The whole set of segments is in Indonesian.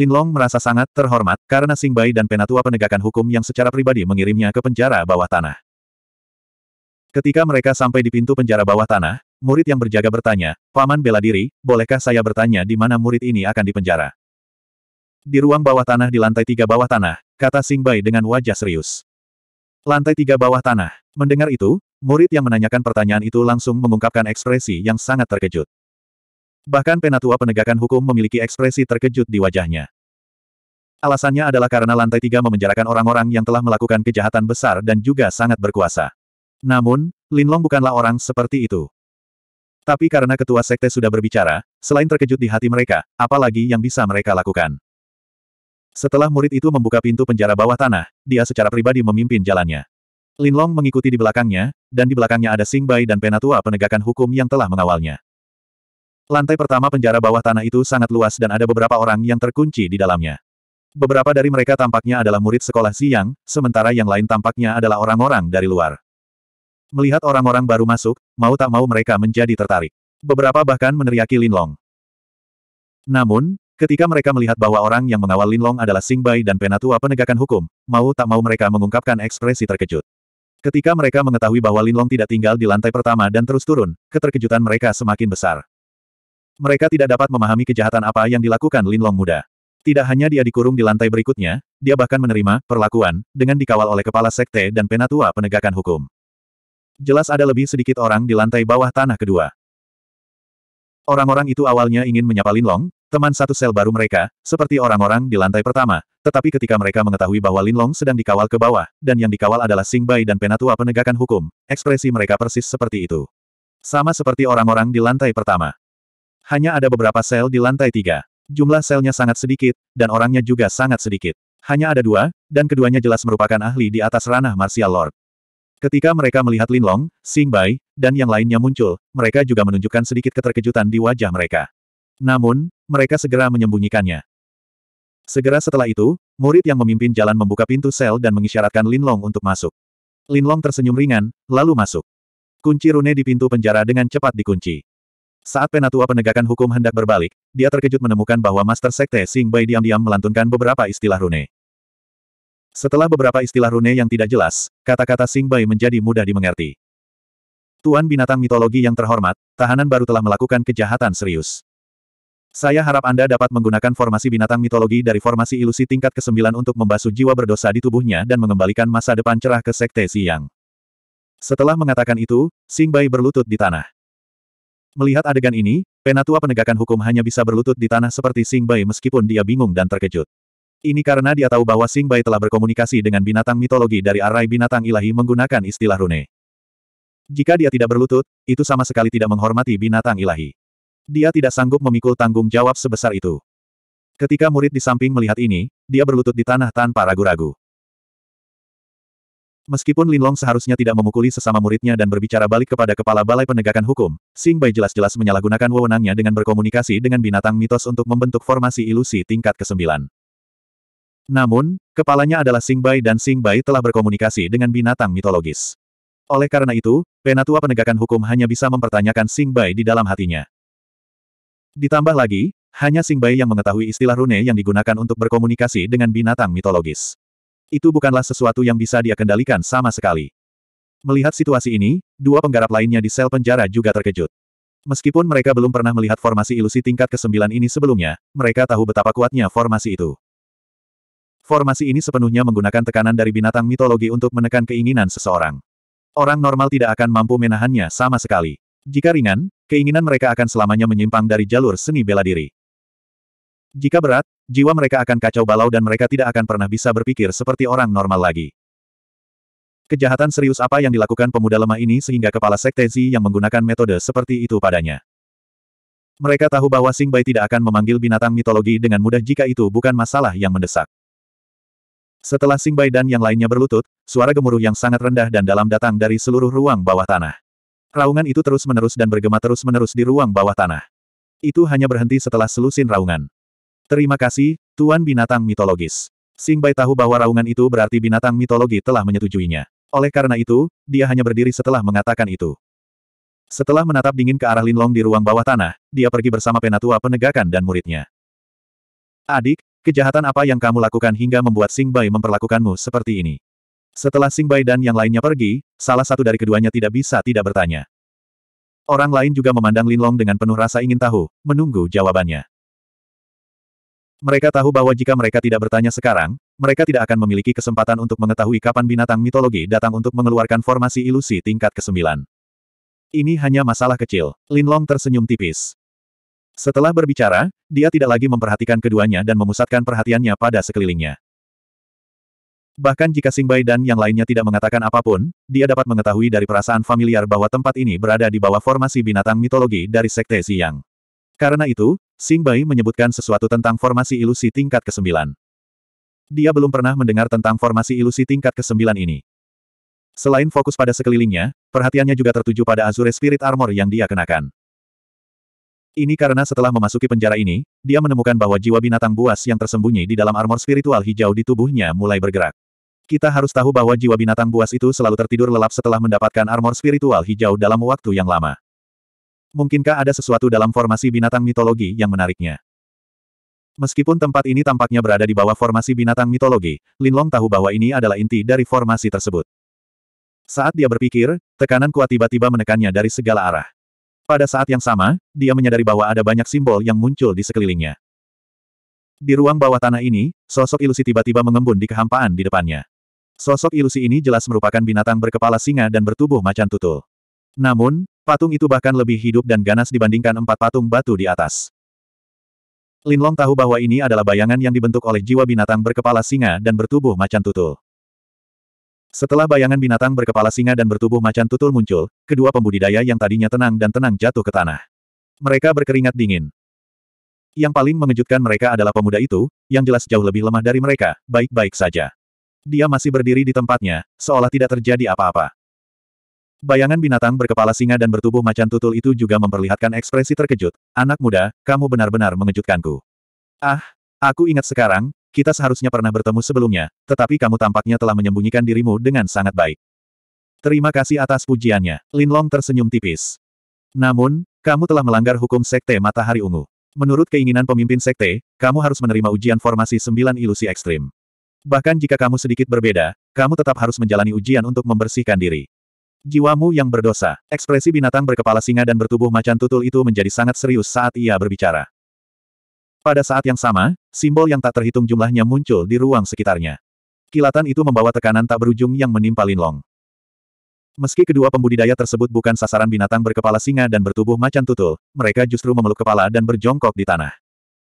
Linlong merasa sangat terhormat karena Sing Bai dan penatua penegakan hukum yang secara pribadi mengirimnya ke penjara bawah tanah. Ketika mereka sampai di pintu penjara bawah tanah, murid yang berjaga bertanya, Paman bela diri, bolehkah saya bertanya di mana murid ini akan dipenjara? Di ruang bawah tanah di lantai tiga bawah tanah, kata Sing Bai dengan wajah serius. Lantai tiga bawah tanah. Mendengar itu, murid yang menanyakan pertanyaan itu langsung mengungkapkan ekspresi yang sangat terkejut. Bahkan penatua penegakan hukum memiliki ekspresi terkejut di wajahnya. Alasannya adalah karena lantai tiga memenjarakan orang-orang yang telah melakukan kejahatan besar dan juga sangat berkuasa. Namun, Lin Long bukanlah orang seperti itu. Tapi karena ketua sekte sudah berbicara, selain terkejut di hati mereka, apalagi yang bisa mereka lakukan. Setelah murid itu membuka pintu penjara bawah tanah, dia secara pribadi memimpin jalannya. Lin Long mengikuti di belakangnya, dan di belakangnya ada Sing Bai dan penatua penegakan hukum yang telah mengawalnya. Lantai pertama penjara bawah tanah itu sangat luas dan ada beberapa orang yang terkunci di dalamnya. Beberapa dari mereka tampaknya adalah murid sekolah siang, sementara yang lain tampaknya adalah orang-orang dari luar. Melihat orang-orang baru masuk, mau tak mau mereka menjadi tertarik. Beberapa bahkan meneriaki Lin Long. Namun, ketika mereka melihat bahwa orang yang mengawal Lin Long adalah Sing Bai dan penatua penegakan hukum, mau tak mau mereka mengungkapkan ekspresi terkejut. Ketika mereka mengetahui bahwa Lin Long tidak tinggal di lantai pertama dan terus turun, keterkejutan mereka semakin besar. Mereka tidak dapat memahami kejahatan apa yang dilakukan Linlong muda. Tidak hanya dia dikurung di lantai berikutnya, dia bahkan menerima perlakuan dengan dikawal oleh kepala sekte dan penatua penegakan hukum. Jelas ada lebih sedikit orang di lantai bawah tanah kedua. Orang-orang itu awalnya ingin menyapa Linlong, teman satu sel baru mereka, seperti orang-orang di lantai pertama, tetapi ketika mereka mengetahui bahwa Linlong sedang dikawal ke bawah, dan yang dikawal adalah Sing Bai dan penatua penegakan hukum, ekspresi mereka persis seperti itu. Sama seperti orang-orang di lantai pertama. Hanya ada beberapa sel di lantai tiga. Jumlah selnya sangat sedikit, dan orangnya juga sangat sedikit. Hanya ada dua, dan keduanya jelas merupakan ahli di atas ranah martial lord. Ketika mereka melihat Linlong, Xing Bai, dan yang lainnya muncul, mereka juga menunjukkan sedikit keterkejutan di wajah mereka. Namun, mereka segera menyembunyikannya. Segera setelah itu, murid yang memimpin jalan membuka pintu sel dan mengisyaratkan Linlong untuk masuk. Linlong tersenyum ringan, lalu masuk. Kunci rune di pintu penjara dengan cepat dikunci. Saat penatua penegakan hukum hendak berbalik, dia terkejut menemukan bahwa Master Sekte Sing Bai diam-diam melantunkan beberapa istilah rune. Setelah beberapa istilah rune yang tidak jelas, kata-kata Sing Bai menjadi mudah dimengerti. Tuan binatang mitologi yang terhormat, tahanan baru telah melakukan kejahatan serius. Saya harap Anda dapat menggunakan formasi binatang mitologi dari formasi ilusi tingkat ke-9 untuk membasuh jiwa berdosa di tubuhnya dan mengembalikan masa depan cerah ke Sekte Siang. Setelah mengatakan itu, Sing Bai berlutut di tanah. Melihat adegan ini, penatua penegakan hukum hanya bisa berlutut di tanah seperti Sing Bai meskipun dia bingung dan terkejut. Ini karena dia tahu bahwa Sing Bai telah berkomunikasi dengan binatang mitologi dari arai binatang ilahi menggunakan istilah rune. Jika dia tidak berlutut, itu sama sekali tidak menghormati binatang ilahi. Dia tidak sanggup memikul tanggung jawab sebesar itu. Ketika murid di samping melihat ini, dia berlutut di tanah tanpa ragu-ragu. Meskipun Linlong seharusnya tidak memukuli sesama muridnya dan berbicara balik kepada kepala balai penegakan hukum, Xing Bai jelas-jelas menyalahgunakan wewenangnya dengan berkomunikasi dengan binatang mitos untuk membentuk formasi ilusi tingkat ke-9. Namun, kepalanya adalah Xing Bai dan Xing Bai telah berkomunikasi dengan binatang mitologis. Oleh karena itu, penatua penegakan hukum hanya bisa mempertanyakan Xing Bai di dalam hatinya. Ditambah lagi, hanya Xing Bai yang mengetahui istilah rune yang digunakan untuk berkomunikasi dengan binatang mitologis. Itu bukanlah sesuatu yang bisa dia kendalikan sama sekali. Melihat situasi ini, dua penggarap lainnya di sel penjara juga terkejut. Meskipun mereka belum pernah melihat formasi ilusi tingkat ke-9 ini sebelumnya, mereka tahu betapa kuatnya formasi itu. Formasi ini sepenuhnya menggunakan tekanan dari binatang mitologi untuk menekan keinginan seseorang. Orang normal tidak akan mampu menahannya sama sekali. Jika ringan, keinginan mereka akan selamanya menyimpang dari jalur seni bela diri. Jika berat, jiwa mereka akan kacau balau dan mereka tidak akan pernah bisa berpikir seperti orang normal lagi. Kejahatan serius apa yang dilakukan pemuda lemah ini sehingga kepala sekte Zi yang menggunakan metode seperti itu padanya. Mereka tahu bahwa Sing Bai tidak akan memanggil binatang mitologi dengan mudah jika itu bukan masalah yang mendesak. Setelah Sing Bai dan yang lainnya berlutut, suara gemuruh yang sangat rendah dan dalam datang dari seluruh ruang bawah tanah. Raungan itu terus-menerus dan bergema terus-menerus di ruang bawah tanah. Itu hanya berhenti setelah selusin raungan. Terima kasih, Tuan Binatang Mitologis. Sing Bai tahu bahwa raungan itu berarti binatang mitologi telah menyetujuinya. Oleh karena itu, dia hanya berdiri setelah mengatakan itu. Setelah menatap dingin ke arah Linlong di ruang bawah tanah, dia pergi bersama penatua penegakan dan muridnya. Adik, kejahatan apa yang kamu lakukan hingga membuat Sing Bai memperlakukanmu seperti ini? Setelah Sing Bai dan yang lainnya pergi, salah satu dari keduanya tidak bisa tidak bertanya. Orang lain juga memandang Linlong dengan penuh rasa ingin tahu, menunggu jawabannya. Mereka tahu bahwa jika mereka tidak bertanya sekarang, mereka tidak akan memiliki kesempatan untuk mengetahui kapan binatang mitologi datang untuk mengeluarkan formasi ilusi tingkat ke-9. Ini hanya masalah kecil. Linlong tersenyum tipis. Setelah berbicara, dia tidak lagi memperhatikan keduanya dan memusatkan perhatiannya pada sekelilingnya. Bahkan jika Singbai dan yang lainnya tidak mengatakan apapun, dia dapat mengetahui dari perasaan familiar bahwa tempat ini berada di bawah formasi binatang mitologi dari Sekte Ziyang. Karena itu, Sing Bai menyebutkan sesuatu tentang formasi ilusi tingkat ke-9. Dia belum pernah mendengar tentang formasi ilusi tingkat ke-9 ini. Selain fokus pada sekelilingnya, perhatiannya juga tertuju pada Azure Spirit Armor yang dia kenakan. Ini karena setelah memasuki penjara ini, dia menemukan bahwa jiwa binatang buas yang tersembunyi di dalam armor spiritual hijau di tubuhnya mulai bergerak. Kita harus tahu bahwa jiwa binatang buas itu selalu tertidur lelap setelah mendapatkan armor spiritual hijau dalam waktu yang lama. Mungkinkah ada sesuatu dalam formasi binatang mitologi yang menariknya? Meskipun tempat ini tampaknya berada di bawah formasi binatang mitologi, Linlong tahu bahwa ini adalah inti dari formasi tersebut. Saat dia berpikir, tekanan kuat tiba-tiba menekannya dari segala arah. Pada saat yang sama, dia menyadari bahwa ada banyak simbol yang muncul di sekelilingnya. Di ruang bawah tanah ini, sosok ilusi tiba-tiba mengembun di kehampaan di depannya. Sosok ilusi ini jelas merupakan binatang berkepala singa dan bertubuh macan tutul. Namun, patung itu bahkan lebih hidup dan ganas dibandingkan empat patung batu di atas. Linlong tahu bahwa ini adalah bayangan yang dibentuk oleh jiwa binatang berkepala singa dan bertubuh macan tutul. Setelah bayangan binatang berkepala singa dan bertubuh macan tutul muncul, kedua pembudidaya yang tadinya tenang dan tenang jatuh ke tanah. Mereka berkeringat dingin. Yang paling mengejutkan mereka adalah pemuda itu, yang jelas jauh lebih lemah dari mereka, baik-baik saja. Dia masih berdiri di tempatnya, seolah tidak terjadi apa-apa. Bayangan binatang berkepala singa dan bertubuh macan tutul itu juga memperlihatkan ekspresi terkejut. Anak muda, kamu benar-benar mengejutkanku. Ah, aku ingat sekarang, kita seharusnya pernah bertemu sebelumnya, tetapi kamu tampaknya telah menyembunyikan dirimu dengan sangat baik. Terima kasih atas pujiannya. Linlong tersenyum tipis. Namun, kamu telah melanggar hukum Sekte Matahari Ungu. Menurut keinginan pemimpin Sekte, kamu harus menerima ujian formasi sembilan ilusi ekstrim. Bahkan jika kamu sedikit berbeda, kamu tetap harus menjalani ujian untuk membersihkan diri. Jiwamu yang berdosa. Ekspresi binatang berkepala singa dan bertubuh macan tutul itu menjadi sangat serius saat ia berbicara. Pada saat yang sama, simbol yang tak terhitung jumlahnya muncul di ruang sekitarnya. Kilatan itu membawa tekanan tak berujung yang menimpa Linlong. Meski kedua pembudidaya tersebut bukan sasaran binatang berkepala singa dan bertubuh macan tutul, mereka justru memeluk kepala dan berjongkok di tanah.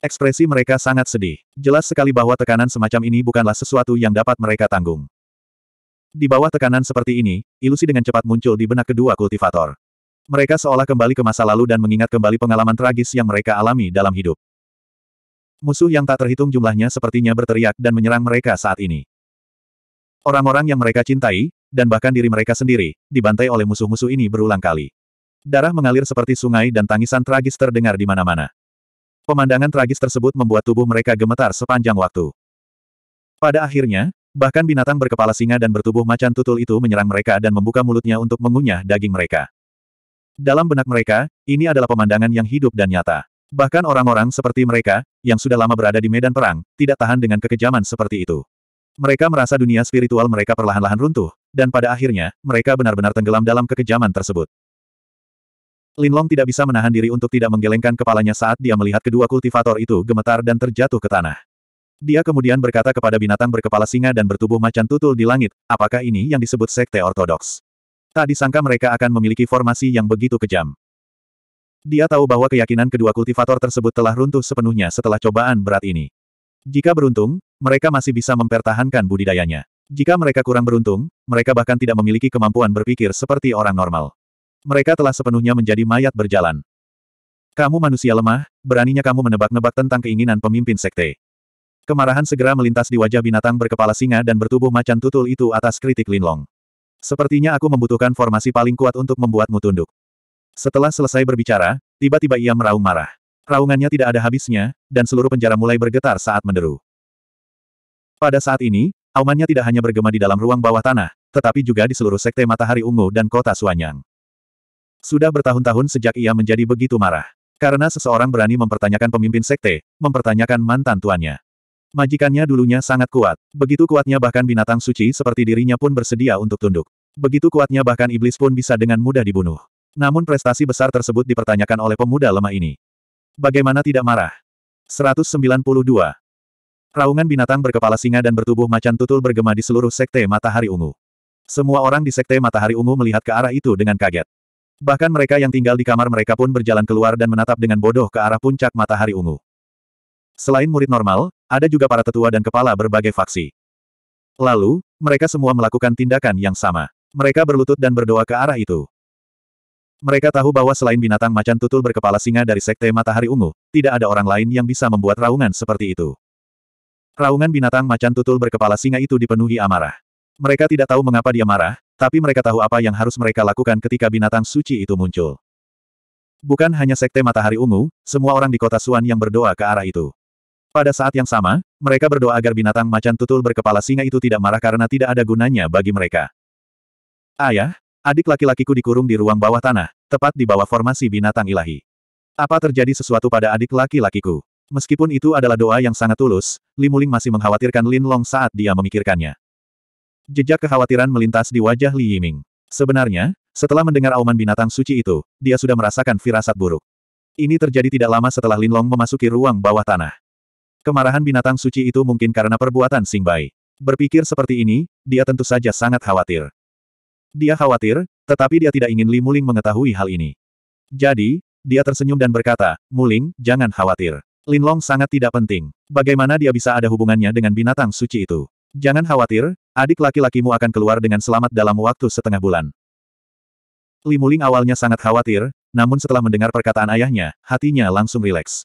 Ekspresi mereka sangat sedih. Jelas sekali bahwa tekanan semacam ini bukanlah sesuatu yang dapat mereka tanggung. Di bawah tekanan seperti ini, ilusi dengan cepat muncul di benak kedua kultivator. Mereka seolah kembali ke masa lalu dan mengingat kembali pengalaman tragis yang mereka alami dalam hidup. Musuh yang tak terhitung jumlahnya sepertinya berteriak dan menyerang mereka saat ini. Orang-orang yang mereka cintai, dan bahkan diri mereka sendiri, dibantai oleh musuh-musuh ini berulang kali. Darah mengalir seperti sungai dan tangisan tragis terdengar di mana-mana. Pemandangan tragis tersebut membuat tubuh mereka gemetar sepanjang waktu. Pada akhirnya, Bahkan binatang berkepala singa dan bertubuh macan tutul itu menyerang mereka dan membuka mulutnya untuk mengunyah daging mereka. Dalam benak mereka, ini adalah pemandangan yang hidup dan nyata. Bahkan orang-orang seperti mereka, yang sudah lama berada di medan perang, tidak tahan dengan kekejaman seperti itu. Mereka merasa dunia spiritual mereka perlahan-lahan runtuh, dan pada akhirnya, mereka benar-benar tenggelam dalam kekejaman tersebut. Linlong tidak bisa menahan diri untuk tidak menggelengkan kepalanya saat dia melihat kedua kultivator itu gemetar dan terjatuh ke tanah. Dia kemudian berkata kepada binatang berkepala singa dan bertubuh macan tutul di langit, apakah ini yang disebut sekte ortodoks? Tak disangka mereka akan memiliki formasi yang begitu kejam. Dia tahu bahwa keyakinan kedua kultivator tersebut telah runtuh sepenuhnya setelah cobaan berat ini. Jika beruntung, mereka masih bisa mempertahankan budidayanya. Jika mereka kurang beruntung, mereka bahkan tidak memiliki kemampuan berpikir seperti orang normal. Mereka telah sepenuhnya menjadi mayat berjalan. Kamu manusia lemah, beraninya kamu menebak-nebak tentang keinginan pemimpin sekte. Kemarahan segera melintas di wajah binatang berkepala singa dan bertubuh macan tutul itu atas kritik Linlong. Sepertinya aku membutuhkan formasi paling kuat untuk membuatmu tunduk. Setelah selesai berbicara, tiba-tiba ia meraung marah. Raungannya tidak ada habisnya, dan seluruh penjara mulai bergetar saat menderu. Pada saat ini, aumannya tidak hanya bergema di dalam ruang bawah tanah, tetapi juga di seluruh sekte matahari ungu dan kota Suanyang. Sudah bertahun-tahun sejak ia menjadi begitu marah. Karena seseorang berani mempertanyakan pemimpin sekte, mempertanyakan mantan tuannya. Majikannya dulunya sangat kuat. Begitu kuatnya bahkan binatang suci seperti dirinya pun bersedia untuk tunduk. Begitu kuatnya bahkan iblis pun bisa dengan mudah dibunuh. Namun prestasi besar tersebut dipertanyakan oleh pemuda lemah ini. Bagaimana tidak marah? 192. Raungan binatang berkepala singa dan bertubuh macan tutul bergema di seluruh sekte matahari ungu. Semua orang di sekte matahari ungu melihat ke arah itu dengan kaget. Bahkan mereka yang tinggal di kamar mereka pun berjalan keluar dan menatap dengan bodoh ke arah puncak matahari ungu. Selain murid normal, ada juga para tetua dan kepala berbagai faksi. Lalu, mereka semua melakukan tindakan yang sama. Mereka berlutut dan berdoa ke arah itu. Mereka tahu bahwa selain binatang macan tutul berkepala singa dari Sekte Matahari Ungu, tidak ada orang lain yang bisa membuat raungan seperti itu. Raungan binatang macan tutul berkepala singa itu dipenuhi amarah. Mereka tidak tahu mengapa dia marah, tapi mereka tahu apa yang harus mereka lakukan ketika binatang suci itu muncul. Bukan hanya Sekte Matahari Ungu, semua orang di kota Suan yang berdoa ke arah itu. Pada saat yang sama, mereka berdoa agar binatang macan tutul berkepala singa itu tidak marah karena tidak ada gunanya bagi mereka. Ayah, adik laki-lakiku dikurung di ruang bawah tanah, tepat di bawah formasi binatang ilahi. Apa terjadi sesuatu pada adik laki-lakiku? Meskipun itu adalah doa yang sangat tulus, Limuling masih mengkhawatirkan Lin Long saat dia memikirkannya. Jejak kekhawatiran melintas di wajah Li Yiming. Sebenarnya, setelah mendengar auman binatang suci itu, dia sudah merasakan firasat buruk. Ini terjadi tidak lama setelah Lin Long memasuki ruang bawah tanah. Kemarahan binatang suci itu mungkin karena perbuatan Sing Bai. Berpikir seperti ini, dia tentu saja sangat khawatir. Dia khawatir, tetapi dia tidak ingin Li Muling mengetahui hal ini. Jadi, dia tersenyum dan berkata, Muling, jangan khawatir. Lin Long sangat tidak penting. Bagaimana dia bisa ada hubungannya dengan binatang suci itu? Jangan khawatir, adik laki-lakimu akan keluar dengan selamat dalam waktu setengah bulan. Li Muling awalnya sangat khawatir, namun setelah mendengar perkataan ayahnya, hatinya langsung rileks.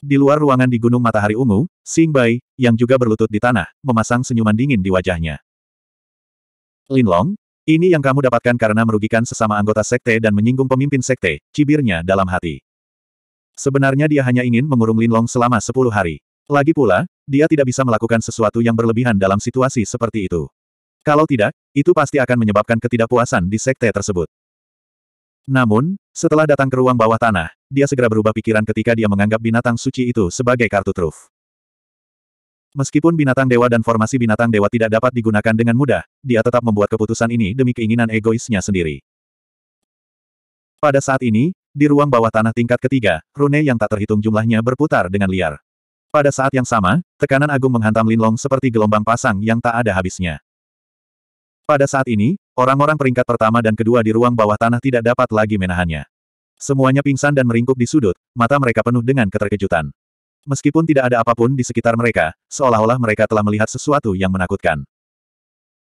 Di luar ruangan di Gunung Matahari Ungu, Xing Bai, yang juga berlutut di tanah, memasang senyuman dingin di wajahnya. Lin Long, ini yang kamu dapatkan karena merugikan sesama anggota sekte dan menyinggung pemimpin sekte, cibirnya dalam hati. Sebenarnya dia hanya ingin mengurung Lin Long selama 10 hari. Lagi pula, dia tidak bisa melakukan sesuatu yang berlebihan dalam situasi seperti itu. Kalau tidak, itu pasti akan menyebabkan ketidakpuasan di sekte tersebut. Namun, setelah datang ke ruang bawah tanah, dia segera berubah pikiran ketika dia menganggap binatang suci itu sebagai kartu truf. Meskipun binatang dewa dan formasi binatang dewa tidak dapat digunakan dengan mudah, dia tetap membuat keputusan ini demi keinginan egoisnya sendiri. Pada saat ini, di ruang bawah tanah tingkat ketiga, rune yang tak terhitung jumlahnya berputar dengan liar. Pada saat yang sama, tekanan agung menghantam Linlong seperti gelombang pasang yang tak ada habisnya. Pada saat ini, Orang-orang peringkat pertama dan kedua di ruang bawah tanah tidak dapat lagi menahannya. Semuanya pingsan dan meringkuk di sudut, mata mereka penuh dengan keterkejutan. Meskipun tidak ada apapun di sekitar mereka, seolah-olah mereka telah melihat sesuatu yang menakutkan.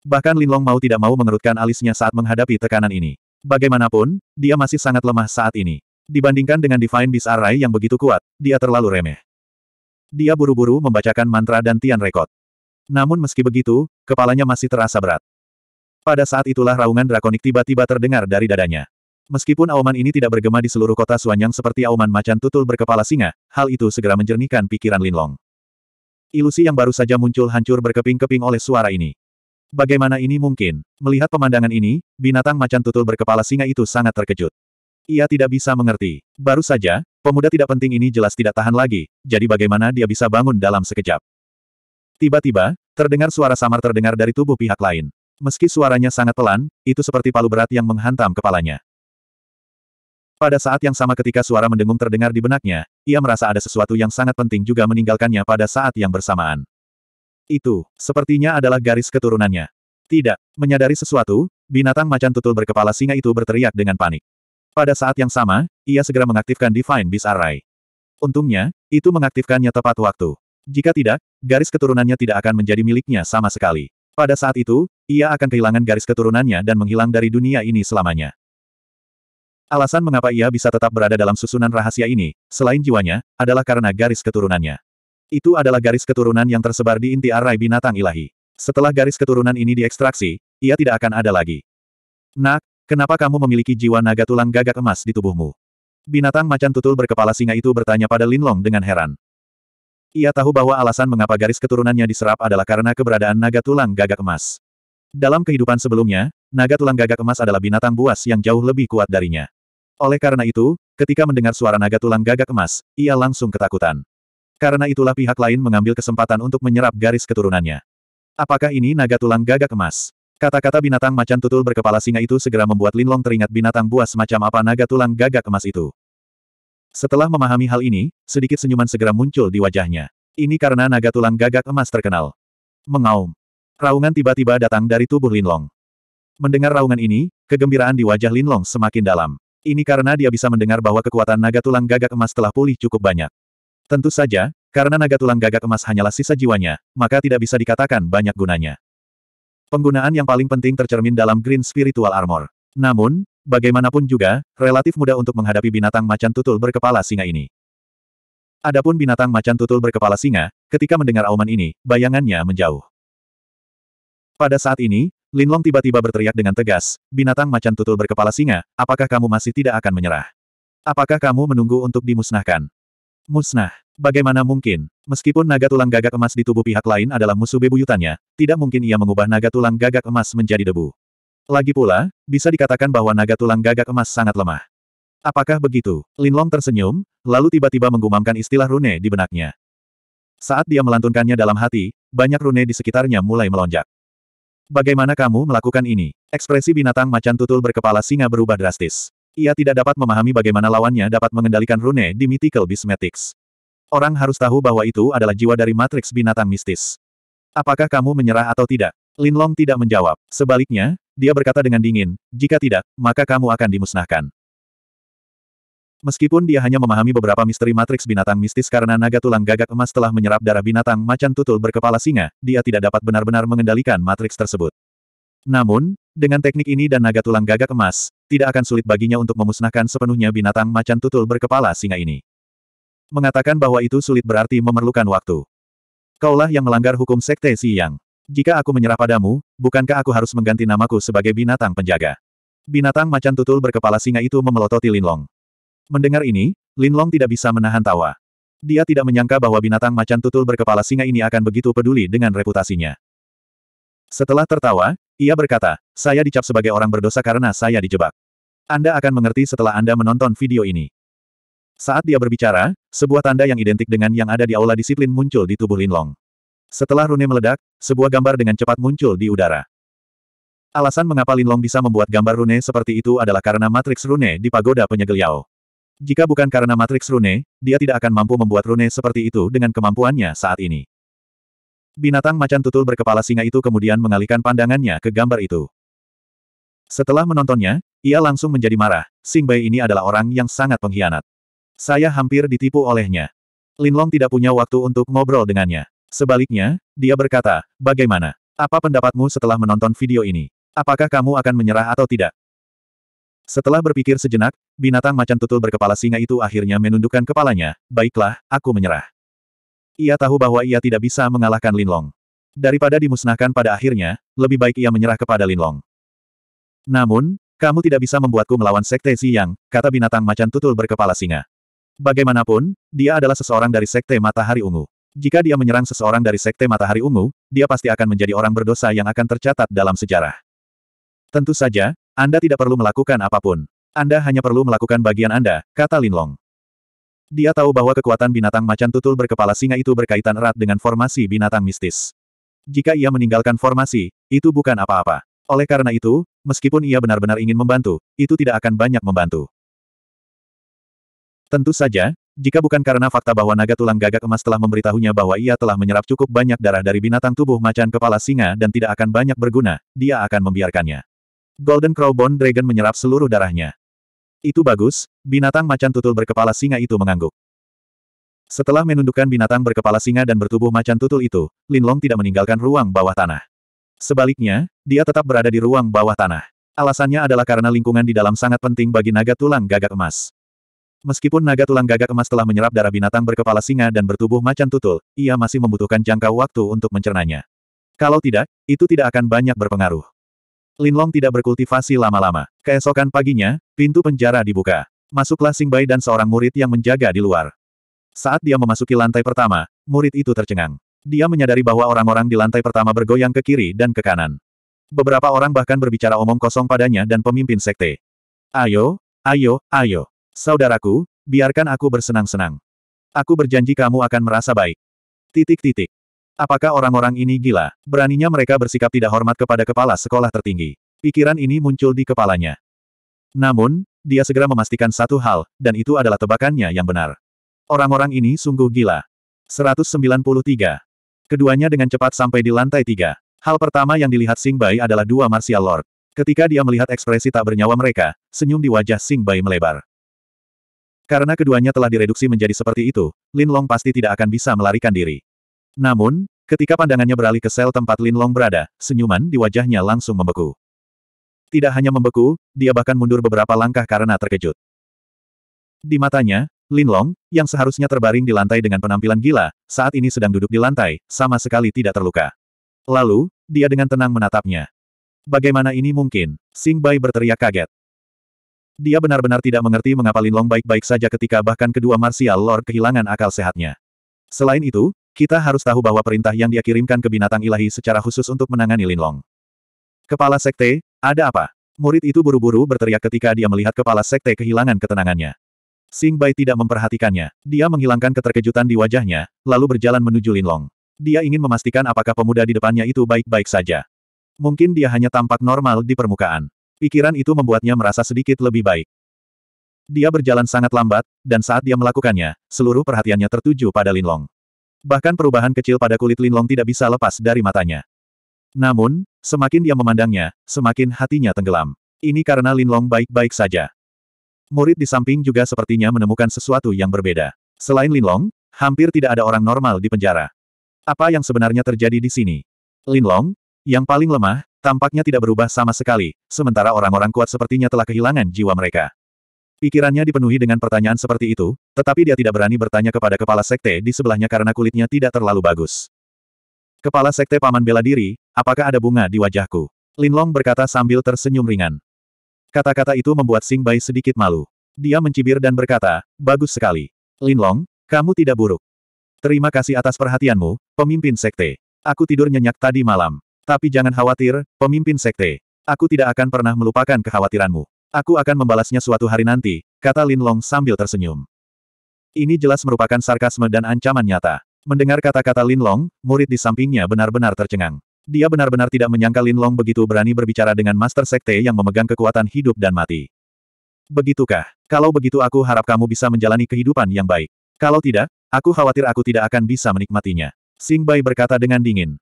Bahkan Lin Long mau tidak mau mengerutkan alisnya saat menghadapi tekanan ini. Bagaimanapun, dia masih sangat lemah saat ini. Dibandingkan dengan Divine Beast Array yang begitu kuat, dia terlalu remeh. Dia buru-buru membacakan mantra dan Tian Rekod. Namun meski begitu, kepalanya masih terasa berat. Pada saat itulah raungan drakonik tiba-tiba terdengar dari dadanya. Meskipun auman ini tidak bergema di seluruh kota Suanyang seperti auman macan tutul berkepala singa, hal itu segera menjernihkan pikiran Linlong. Ilusi yang baru saja muncul hancur berkeping-keping oleh suara ini. Bagaimana ini mungkin? Melihat pemandangan ini, binatang macan tutul berkepala singa itu sangat terkejut. Ia tidak bisa mengerti. Baru saja, pemuda tidak penting ini jelas tidak tahan lagi, jadi bagaimana dia bisa bangun dalam sekejap. Tiba-tiba, terdengar suara samar terdengar dari tubuh pihak lain. Meski suaranya sangat pelan, itu seperti palu berat yang menghantam kepalanya. Pada saat yang sama ketika suara mendengung terdengar di benaknya, ia merasa ada sesuatu yang sangat penting juga meninggalkannya pada saat yang bersamaan. Itu, sepertinya adalah garis keturunannya. Tidak, menyadari sesuatu, binatang macan tutul berkepala singa itu berteriak dengan panik. Pada saat yang sama, ia segera mengaktifkan Divine Beast Array. Untungnya, itu mengaktifkannya tepat waktu. Jika tidak, garis keturunannya tidak akan menjadi miliknya sama sekali. Pada saat itu, ia akan kehilangan garis keturunannya dan menghilang dari dunia ini selamanya. Alasan mengapa ia bisa tetap berada dalam susunan rahasia ini, selain jiwanya, adalah karena garis keturunannya. Itu adalah garis keturunan yang tersebar di inti arai binatang ilahi. Setelah garis keturunan ini diekstraksi, ia tidak akan ada lagi. Nak, kenapa kamu memiliki jiwa naga tulang gagak emas di tubuhmu? Binatang macan tutul berkepala singa itu bertanya pada Linlong dengan heran. Ia tahu bahwa alasan mengapa garis keturunannya diserap adalah karena keberadaan naga tulang gagak emas. Dalam kehidupan sebelumnya, naga tulang gagak emas adalah binatang buas yang jauh lebih kuat darinya. Oleh karena itu, ketika mendengar suara naga tulang gagak emas, ia langsung ketakutan. Karena itulah pihak lain mengambil kesempatan untuk menyerap garis keturunannya. Apakah ini naga tulang gagak emas? Kata-kata binatang macan tutul berkepala singa itu segera membuat Linlong teringat binatang buas macam apa naga tulang gagak emas itu. Setelah memahami hal ini, sedikit senyuman segera muncul di wajahnya. Ini karena naga tulang gagak emas terkenal. Mengaum. Raungan tiba-tiba datang dari tubuh Linlong. Mendengar raungan ini, kegembiraan di wajah Linlong semakin dalam. Ini karena dia bisa mendengar bahwa kekuatan naga tulang gagak emas telah pulih cukup banyak. Tentu saja, karena naga tulang gagak emas hanyalah sisa jiwanya, maka tidak bisa dikatakan banyak gunanya. Penggunaan yang paling penting tercermin dalam Green Spiritual Armor. Namun, bagaimanapun juga, relatif mudah untuk menghadapi binatang macan tutul berkepala singa ini. Adapun binatang macan tutul berkepala singa, ketika mendengar auman ini, bayangannya menjauh. Pada saat ini, Linlong tiba-tiba berteriak dengan tegas, binatang macan tutul berkepala singa, apakah kamu masih tidak akan menyerah? Apakah kamu menunggu untuk dimusnahkan? Musnah. Bagaimana mungkin? Meskipun naga tulang gagak emas di tubuh pihak lain adalah musuh bebuyutannya, tidak mungkin ia mengubah naga tulang gagak emas menjadi debu. Lagi pula, bisa dikatakan bahwa naga tulang gagak emas sangat lemah. Apakah begitu? Linlong tersenyum, lalu tiba-tiba menggumamkan istilah rune di benaknya. Saat dia melantunkannya dalam hati, banyak rune di sekitarnya mulai melonjak. Bagaimana kamu melakukan ini? Ekspresi binatang macan tutul berkepala singa berubah drastis. Ia tidak dapat memahami bagaimana lawannya dapat mengendalikan rune di Mythical Bismetics. Orang harus tahu bahwa itu adalah jiwa dari matriks binatang mistis. Apakah kamu menyerah atau tidak? Linlong tidak menjawab. Sebaliknya, dia berkata dengan dingin, jika tidak, maka kamu akan dimusnahkan. Meskipun dia hanya memahami beberapa misteri matriks binatang mistis karena naga tulang gagak emas telah menyerap darah binatang macan tutul berkepala singa, dia tidak dapat benar-benar mengendalikan matriks tersebut. Namun, dengan teknik ini dan naga tulang gagak emas, tidak akan sulit baginya untuk memusnahkan sepenuhnya binatang macan tutul berkepala singa ini. Mengatakan bahwa itu sulit berarti memerlukan waktu. Kaulah yang melanggar hukum Sekte Siyang. Jika aku menyerah padamu, bukankah aku harus mengganti namaku sebagai binatang penjaga? Binatang macan tutul berkepala singa itu memelototi Linlong. Mendengar ini, Linlong tidak bisa menahan tawa. Dia tidak menyangka bahwa binatang macan tutul berkepala singa ini akan begitu peduli dengan reputasinya. Setelah tertawa, ia berkata, saya dicap sebagai orang berdosa karena saya dijebak. Anda akan mengerti setelah Anda menonton video ini. Saat dia berbicara, sebuah tanda yang identik dengan yang ada di aula disiplin muncul di tubuh Linlong. Setelah rune meledak, sebuah gambar dengan cepat muncul di udara. Alasan mengapa Linlong bisa membuat gambar rune seperti itu adalah karena matriks rune di pagoda penyegel Yao. Jika bukan karena matriks rune, dia tidak akan mampu membuat rune seperti itu dengan kemampuannya saat ini. Binatang macan tutul berkepala singa itu kemudian mengalihkan pandangannya ke gambar itu. Setelah menontonnya, ia langsung menjadi marah, Sing Bai ini adalah orang yang sangat pengkhianat. Saya hampir ditipu olehnya. Linlong tidak punya waktu untuk ngobrol dengannya. Sebaliknya, dia berkata, bagaimana? Apa pendapatmu setelah menonton video ini? Apakah kamu akan menyerah atau tidak? Setelah berpikir sejenak, binatang macan tutul berkepala singa itu akhirnya menundukkan kepalanya, baiklah, aku menyerah. Ia tahu bahwa ia tidak bisa mengalahkan Linlong. Daripada dimusnahkan pada akhirnya, lebih baik ia menyerah kepada Linlong. Namun, kamu tidak bisa membuatku melawan Sekte Ziyang, kata binatang macan tutul berkepala singa. Bagaimanapun, dia adalah seseorang dari Sekte Matahari Ungu. Jika dia menyerang seseorang dari Sekte Matahari Ungu, dia pasti akan menjadi orang berdosa yang akan tercatat dalam sejarah. Tentu saja, Anda tidak perlu melakukan apapun. Anda hanya perlu melakukan bagian Anda, kata Linlong. Dia tahu bahwa kekuatan binatang macan tutul berkepala singa itu berkaitan erat dengan formasi binatang mistis. Jika ia meninggalkan formasi, itu bukan apa-apa. Oleh karena itu, meskipun ia benar-benar ingin membantu, itu tidak akan banyak membantu. Tentu saja, jika bukan karena fakta bahwa naga tulang gagak emas telah memberitahunya bahwa ia telah menyerap cukup banyak darah dari binatang tubuh macan kepala singa dan tidak akan banyak berguna, dia akan membiarkannya. Golden Crowbone Dragon menyerap seluruh darahnya. Itu bagus, binatang macan tutul berkepala singa itu mengangguk. Setelah menundukkan binatang berkepala singa dan bertubuh macan tutul itu, Lin Long tidak meninggalkan ruang bawah tanah. Sebaliknya, dia tetap berada di ruang bawah tanah. Alasannya adalah karena lingkungan di dalam sangat penting bagi naga tulang gagak emas. Meskipun naga tulang gagak emas telah menyerap darah binatang berkepala singa dan bertubuh macan tutul, ia masih membutuhkan jangka waktu untuk mencernanya. Kalau tidak, itu tidak akan banyak berpengaruh. Linlong tidak berkultivasi lama-lama. Keesokan paginya, pintu penjara dibuka. Masuklah Sing Bai dan seorang murid yang menjaga di luar. Saat dia memasuki lantai pertama, murid itu tercengang. Dia menyadari bahwa orang-orang di lantai pertama bergoyang ke kiri dan ke kanan. Beberapa orang bahkan berbicara omong kosong padanya dan pemimpin sekte. Ayo, ayo, ayo. Saudaraku, biarkan aku bersenang-senang. Aku berjanji kamu akan merasa baik. Titik-titik. Apakah orang-orang ini gila? Beraninya mereka bersikap tidak hormat kepada kepala sekolah tertinggi. Pikiran ini muncul di kepalanya. Namun, dia segera memastikan satu hal, dan itu adalah tebakannya yang benar. Orang-orang ini sungguh gila. 193. Keduanya dengan cepat sampai di lantai tiga. Hal pertama yang dilihat Sing Bai adalah dua martial lord. Ketika dia melihat ekspresi tak bernyawa mereka, senyum di wajah Sing Bai melebar. Karena keduanya telah direduksi menjadi seperti itu, Lin Long pasti tidak akan bisa melarikan diri. Namun, ketika pandangannya beralih ke sel tempat Lin Long berada, senyuman di wajahnya langsung membeku. Tidak hanya membeku, dia bahkan mundur beberapa langkah karena terkejut. Di matanya, Lin Long, yang seharusnya terbaring di lantai dengan penampilan gila, saat ini sedang duduk di lantai, sama sekali tidak terluka. Lalu, dia dengan tenang menatapnya. Bagaimana ini mungkin? Sing Bai berteriak kaget. Dia benar-benar tidak mengerti mengapa Linlong baik-baik saja ketika bahkan kedua Martial Lord kehilangan akal sehatnya. Selain itu, kita harus tahu bahwa perintah yang dia kirimkan ke binatang ilahi secara khusus untuk menangani Linlong. Kepala Sekte, ada apa? Murid itu buru-buru berteriak ketika dia melihat kepala Sekte kehilangan ketenangannya. Sing Bai tidak memperhatikannya. Dia menghilangkan keterkejutan di wajahnya, lalu berjalan menuju Linlong. Dia ingin memastikan apakah pemuda di depannya itu baik-baik saja. Mungkin dia hanya tampak normal di permukaan. Pikiran itu membuatnya merasa sedikit lebih baik. Dia berjalan sangat lambat, dan saat dia melakukannya, seluruh perhatiannya tertuju pada Linlong. Bahkan perubahan kecil pada kulit Linlong tidak bisa lepas dari matanya. Namun, semakin dia memandangnya, semakin hatinya tenggelam. Ini karena Linlong baik-baik saja. Murid di samping juga sepertinya menemukan sesuatu yang berbeda. Selain Linlong, hampir tidak ada orang normal di penjara. Apa yang sebenarnya terjadi di sini? Linlong, yang paling lemah, Tampaknya tidak berubah sama sekali, sementara orang-orang kuat sepertinya telah kehilangan jiwa mereka. Pikirannya dipenuhi dengan pertanyaan seperti itu, tetapi dia tidak berani bertanya kepada kepala sekte di sebelahnya karena kulitnya tidak terlalu bagus. Kepala sekte paman bela diri, apakah ada bunga di wajahku? Linlong berkata sambil tersenyum ringan. Kata-kata itu membuat Sing Bai sedikit malu. Dia mencibir dan berkata, bagus sekali. Linlong, kamu tidak buruk. Terima kasih atas perhatianmu, pemimpin sekte. Aku tidur nyenyak tadi malam. Tapi jangan khawatir, pemimpin sekte. Aku tidak akan pernah melupakan kekhawatiranmu. Aku akan membalasnya suatu hari nanti, kata Lin Long sambil tersenyum. Ini jelas merupakan sarkasme dan ancaman nyata. Mendengar kata-kata Lin Long, murid di sampingnya benar-benar tercengang. Dia benar-benar tidak menyangka Lin Long begitu berani berbicara dengan Master Sekte yang memegang kekuatan hidup dan mati. Begitukah? Kalau begitu aku harap kamu bisa menjalani kehidupan yang baik. Kalau tidak, aku khawatir aku tidak akan bisa menikmatinya. Sing Bai berkata dengan dingin.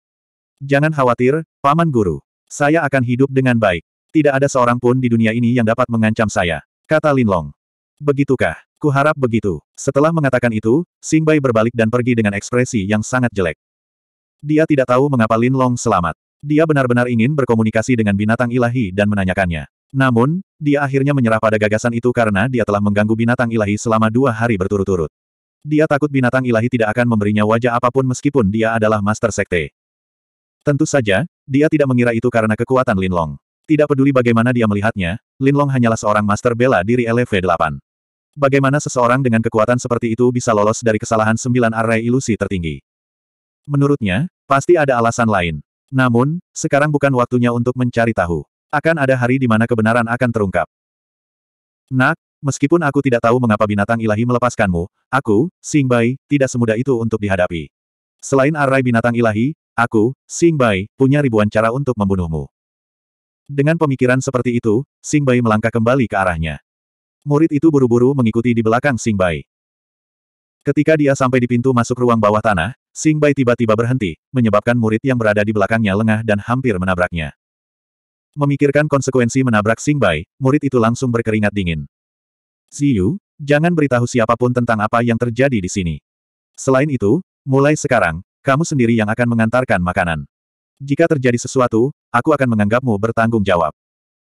Jangan khawatir, Paman Guru. Saya akan hidup dengan baik. Tidak ada seorang pun di dunia ini yang dapat mengancam saya, kata Long. Begitukah? Kuharap begitu. Setelah mengatakan itu, Singbai berbalik dan pergi dengan ekspresi yang sangat jelek. Dia tidak tahu mengapa Lin Long selamat. Dia benar-benar ingin berkomunikasi dengan binatang ilahi dan menanyakannya. Namun, dia akhirnya menyerah pada gagasan itu karena dia telah mengganggu binatang ilahi selama dua hari berturut-turut. Dia takut binatang ilahi tidak akan memberinya wajah apapun meskipun dia adalah Master Sekte. Tentu saja, dia tidak mengira itu karena kekuatan Linlong. Tidak peduli bagaimana dia melihatnya, Linlong hanyalah seorang master bela diri LV8. Bagaimana seseorang dengan kekuatan seperti itu bisa lolos dari kesalahan sembilan array ilusi tertinggi? Menurutnya, pasti ada alasan lain. Namun, sekarang bukan waktunya untuk mencari tahu. Akan ada hari di mana kebenaran akan terungkap. Nak, meskipun aku tidak tahu mengapa binatang ilahi melepaskanmu, aku, Singbai, tidak semudah itu untuk dihadapi. Selain array binatang ilahi, Aku, Xing Bai, punya ribuan cara untuk membunuhmu. Dengan pemikiran seperti itu, Xing Bai melangkah kembali ke arahnya. Murid itu buru-buru mengikuti di belakang Xing Bai. Ketika dia sampai di pintu masuk ruang bawah tanah, Xing Bai tiba-tiba berhenti, menyebabkan murid yang berada di belakangnya lengah dan hampir menabraknya. Memikirkan konsekuensi menabrak Xing Bai, murid itu langsung berkeringat dingin. Ziyu, jangan beritahu siapapun tentang apa yang terjadi di sini. Selain itu, mulai sekarang, kamu sendiri yang akan mengantarkan makanan. Jika terjadi sesuatu, aku akan menganggapmu bertanggung jawab.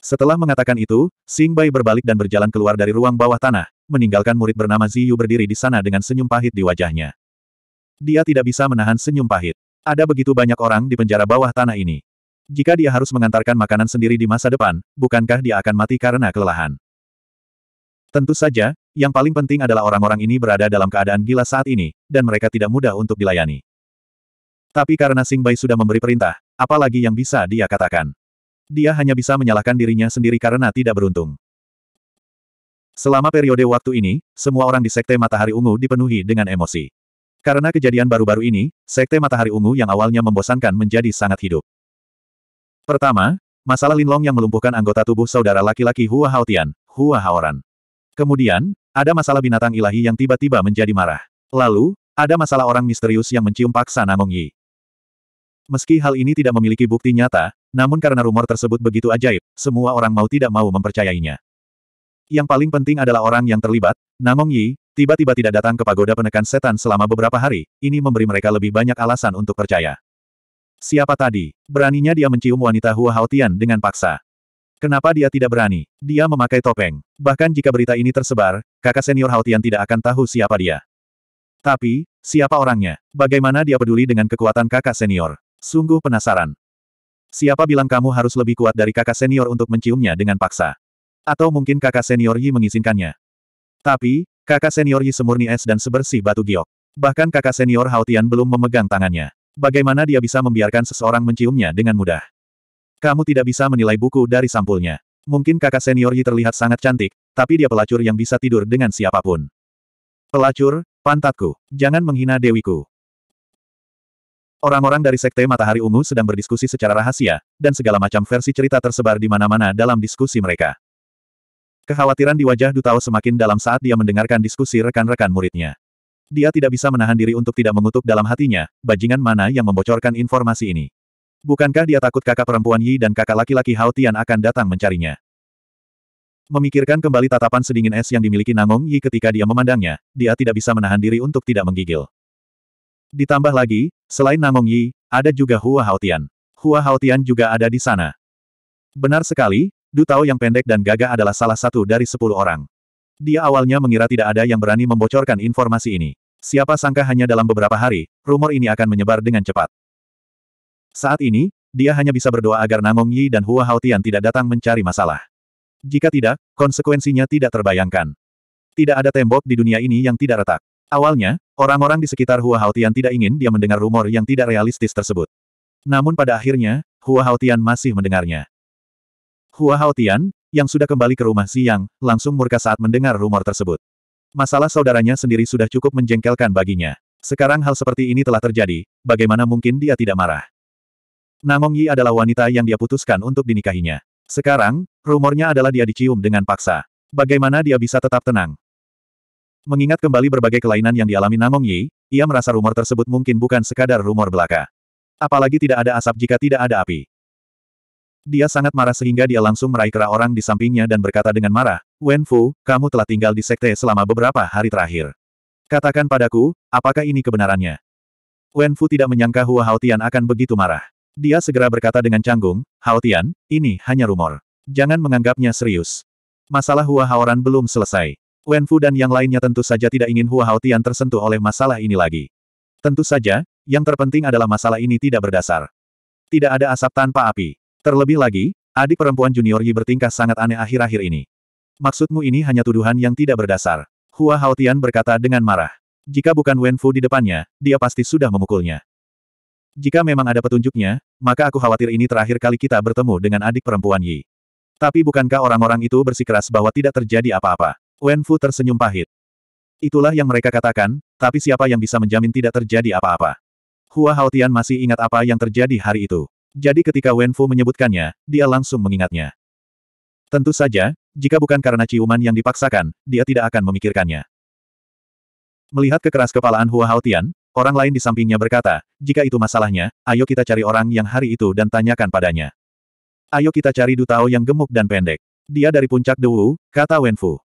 Setelah mengatakan itu, Sing Bai berbalik dan berjalan keluar dari ruang bawah tanah, meninggalkan murid bernama Ziyu berdiri di sana dengan senyum pahit di wajahnya. Dia tidak bisa menahan senyum pahit. Ada begitu banyak orang di penjara bawah tanah ini. Jika dia harus mengantarkan makanan sendiri di masa depan, bukankah dia akan mati karena kelelahan? Tentu saja, yang paling penting adalah orang-orang ini berada dalam keadaan gila saat ini, dan mereka tidak mudah untuk dilayani. Tapi karena Sing Bai sudah memberi perintah, apalagi yang bisa dia katakan. Dia hanya bisa menyalahkan dirinya sendiri karena tidak beruntung. Selama periode waktu ini, semua orang di Sekte Matahari Ungu dipenuhi dengan emosi. Karena kejadian baru-baru ini, Sekte Matahari Ungu yang awalnya membosankan menjadi sangat hidup. Pertama, masalah Linlong yang melumpuhkan anggota tubuh saudara laki-laki Hua Haotian, Hua Haoran. Kemudian, ada masalah binatang ilahi yang tiba-tiba menjadi marah. Lalu, ada masalah orang misterius yang mencium paksa Namong Yi. Meski hal ini tidak memiliki bukti nyata, namun karena rumor tersebut begitu ajaib, semua orang mau tidak mau mempercayainya. Yang paling penting adalah orang yang terlibat, Namong Yi, tiba-tiba tidak datang ke pagoda penekan setan selama beberapa hari, ini memberi mereka lebih banyak alasan untuk percaya. Siapa tadi? Beraninya dia mencium wanita Hua Haotian dengan paksa. Kenapa dia tidak berani? Dia memakai topeng. Bahkan jika berita ini tersebar, kakak senior Haotian tidak akan tahu siapa dia. Tapi, siapa orangnya? Bagaimana dia peduli dengan kekuatan kakak senior? Sungguh penasaran. Siapa bilang kamu harus lebih kuat dari kakak senior untuk menciumnya dengan paksa? Atau mungkin kakak senior Yi mengizinkannya? Tapi, kakak senior Yi semurni es dan sebersih batu giok. Bahkan kakak senior Haotian belum memegang tangannya. Bagaimana dia bisa membiarkan seseorang menciumnya dengan mudah? Kamu tidak bisa menilai buku dari sampulnya. Mungkin kakak senior Yi terlihat sangat cantik, tapi dia pelacur yang bisa tidur dengan siapapun. Pelacur, pantatku, jangan menghina dewiku. Orang-orang dari Sekte Matahari Ungu sedang berdiskusi secara rahasia, dan segala macam versi cerita tersebar di mana-mana dalam diskusi mereka. Kekhawatiran di wajah Dutao semakin dalam saat dia mendengarkan diskusi rekan-rekan muridnya. Dia tidak bisa menahan diri untuk tidak mengutuk dalam hatinya, bajingan mana yang membocorkan informasi ini. Bukankah dia takut kakak perempuan Yi dan kakak laki-laki Hao Tian akan datang mencarinya? Memikirkan kembali tatapan sedingin es yang dimiliki Nangong Yi ketika dia memandangnya, dia tidak bisa menahan diri untuk tidak menggigil. Ditambah lagi, selain Namong Yi, ada juga Hua Haotian. Hua Haotian juga ada di sana. Benar sekali, Du Tao yang pendek dan gagah adalah salah satu dari sepuluh orang. Dia awalnya mengira tidak ada yang berani membocorkan informasi ini. Siapa sangka hanya dalam beberapa hari, rumor ini akan menyebar dengan cepat. Saat ini, dia hanya bisa berdoa agar Namong Yi dan Hua Haotian tidak datang mencari masalah. Jika tidak, konsekuensinya tidak terbayangkan. Tidak ada tembok di dunia ini yang tidak retak. Awalnya, orang-orang di sekitar Hua Haotian tidak ingin dia mendengar rumor yang tidak realistis tersebut. Namun pada akhirnya, Hua Haotian masih mendengarnya. Hua Haotian, yang sudah kembali ke rumah siang, langsung murka saat mendengar rumor tersebut. Masalah saudaranya sendiri sudah cukup menjengkelkan baginya. Sekarang hal seperti ini telah terjadi, bagaimana mungkin dia tidak marah? Namong Yi adalah wanita yang dia putuskan untuk dinikahinya. Sekarang, rumornya adalah dia dicium dengan paksa. Bagaimana dia bisa tetap tenang? Mengingat kembali berbagai kelainan yang dialami Namong Yi, ia merasa rumor tersebut mungkin bukan sekadar rumor belaka. Apalagi tidak ada asap jika tidak ada api. Dia sangat marah sehingga dia langsung meraih kera orang di sampingnya dan berkata dengan marah, Wen Fu, kamu telah tinggal di sekte selama beberapa hari terakhir. Katakan padaku, apakah ini kebenarannya? Wen Fu tidak menyangka Hua Haotian akan begitu marah. Dia segera berkata dengan canggung, Haotian, ini hanya rumor. Jangan menganggapnya serius. Masalah Hua Haoran belum selesai. Wen Fu dan yang lainnya tentu saja tidak ingin Hua Haotian tersentuh oleh masalah ini lagi. Tentu saja, yang terpenting adalah masalah ini tidak berdasar. Tidak ada asap tanpa api. Terlebih lagi, adik perempuan junior Yi bertingkah sangat aneh akhir-akhir ini. Maksudmu ini hanya tuduhan yang tidak berdasar. Hua Haotian berkata dengan marah. Jika bukan Wen Fu di depannya, dia pasti sudah memukulnya. Jika memang ada petunjuknya, maka aku khawatir ini terakhir kali kita bertemu dengan adik perempuan Yi. Tapi bukankah orang-orang itu bersikeras bahwa tidak terjadi apa-apa? Wen Fu tersenyum pahit. Itulah yang mereka katakan, tapi siapa yang bisa menjamin tidak terjadi apa-apa? Hua Haotian masih ingat apa yang terjadi hari itu. Jadi ketika Wen Fu menyebutkannya, dia langsung mengingatnya. Tentu saja, jika bukan karena ciuman yang dipaksakan, dia tidak akan memikirkannya. Melihat kekeras kepalaan Hua Haotian, orang lain di sampingnya berkata, jika itu masalahnya, ayo kita cari orang yang hari itu dan tanyakan padanya. Ayo kita cari Du Tao yang gemuk dan pendek. Dia dari puncak Dewu, kata Wenfu.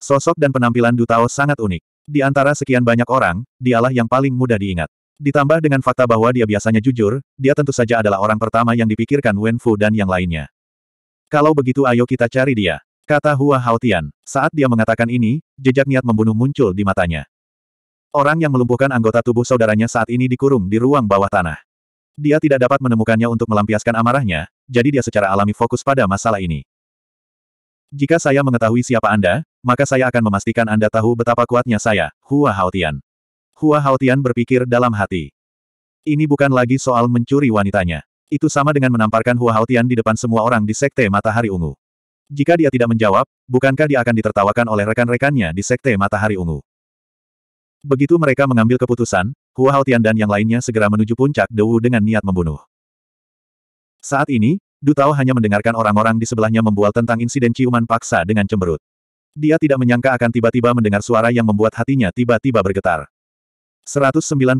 Sosok dan penampilan Dutao sangat unik. Di antara sekian banyak orang, dialah yang paling mudah diingat. Ditambah dengan fakta bahwa dia biasanya jujur, dia tentu saja adalah orang pertama yang dipikirkan Wen Fu dan yang lainnya. Kalau begitu ayo kita cari dia. Kata Hua Haotian. Saat dia mengatakan ini, jejak niat membunuh muncul di matanya. Orang yang melumpuhkan anggota tubuh saudaranya saat ini dikurung di ruang bawah tanah. Dia tidak dapat menemukannya untuk melampiaskan amarahnya, jadi dia secara alami fokus pada masalah ini. Jika saya mengetahui siapa Anda, maka saya akan memastikan Anda tahu betapa kuatnya saya, Hua Haotian. Hua Haotian berpikir dalam hati. Ini bukan lagi soal mencuri wanitanya. Itu sama dengan menamparkan Hua Haotian di depan semua orang di Sekte Matahari Ungu. Jika dia tidak menjawab, bukankah dia akan ditertawakan oleh rekan-rekannya di Sekte Matahari Ungu? Begitu mereka mengambil keputusan, Hua Haotian dan yang lainnya segera menuju puncak Dewu dengan niat membunuh. Saat ini, Du Tao hanya mendengarkan orang-orang di sebelahnya membual tentang insiden ciuman paksa dengan cemberut. Dia tidak menyangka akan tiba-tiba mendengar suara yang membuat hatinya tiba-tiba bergetar. 194.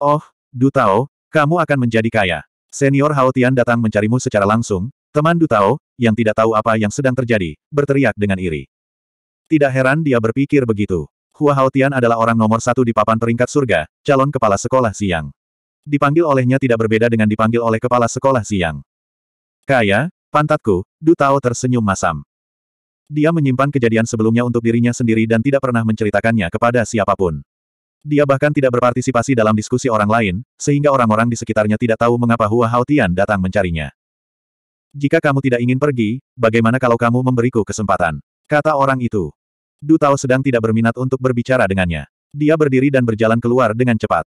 Oh, Dutao, kamu akan menjadi kaya. Senior Haotian datang mencarimu secara langsung, teman Dutao, yang tidak tahu apa yang sedang terjadi, berteriak dengan iri. Tidak heran dia berpikir begitu. Hua Haotian adalah orang nomor satu di papan peringkat surga, calon kepala sekolah siang. Dipanggil olehnya tidak berbeda dengan dipanggil oleh kepala sekolah siang. Kaya, pantatku, Dutao tersenyum masam. Dia menyimpan kejadian sebelumnya untuk dirinya sendiri dan tidak pernah menceritakannya kepada siapapun. Dia bahkan tidak berpartisipasi dalam diskusi orang lain, sehingga orang-orang di sekitarnya tidak tahu mengapa Hua Haotian datang mencarinya. Jika kamu tidak ingin pergi, bagaimana kalau kamu memberiku kesempatan? Kata orang itu. Du Tao sedang tidak berminat untuk berbicara dengannya. Dia berdiri dan berjalan keluar dengan cepat.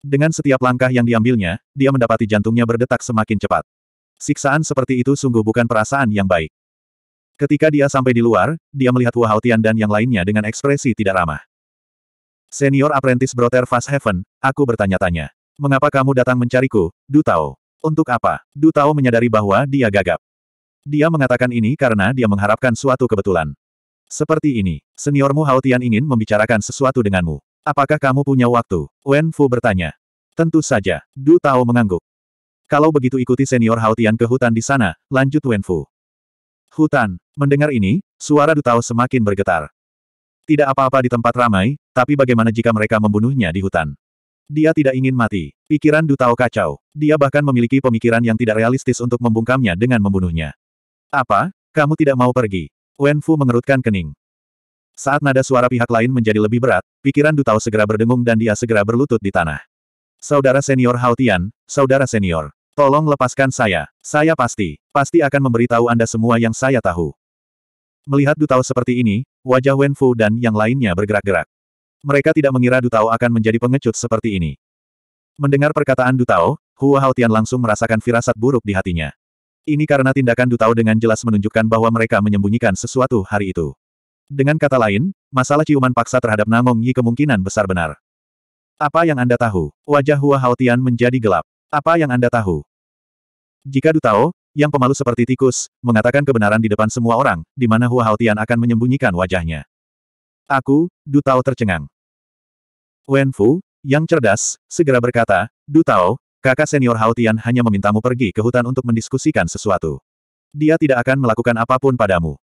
Dengan setiap langkah yang diambilnya, dia mendapati jantungnya berdetak semakin cepat. Siksaan seperti itu sungguh bukan perasaan yang baik. Ketika dia sampai di luar, dia melihat Hua Haotian dan yang lainnya dengan ekspresi tidak ramah. Senior apprentice Brother Fast Heaven, aku bertanya-tanya. Mengapa kamu datang mencariku, Du Tao? Untuk apa? Du Tao menyadari bahwa dia gagap. Dia mengatakan ini karena dia mengharapkan suatu kebetulan. Seperti ini, seniormu Haotian ingin membicarakan sesuatu denganmu. Apakah kamu punya waktu? Wen Fu bertanya. Tentu saja, Du Tao mengangguk. Kalau begitu ikuti senior Haotian ke hutan di sana, lanjut Wen Fu. Hutan. Mendengar ini, suara Dutao semakin bergetar. Tidak apa-apa di tempat ramai, tapi bagaimana jika mereka membunuhnya di hutan? Dia tidak ingin mati. Pikiran Dutao kacau. Dia bahkan memiliki pemikiran yang tidak realistis untuk membungkamnya dengan membunuhnya. Apa? Kamu tidak mau pergi? Wen Fu mengerutkan kening. Saat nada suara pihak lain menjadi lebih berat, pikiran Dutao segera berdengung dan dia segera berlutut di tanah. Saudara senior Hao Tian, saudara senior. Tolong lepaskan saya. Saya pasti, pasti akan memberitahu Anda semua yang saya tahu. Melihat Dutao seperti ini, wajah Wen Fu dan yang lainnya bergerak-gerak. Mereka tidak mengira Dutao akan menjadi pengecut seperti ini. Mendengar perkataan Dutao, Hua Haotian langsung merasakan firasat buruk di hatinya. Ini karena tindakan Dutao dengan jelas menunjukkan bahwa mereka menyembunyikan sesuatu hari itu. Dengan kata lain, masalah ciuman paksa terhadap Namong Yi kemungkinan besar benar. Apa yang Anda tahu? Wajah Hua Haotian menjadi gelap. Apa yang Anda tahu? Jika Dutao, yang pemalu seperti tikus, mengatakan kebenaran di depan semua orang, di mana Hua Haotian akan menyembunyikan wajahnya. Aku, Dutao tercengang. Wen Fu, yang cerdas, segera berkata, Dutao, kakak senior Haotian hanya memintamu pergi ke hutan untuk mendiskusikan sesuatu. Dia tidak akan melakukan apapun padamu.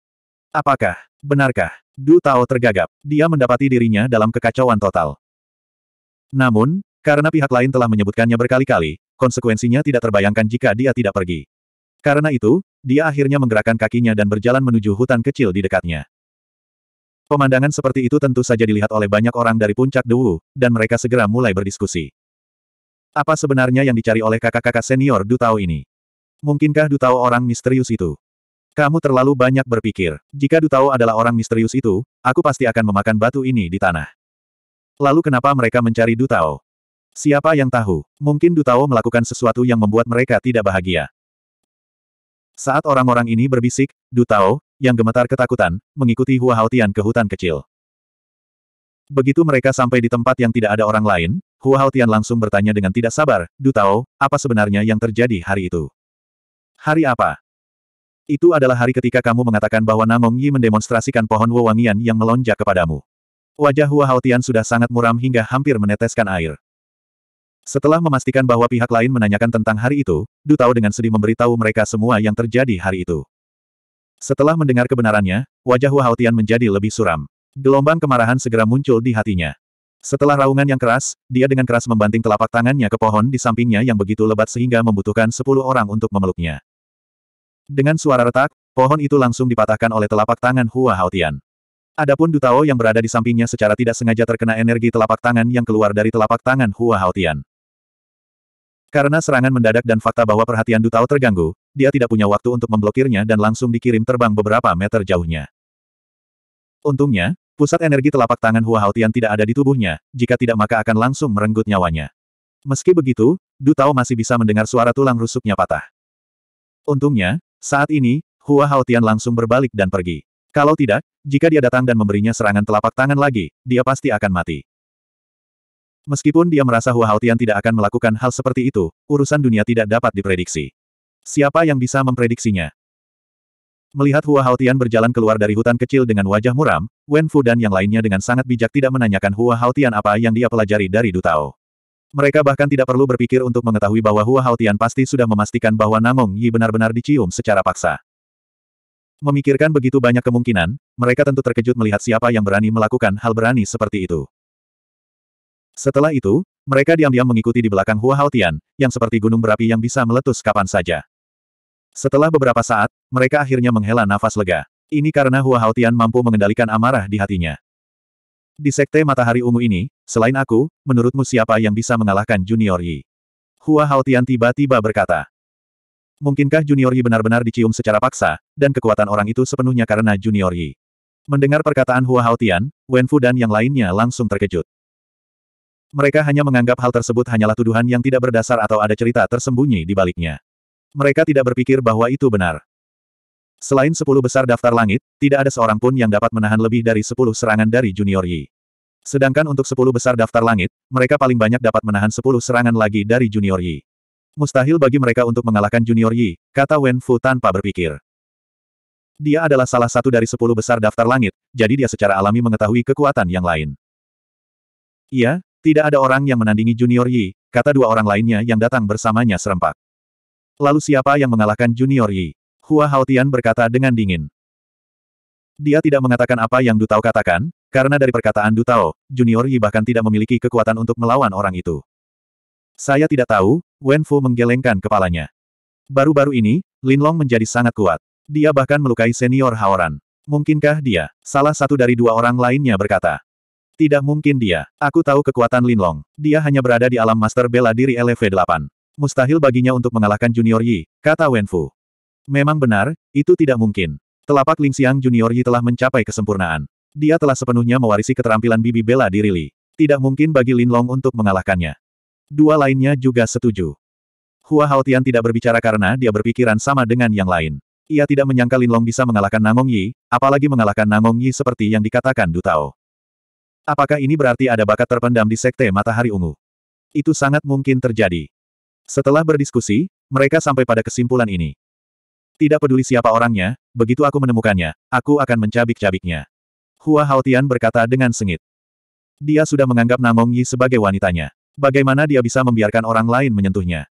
Apakah, benarkah, Du Tao tergagap, dia mendapati dirinya dalam kekacauan total. Namun, karena pihak lain telah menyebutkannya berkali-kali, konsekuensinya tidak terbayangkan jika dia tidak pergi. Karena itu, dia akhirnya menggerakkan kakinya dan berjalan menuju hutan kecil di dekatnya. Pemandangan seperti itu tentu saja dilihat oleh banyak orang dari puncak Dewu, dan mereka segera mulai berdiskusi. Apa sebenarnya yang dicari oleh kakak-kakak senior Dutao ini? Mungkinkah Dutao orang misterius itu? Kamu terlalu banyak berpikir. Jika Dutao adalah orang misterius itu, aku pasti akan memakan batu ini di tanah. Lalu kenapa mereka mencari Dutao? Siapa yang tahu, mungkin Dutao melakukan sesuatu yang membuat mereka tidak bahagia. Saat orang-orang ini berbisik, Dutao, yang gemetar ketakutan, mengikuti Hua Haotian ke hutan kecil. Begitu mereka sampai di tempat yang tidak ada orang lain, Hua Haotian langsung bertanya dengan tidak sabar, Dutao, apa sebenarnya yang terjadi hari itu? Hari apa? Itu adalah hari ketika kamu mengatakan bahwa Namong Yi mendemonstrasikan pohon wewangian yang melonjak kepadamu. Wajah Hua Haotian sudah sangat muram hingga hampir meneteskan air. Setelah memastikan bahwa pihak lain menanyakan tentang hari itu, Du Tao dengan sedih memberitahu mereka semua yang terjadi hari itu. Setelah mendengar kebenarannya, wajah Hua Haotian menjadi lebih suram. Gelombang kemarahan segera muncul di hatinya. Setelah raungan yang keras, dia dengan keras membanting telapak tangannya ke pohon di sampingnya yang begitu lebat sehingga membutuhkan sepuluh orang untuk memeluknya. Dengan suara retak, pohon itu langsung dipatahkan oleh telapak tangan Hua Haotian. Adapun Tao yang berada di sampingnya secara tidak sengaja terkena energi telapak tangan yang keluar dari telapak tangan Hua Haotian. Karena serangan mendadak dan fakta bahwa perhatian Dutao terganggu, dia tidak punya waktu untuk memblokirnya dan langsung dikirim terbang beberapa meter jauhnya. Untungnya, pusat energi telapak tangan Hua Haotian tidak ada di tubuhnya, jika tidak maka akan langsung merenggut nyawanya. Meski begitu, Dutao masih bisa mendengar suara tulang rusuknya patah. Untungnya, saat ini, Hua Haotian langsung berbalik dan pergi. Kalau tidak, jika dia datang dan memberinya serangan telapak tangan lagi, dia pasti akan mati. Meskipun dia merasa Hua Haotian tidak akan melakukan hal seperti itu, urusan dunia tidak dapat diprediksi. Siapa yang bisa memprediksinya? Melihat Hua Haotian berjalan keluar dari hutan kecil dengan wajah muram, Wen Fu dan yang lainnya dengan sangat bijak tidak menanyakan Hua Haotian apa yang dia pelajari dari Dutao. Mereka bahkan tidak perlu berpikir untuk mengetahui bahwa Hua Haotian pasti sudah memastikan bahwa Namong Yi benar-benar dicium secara paksa. Memikirkan begitu banyak kemungkinan, mereka tentu terkejut melihat siapa yang berani melakukan hal berani seperti itu. Setelah itu, mereka diam-diam mengikuti di belakang Hua Haotian, yang seperti gunung berapi yang bisa meletus kapan saja. Setelah beberapa saat, mereka akhirnya menghela nafas lega. Ini karena Hua Haotian mampu mengendalikan amarah di hatinya. Di Sekte Matahari Ungu ini, selain aku, menurutmu siapa yang bisa mengalahkan Junior Yi? Hua Haotian tiba-tiba berkata. Mungkinkah Junior Yi benar-benar dicium secara paksa, dan kekuatan orang itu sepenuhnya karena Junior Yi? Mendengar perkataan Hua Haotian, Fu dan yang lainnya langsung terkejut. Mereka hanya menganggap hal tersebut hanyalah tuduhan yang tidak berdasar atau ada cerita tersembunyi di baliknya. Mereka tidak berpikir bahwa itu benar. Selain sepuluh besar daftar langit, tidak ada seorang pun yang dapat menahan lebih dari sepuluh serangan dari Junior Yi. Sedangkan untuk sepuluh besar daftar langit, mereka paling banyak dapat menahan sepuluh serangan lagi dari Junior Yi. Mustahil bagi mereka untuk mengalahkan Junior Yi, kata Wen Fu tanpa berpikir. Dia adalah salah satu dari sepuluh besar daftar langit, jadi dia secara alami mengetahui kekuatan yang lain. Iya, tidak ada orang yang menandingi Junior Yi, kata dua orang lainnya yang datang bersamanya serempak. Lalu siapa yang mengalahkan Junior Yi? Hua Haotian berkata dengan dingin. Dia tidak mengatakan apa yang Dutao katakan, karena dari perkataan Dutao, Junior Yi bahkan tidak memiliki kekuatan untuk melawan orang itu. Saya tidak tahu, Wen Fu menggelengkan kepalanya. Baru-baru ini, Lin Long menjadi sangat kuat. Dia bahkan melukai senior Haoran. Mungkinkah dia? Salah satu dari dua orang lainnya berkata. Tidak mungkin dia. Aku tahu kekuatan Linlong. Dia hanya berada di alam master bela diri LV8. Mustahil baginya untuk mengalahkan Junior Yi, kata Wenfu. Memang benar, itu tidak mungkin. Telapak Lingxiang Junior Yi telah mencapai kesempurnaan. Dia telah sepenuhnya mewarisi keterampilan bibi bela diri Li. Tidak mungkin bagi Linlong untuk mengalahkannya. Dua lainnya juga setuju. Hua Haotian tidak berbicara karena dia berpikiran sama dengan yang lain. Ia tidak menyangka Linlong bisa mengalahkan Nangong Yi, apalagi mengalahkan Nangong Yi seperti yang dikatakan Dutao. Apakah ini berarti ada bakat terpendam di Sekte Matahari Ungu? Itu sangat mungkin terjadi. Setelah berdiskusi, mereka sampai pada kesimpulan ini. Tidak peduli siapa orangnya, begitu aku menemukannya, aku akan mencabik-cabiknya. Hua Haotian berkata dengan sengit. Dia sudah menganggap Namong Yi sebagai wanitanya. Bagaimana dia bisa membiarkan orang lain menyentuhnya?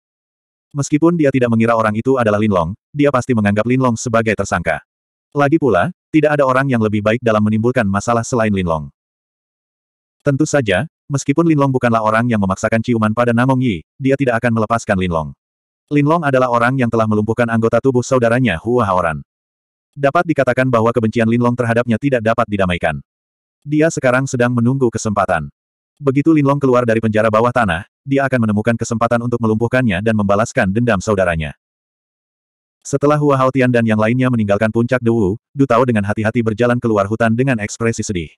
Meskipun dia tidak mengira orang itu adalah Lin Long, dia pasti menganggap Lin Long sebagai tersangka. Lagi pula, tidak ada orang yang lebih baik dalam menimbulkan masalah selain Lin Long. Tentu saja, meskipun Linlong bukanlah orang yang memaksakan ciuman pada Namong Yi, dia tidak akan melepaskan Linlong. Linlong adalah orang yang telah melumpuhkan anggota tubuh saudaranya Hua Haoran. Dapat dikatakan bahwa kebencian Linlong terhadapnya tidak dapat didamaikan. Dia sekarang sedang menunggu kesempatan. Begitu Linlong keluar dari penjara bawah tanah, dia akan menemukan kesempatan untuk melumpuhkannya dan membalaskan dendam saudaranya. Setelah Hua Haotian dan yang lainnya meninggalkan puncak Dewu, Du Tao dengan hati-hati berjalan keluar hutan dengan ekspresi sedih.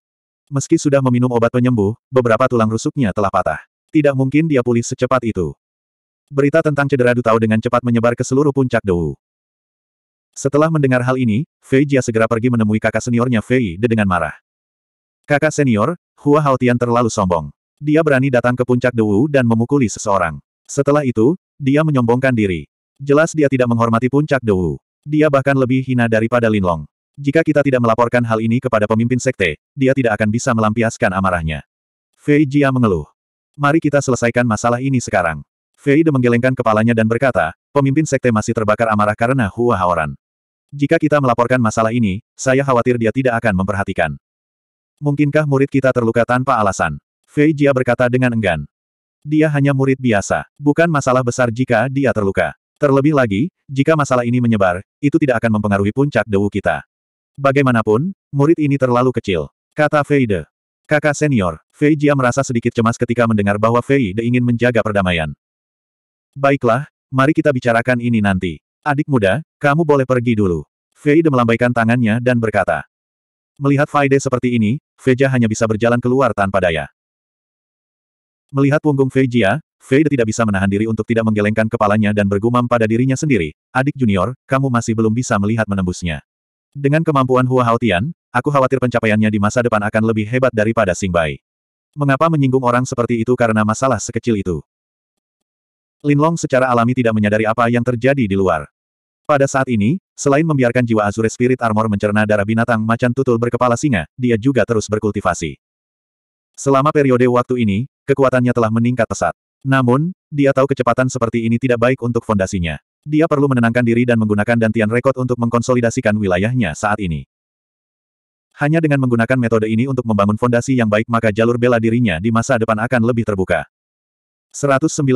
Meski sudah meminum obat penyembuh, beberapa tulang rusuknya telah patah. Tidak mungkin dia pulih secepat itu. Berita tentang cedera Dutao dengan cepat menyebar ke seluruh puncak Dou. Setelah mendengar hal ini, Fei Jia segera pergi menemui kakak seniornya Fei De dengan marah. Kakak senior, Hua Haotian terlalu sombong. Dia berani datang ke puncak Dou dan memukuli seseorang. Setelah itu, dia menyombongkan diri. Jelas dia tidak menghormati puncak Dou. Dia bahkan lebih hina daripada Linlong. Jika kita tidak melaporkan hal ini kepada pemimpin sekte, dia tidak akan bisa melampiaskan amarahnya. Fei Jia mengeluh. Mari kita selesaikan masalah ini sekarang. Fei De menggelengkan kepalanya dan berkata, pemimpin sekte masih terbakar amarah karena Hua Haoran. Jika kita melaporkan masalah ini, saya khawatir dia tidak akan memperhatikan. Mungkinkah murid kita terluka tanpa alasan? Fei Jia berkata dengan enggan. Dia hanya murid biasa, bukan masalah besar jika dia terluka. Terlebih lagi, jika masalah ini menyebar, itu tidak akan mempengaruhi puncak dewu kita. Bagaimanapun, murid ini terlalu kecil. Kata Feide. Kakak senior, Fei Jia merasa sedikit cemas ketika mendengar bahwa Feide ingin menjaga perdamaian. Baiklah, mari kita bicarakan ini nanti. Adik muda, kamu boleh pergi dulu. Feide melambaikan tangannya dan berkata. Melihat Faide seperti ini, Feja hanya bisa berjalan keluar tanpa daya. Melihat punggung Feijia, Feide tidak bisa menahan diri untuk tidak menggelengkan kepalanya dan bergumam pada dirinya sendiri, adik junior, kamu masih belum bisa melihat menembusnya. Dengan kemampuan Hua Haotian, aku khawatir pencapaiannya di masa depan akan lebih hebat daripada Sing Bai. Mengapa menyinggung orang seperti itu karena masalah sekecil itu? Lin Long secara alami tidak menyadari apa yang terjadi di luar. Pada saat ini, selain membiarkan jiwa Azure Spirit Armor mencerna darah binatang macan tutul berkepala singa, dia juga terus berkultivasi. Selama periode waktu ini, kekuatannya telah meningkat pesat. Namun, dia tahu kecepatan seperti ini tidak baik untuk fondasinya. Dia perlu menenangkan diri dan menggunakan dantian rekod untuk mengkonsolidasikan wilayahnya saat ini. Hanya dengan menggunakan metode ini untuk membangun fondasi yang baik maka jalur bela dirinya di masa depan akan lebih terbuka. 195.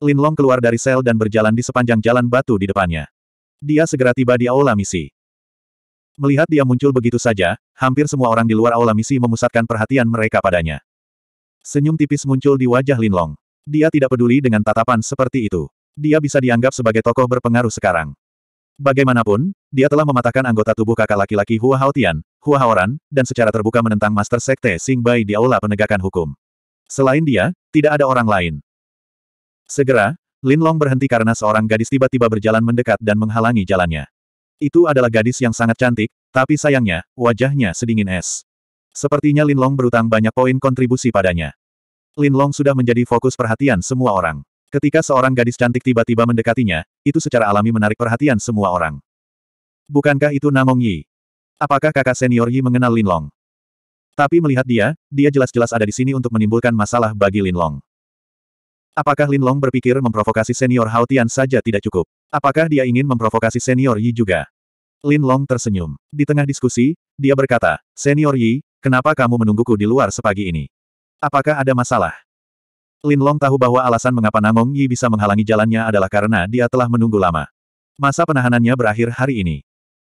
Long keluar dari sel dan berjalan di sepanjang jalan batu di depannya. Dia segera tiba di aula misi. Melihat dia muncul begitu saja, hampir semua orang di luar aula misi memusatkan perhatian mereka padanya. Senyum tipis muncul di wajah Lin Long. Dia tidak peduli dengan tatapan seperti itu dia bisa dianggap sebagai tokoh berpengaruh sekarang. Bagaimanapun, dia telah mematahkan anggota tubuh kakak laki-laki Hua Haotian, Hua Haoran, dan secara terbuka menentang Master Sekte Sing Bai di aula penegakan hukum. Selain dia, tidak ada orang lain. Segera, Lin Long berhenti karena seorang gadis tiba-tiba berjalan mendekat dan menghalangi jalannya. Itu adalah gadis yang sangat cantik, tapi sayangnya, wajahnya sedingin es. Sepertinya Lin Long berutang banyak poin kontribusi padanya. Lin Long sudah menjadi fokus perhatian semua orang. Ketika seorang gadis cantik tiba-tiba mendekatinya, itu secara alami menarik perhatian semua orang. Bukankah itu Namong Yi? Apakah kakak senior Yi mengenal Lin Long? Tapi melihat dia, dia jelas-jelas ada di sini untuk menimbulkan masalah bagi Lin Long. Apakah Lin Long berpikir memprovokasi senior Hao Tian saja tidak cukup? Apakah dia ingin memprovokasi senior Yi juga? Lin Long tersenyum. Di tengah diskusi, dia berkata, Senior Yi, kenapa kamu menungguku di luar sepagi ini? Apakah ada masalah? Lin Long tahu bahwa alasan mengapa Namong Yi bisa menghalangi jalannya adalah karena dia telah menunggu lama. Masa penahanannya berakhir hari ini.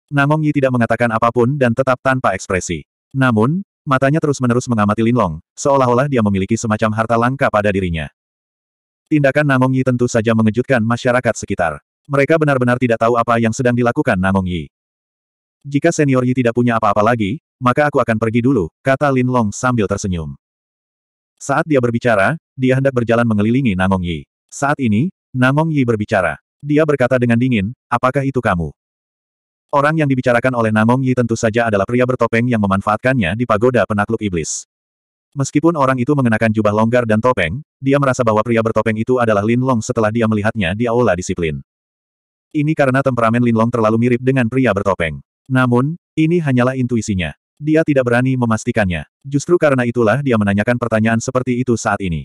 Namong Yi tidak mengatakan apapun dan tetap tanpa ekspresi. Namun, matanya terus-menerus mengamati Lin Long, seolah-olah dia memiliki semacam harta langka pada dirinya. Tindakan Namong Yi tentu saja mengejutkan masyarakat sekitar. Mereka benar-benar tidak tahu apa yang sedang dilakukan Namong Yi. Jika senior Yi tidak punya apa-apa lagi, maka aku akan pergi dulu, kata Lin Long sambil tersenyum. Saat dia berbicara, dia hendak berjalan mengelilingi Nangong Yi. Saat ini, Nangong Yi berbicara. Dia berkata dengan dingin, apakah itu kamu? Orang yang dibicarakan oleh Nangong Yi tentu saja adalah pria bertopeng yang memanfaatkannya di pagoda penakluk iblis. Meskipun orang itu mengenakan jubah longgar dan topeng, dia merasa bahwa pria bertopeng itu adalah Lin Long setelah dia melihatnya di aula disiplin. Ini karena temperamen Lin Long terlalu mirip dengan pria bertopeng. Namun, ini hanyalah intuisinya. Dia tidak berani memastikannya. Justru karena itulah dia menanyakan pertanyaan seperti itu saat ini.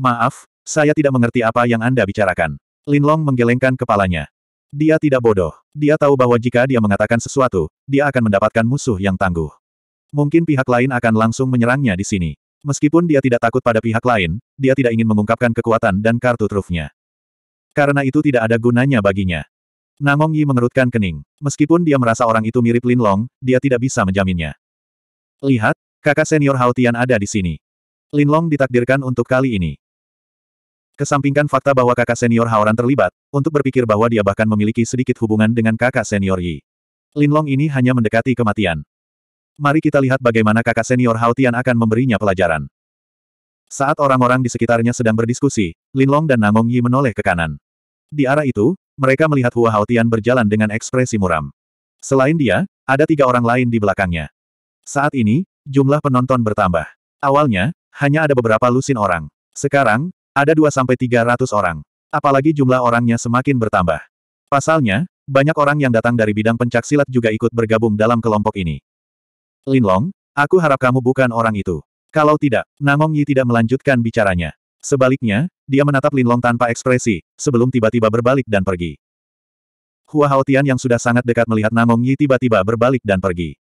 Maaf, saya tidak mengerti apa yang Anda bicarakan. Linlong menggelengkan kepalanya. Dia tidak bodoh. Dia tahu bahwa jika dia mengatakan sesuatu, dia akan mendapatkan musuh yang tangguh. Mungkin pihak lain akan langsung menyerangnya di sini. Meskipun dia tidak takut pada pihak lain, dia tidak ingin mengungkapkan kekuatan dan kartu trufnya. Karena itu tidak ada gunanya baginya. Namong Yi mengerutkan kening. Meskipun dia merasa orang itu mirip Lin Long, dia tidak bisa menjaminnya. Lihat, kakak senior Hao Tian ada di sini. Lin Long ditakdirkan untuk kali ini. Kesampingkan fakta bahwa kakak senior Haoran terlibat, untuk berpikir bahwa dia bahkan memiliki sedikit hubungan dengan kakak senior Yi. Lin Long ini hanya mendekati kematian. Mari kita lihat bagaimana kakak senior Hao Tian akan memberinya pelajaran. Saat orang-orang di sekitarnya sedang berdiskusi, Lin Long dan Namong Yi menoleh ke kanan. Di arah itu, mereka melihat Hua tian berjalan dengan ekspresi muram. Selain dia, ada tiga orang lain di belakangnya. Saat ini, jumlah penonton bertambah. Awalnya, hanya ada beberapa lusin orang. Sekarang, ada 2-300 orang. Apalagi jumlah orangnya semakin bertambah. Pasalnya, banyak orang yang datang dari bidang pencaksilat juga ikut bergabung dalam kelompok ini. Linlong, aku harap kamu bukan orang itu. Kalau tidak, Namong Yi tidak melanjutkan bicaranya. Sebaliknya, dia menatap Linlong tanpa ekspresi, sebelum tiba-tiba berbalik dan pergi. Hua Haotian yang sudah sangat dekat melihat Namong Yi tiba-tiba berbalik dan pergi.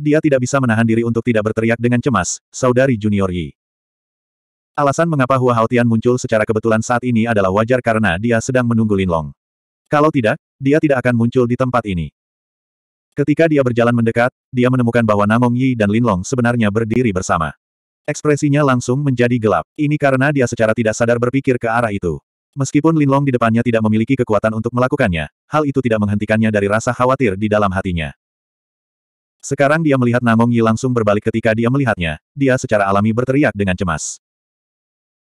Dia tidak bisa menahan diri untuk tidak berteriak dengan cemas, saudari junior Yi. Alasan mengapa Hua Haotian muncul secara kebetulan saat ini adalah wajar karena dia sedang menunggu Linlong. Kalau tidak, dia tidak akan muncul di tempat ini. Ketika dia berjalan mendekat, dia menemukan bahwa Namong Yi dan Linlong sebenarnya berdiri bersama. Ekspresinya langsung menjadi gelap. Ini karena dia secara tidak sadar berpikir ke arah itu. Meskipun Linlong di depannya tidak memiliki kekuatan untuk melakukannya, hal itu tidak menghentikannya dari rasa khawatir di dalam hatinya. Sekarang dia melihat Namong Yi langsung berbalik ketika dia melihatnya, dia secara alami berteriak dengan cemas.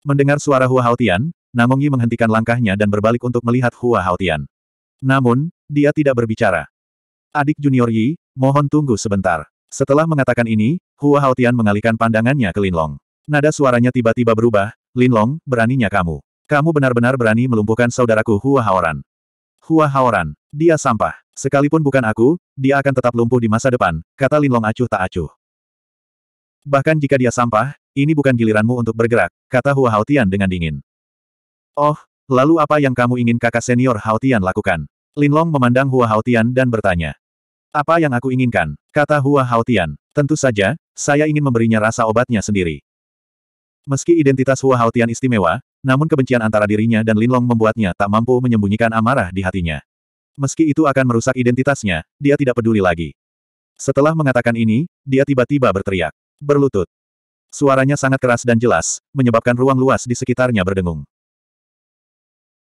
Mendengar suara Hua Haotian, Namong Yi menghentikan langkahnya dan berbalik untuk melihat Hua Haotian. Namun, dia tidak berbicara. Adik junior Yi, mohon tunggu sebentar. Setelah mengatakan ini, Hua Haotian mengalihkan pandangannya ke Linlong. Nada suaranya tiba-tiba berubah, Linlong, beraninya kamu. Kamu benar-benar berani melumpuhkan saudaraku Hua Haoran. Hua Haoran, dia sampah. Sekalipun bukan aku, dia akan tetap lumpuh di masa depan, kata Linlong acuh tak acuh. Bahkan jika dia sampah, ini bukan giliranmu untuk bergerak, kata Hua Haotian dengan dingin. Oh, lalu apa yang kamu ingin kakak senior Haotian lakukan? Linlong memandang Hua Haotian dan bertanya. Apa yang aku inginkan? Kata Hua Haotian. Tentu saja, saya ingin memberinya rasa obatnya sendiri. Meski identitas Hua Haotian istimewa, namun kebencian antara dirinya dan Linlong membuatnya tak mampu menyembunyikan amarah di hatinya. Meski itu akan merusak identitasnya, dia tidak peduli lagi. Setelah mengatakan ini, dia tiba-tiba berteriak. Berlutut. Suaranya sangat keras dan jelas, menyebabkan ruang luas di sekitarnya berdengung.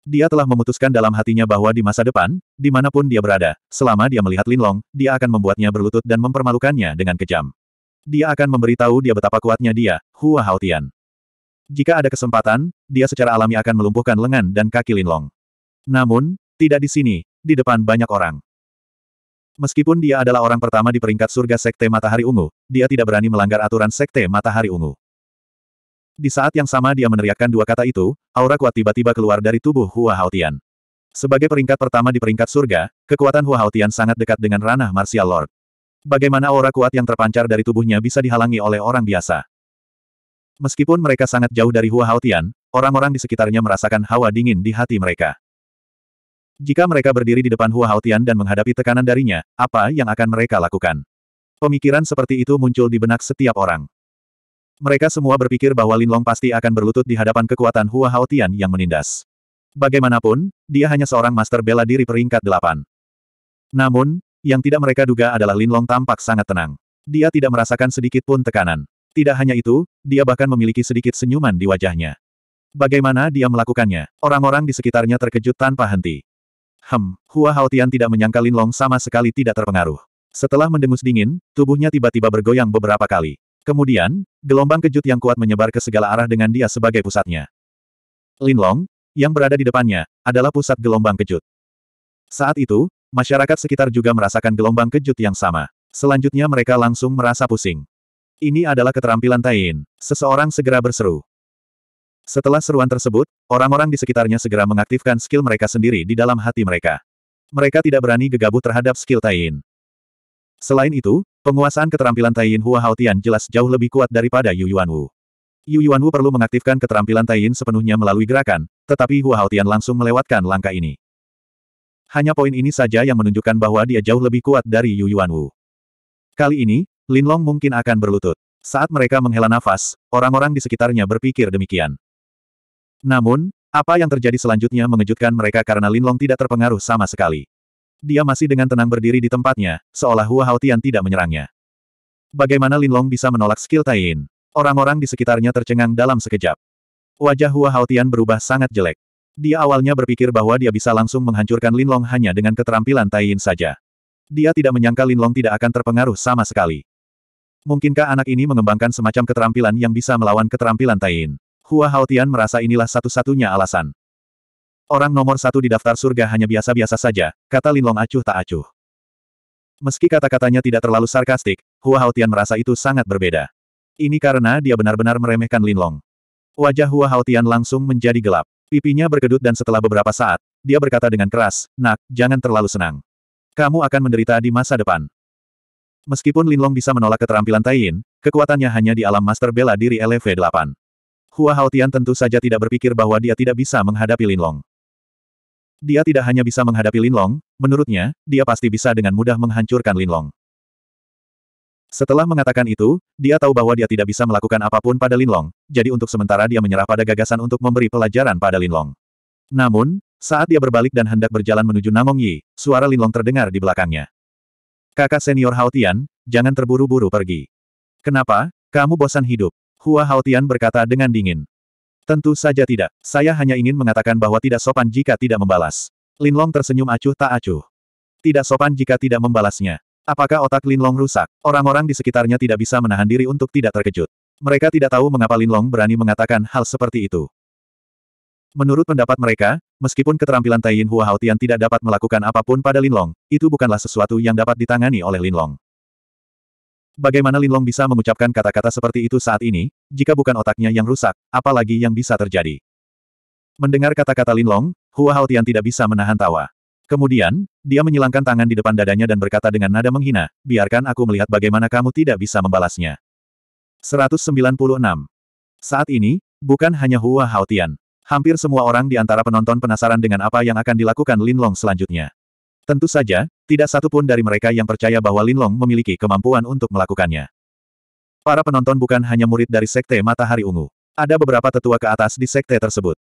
Dia telah memutuskan dalam hatinya bahwa di masa depan, dimanapun dia berada, selama dia melihat Lin Long, dia akan membuatnya berlutut dan mempermalukannya dengan kejam. Dia akan memberitahu dia betapa kuatnya dia, Hua Haotian. Jika ada kesempatan, dia secara alami akan melumpuhkan lengan dan kaki Lin Long. Namun, tidak di sini, di depan banyak orang. Meskipun dia adalah orang pertama di peringkat surga Sekte Matahari Ungu, dia tidak berani melanggar aturan Sekte Matahari Ungu. Di saat yang sama dia meneriakkan dua kata itu, aura kuat tiba-tiba keluar dari tubuh Hua Haotian. Sebagai peringkat pertama di peringkat surga, kekuatan Hua Haotian sangat dekat dengan ranah Martial Lord. Bagaimana aura kuat yang terpancar dari tubuhnya bisa dihalangi oleh orang biasa? Meskipun mereka sangat jauh dari Hua Haotian, orang-orang di sekitarnya merasakan hawa dingin di hati mereka. Jika mereka berdiri di depan Hua Haotian dan menghadapi tekanan darinya, apa yang akan mereka lakukan? Pemikiran seperti itu muncul di benak setiap orang. Mereka semua berpikir bahwa Lin Long pasti akan berlutut di hadapan kekuatan Hua Haotian yang menindas. Bagaimanapun, dia hanya seorang master bela diri peringkat delapan. Namun, yang tidak mereka duga adalah Lin Long tampak sangat tenang. Dia tidak merasakan sedikit pun tekanan. Tidak hanya itu, dia bahkan memiliki sedikit senyuman di wajahnya. Bagaimana dia melakukannya? Orang-orang di sekitarnya terkejut tanpa henti. Hem, Hua Haotian tidak menyangka Lin Long sama sekali tidak terpengaruh. Setelah mendengus dingin, tubuhnya tiba-tiba bergoyang beberapa kali. Kemudian, gelombang kejut yang kuat menyebar ke segala arah dengan dia sebagai pusatnya. Linlong, yang berada di depannya, adalah pusat gelombang kejut. Saat itu, masyarakat sekitar juga merasakan gelombang kejut yang sama. Selanjutnya mereka langsung merasa pusing. Ini adalah keterampilan Tain. Seseorang segera berseru. Setelah seruan tersebut, orang-orang di sekitarnya segera mengaktifkan skill mereka sendiri di dalam hati mereka. Mereka tidak berani gegabah terhadap skill Tain. Selain itu, Penguasaan keterampilan Taiyin Hua Haotian jelas jauh lebih kuat daripada Yu Yuan Wu. Yu Yuan Wu perlu mengaktifkan keterampilan Taiyin sepenuhnya melalui gerakan, tetapi Hua Haotian langsung melewatkan langkah ini. Hanya poin ini saja yang menunjukkan bahwa dia jauh lebih kuat dari Yu Yuan Wu. Kali ini, Lin Long mungkin akan berlutut. Saat mereka menghela nafas, orang-orang di sekitarnya berpikir demikian. Namun, apa yang terjadi selanjutnya mengejutkan mereka karena Lin Long tidak terpengaruh sama sekali. Dia masih dengan tenang berdiri di tempatnya, seolah Hua Haotian tidak menyerangnya. Bagaimana Linlong bisa menolak skill Taiyin? Orang-orang di sekitarnya tercengang dalam sekejap. Wajah Hua Haotian berubah sangat jelek. Dia awalnya berpikir bahwa dia bisa langsung menghancurkan Linlong hanya dengan keterampilan Taiyin saja. Dia tidak menyangka Linlong tidak akan terpengaruh sama sekali. Mungkinkah anak ini mengembangkan semacam keterampilan yang bisa melawan keterampilan Taiyin? Hua Haotian merasa inilah satu-satunya alasan. Orang nomor satu di daftar surga hanya biasa-biasa saja, kata Linlong acuh tak acuh. Meski kata-katanya tidak terlalu sarkastik, Hua Haotian merasa itu sangat berbeda. Ini karena dia benar-benar meremehkan Linlong. Wajah Hua Haotian langsung menjadi gelap. Pipinya berkedut dan setelah beberapa saat, dia berkata dengan keras, Nak, jangan terlalu senang. Kamu akan menderita di masa depan. Meskipun Linlong bisa menolak keterampilan Taiyin, kekuatannya hanya di alam master bela diri LV8. Hua Haotian tentu saja tidak berpikir bahwa dia tidak bisa menghadapi Linlong. Dia tidak hanya bisa menghadapi Linlong, menurutnya, dia pasti bisa dengan mudah menghancurkan Linlong. Setelah mengatakan itu, dia tahu bahwa dia tidak bisa melakukan apapun pada Linlong, jadi untuk sementara dia menyerah pada gagasan untuk memberi pelajaran pada Linlong. Namun, saat dia berbalik dan hendak berjalan menuju Namong Yi, suara Linlong terdengar di belakangnya. Kakak senior Haotian, jangan terburu-buru pergi. Kenapa, kamu bosan hidup? Hua Haotian berkata dengan dingin. Tentu saja tidak. Saya hanya ingin mengatakan bahwa tidak sopan jika tidak membalas. Linlong tersenyum acuh tak acuh. Tidak sopan jika tidak membalasnya. Apakah otak Linlong rusak? Orang-orang di sekitarnya tidak bisa menahan diri untuk tidak terkejut. Mereka tidak tahu mengapa Linlong berani mengatakan hal seperti itu. Menurut pendapat mereka, meskipun keterampilan Taiyin Hua Haotian tidak dapat melakukan apapun pada Linlong, itu bukanlah sesuatu yang dapat ditangani oleh Linlong. Bagaimana Linlong bisa mengucapkan kata-kata seperti itu saat ini, jika bukan otaknya yang rusak, apalagi yang bisa terjadi. Mendengar kata-kata Linlong, Hua Haotian tidak bisa menahan tawa. Kemudian, dia menyilangkan tangan di depan dadanya dan berkata dengan nada menghina, biarkan aku melihat bagaimana kamu tidak bisa membalasnya. 196. Saat ini, bukan hanya Hua Haotian. Hampir semua orang di antara penonton penasaran dengan apa yang akan dilakukan Linlong selanjutnya. Tentu saja, tidak satu pun dari mereka yang percaya bahwa Linlong memiliki kemampuan untuk melakukannya. Para penonton bukan hanya murid dari Sekte Matahari Ungu. Ada beberapa tetua ke atas di Sekte tersebut.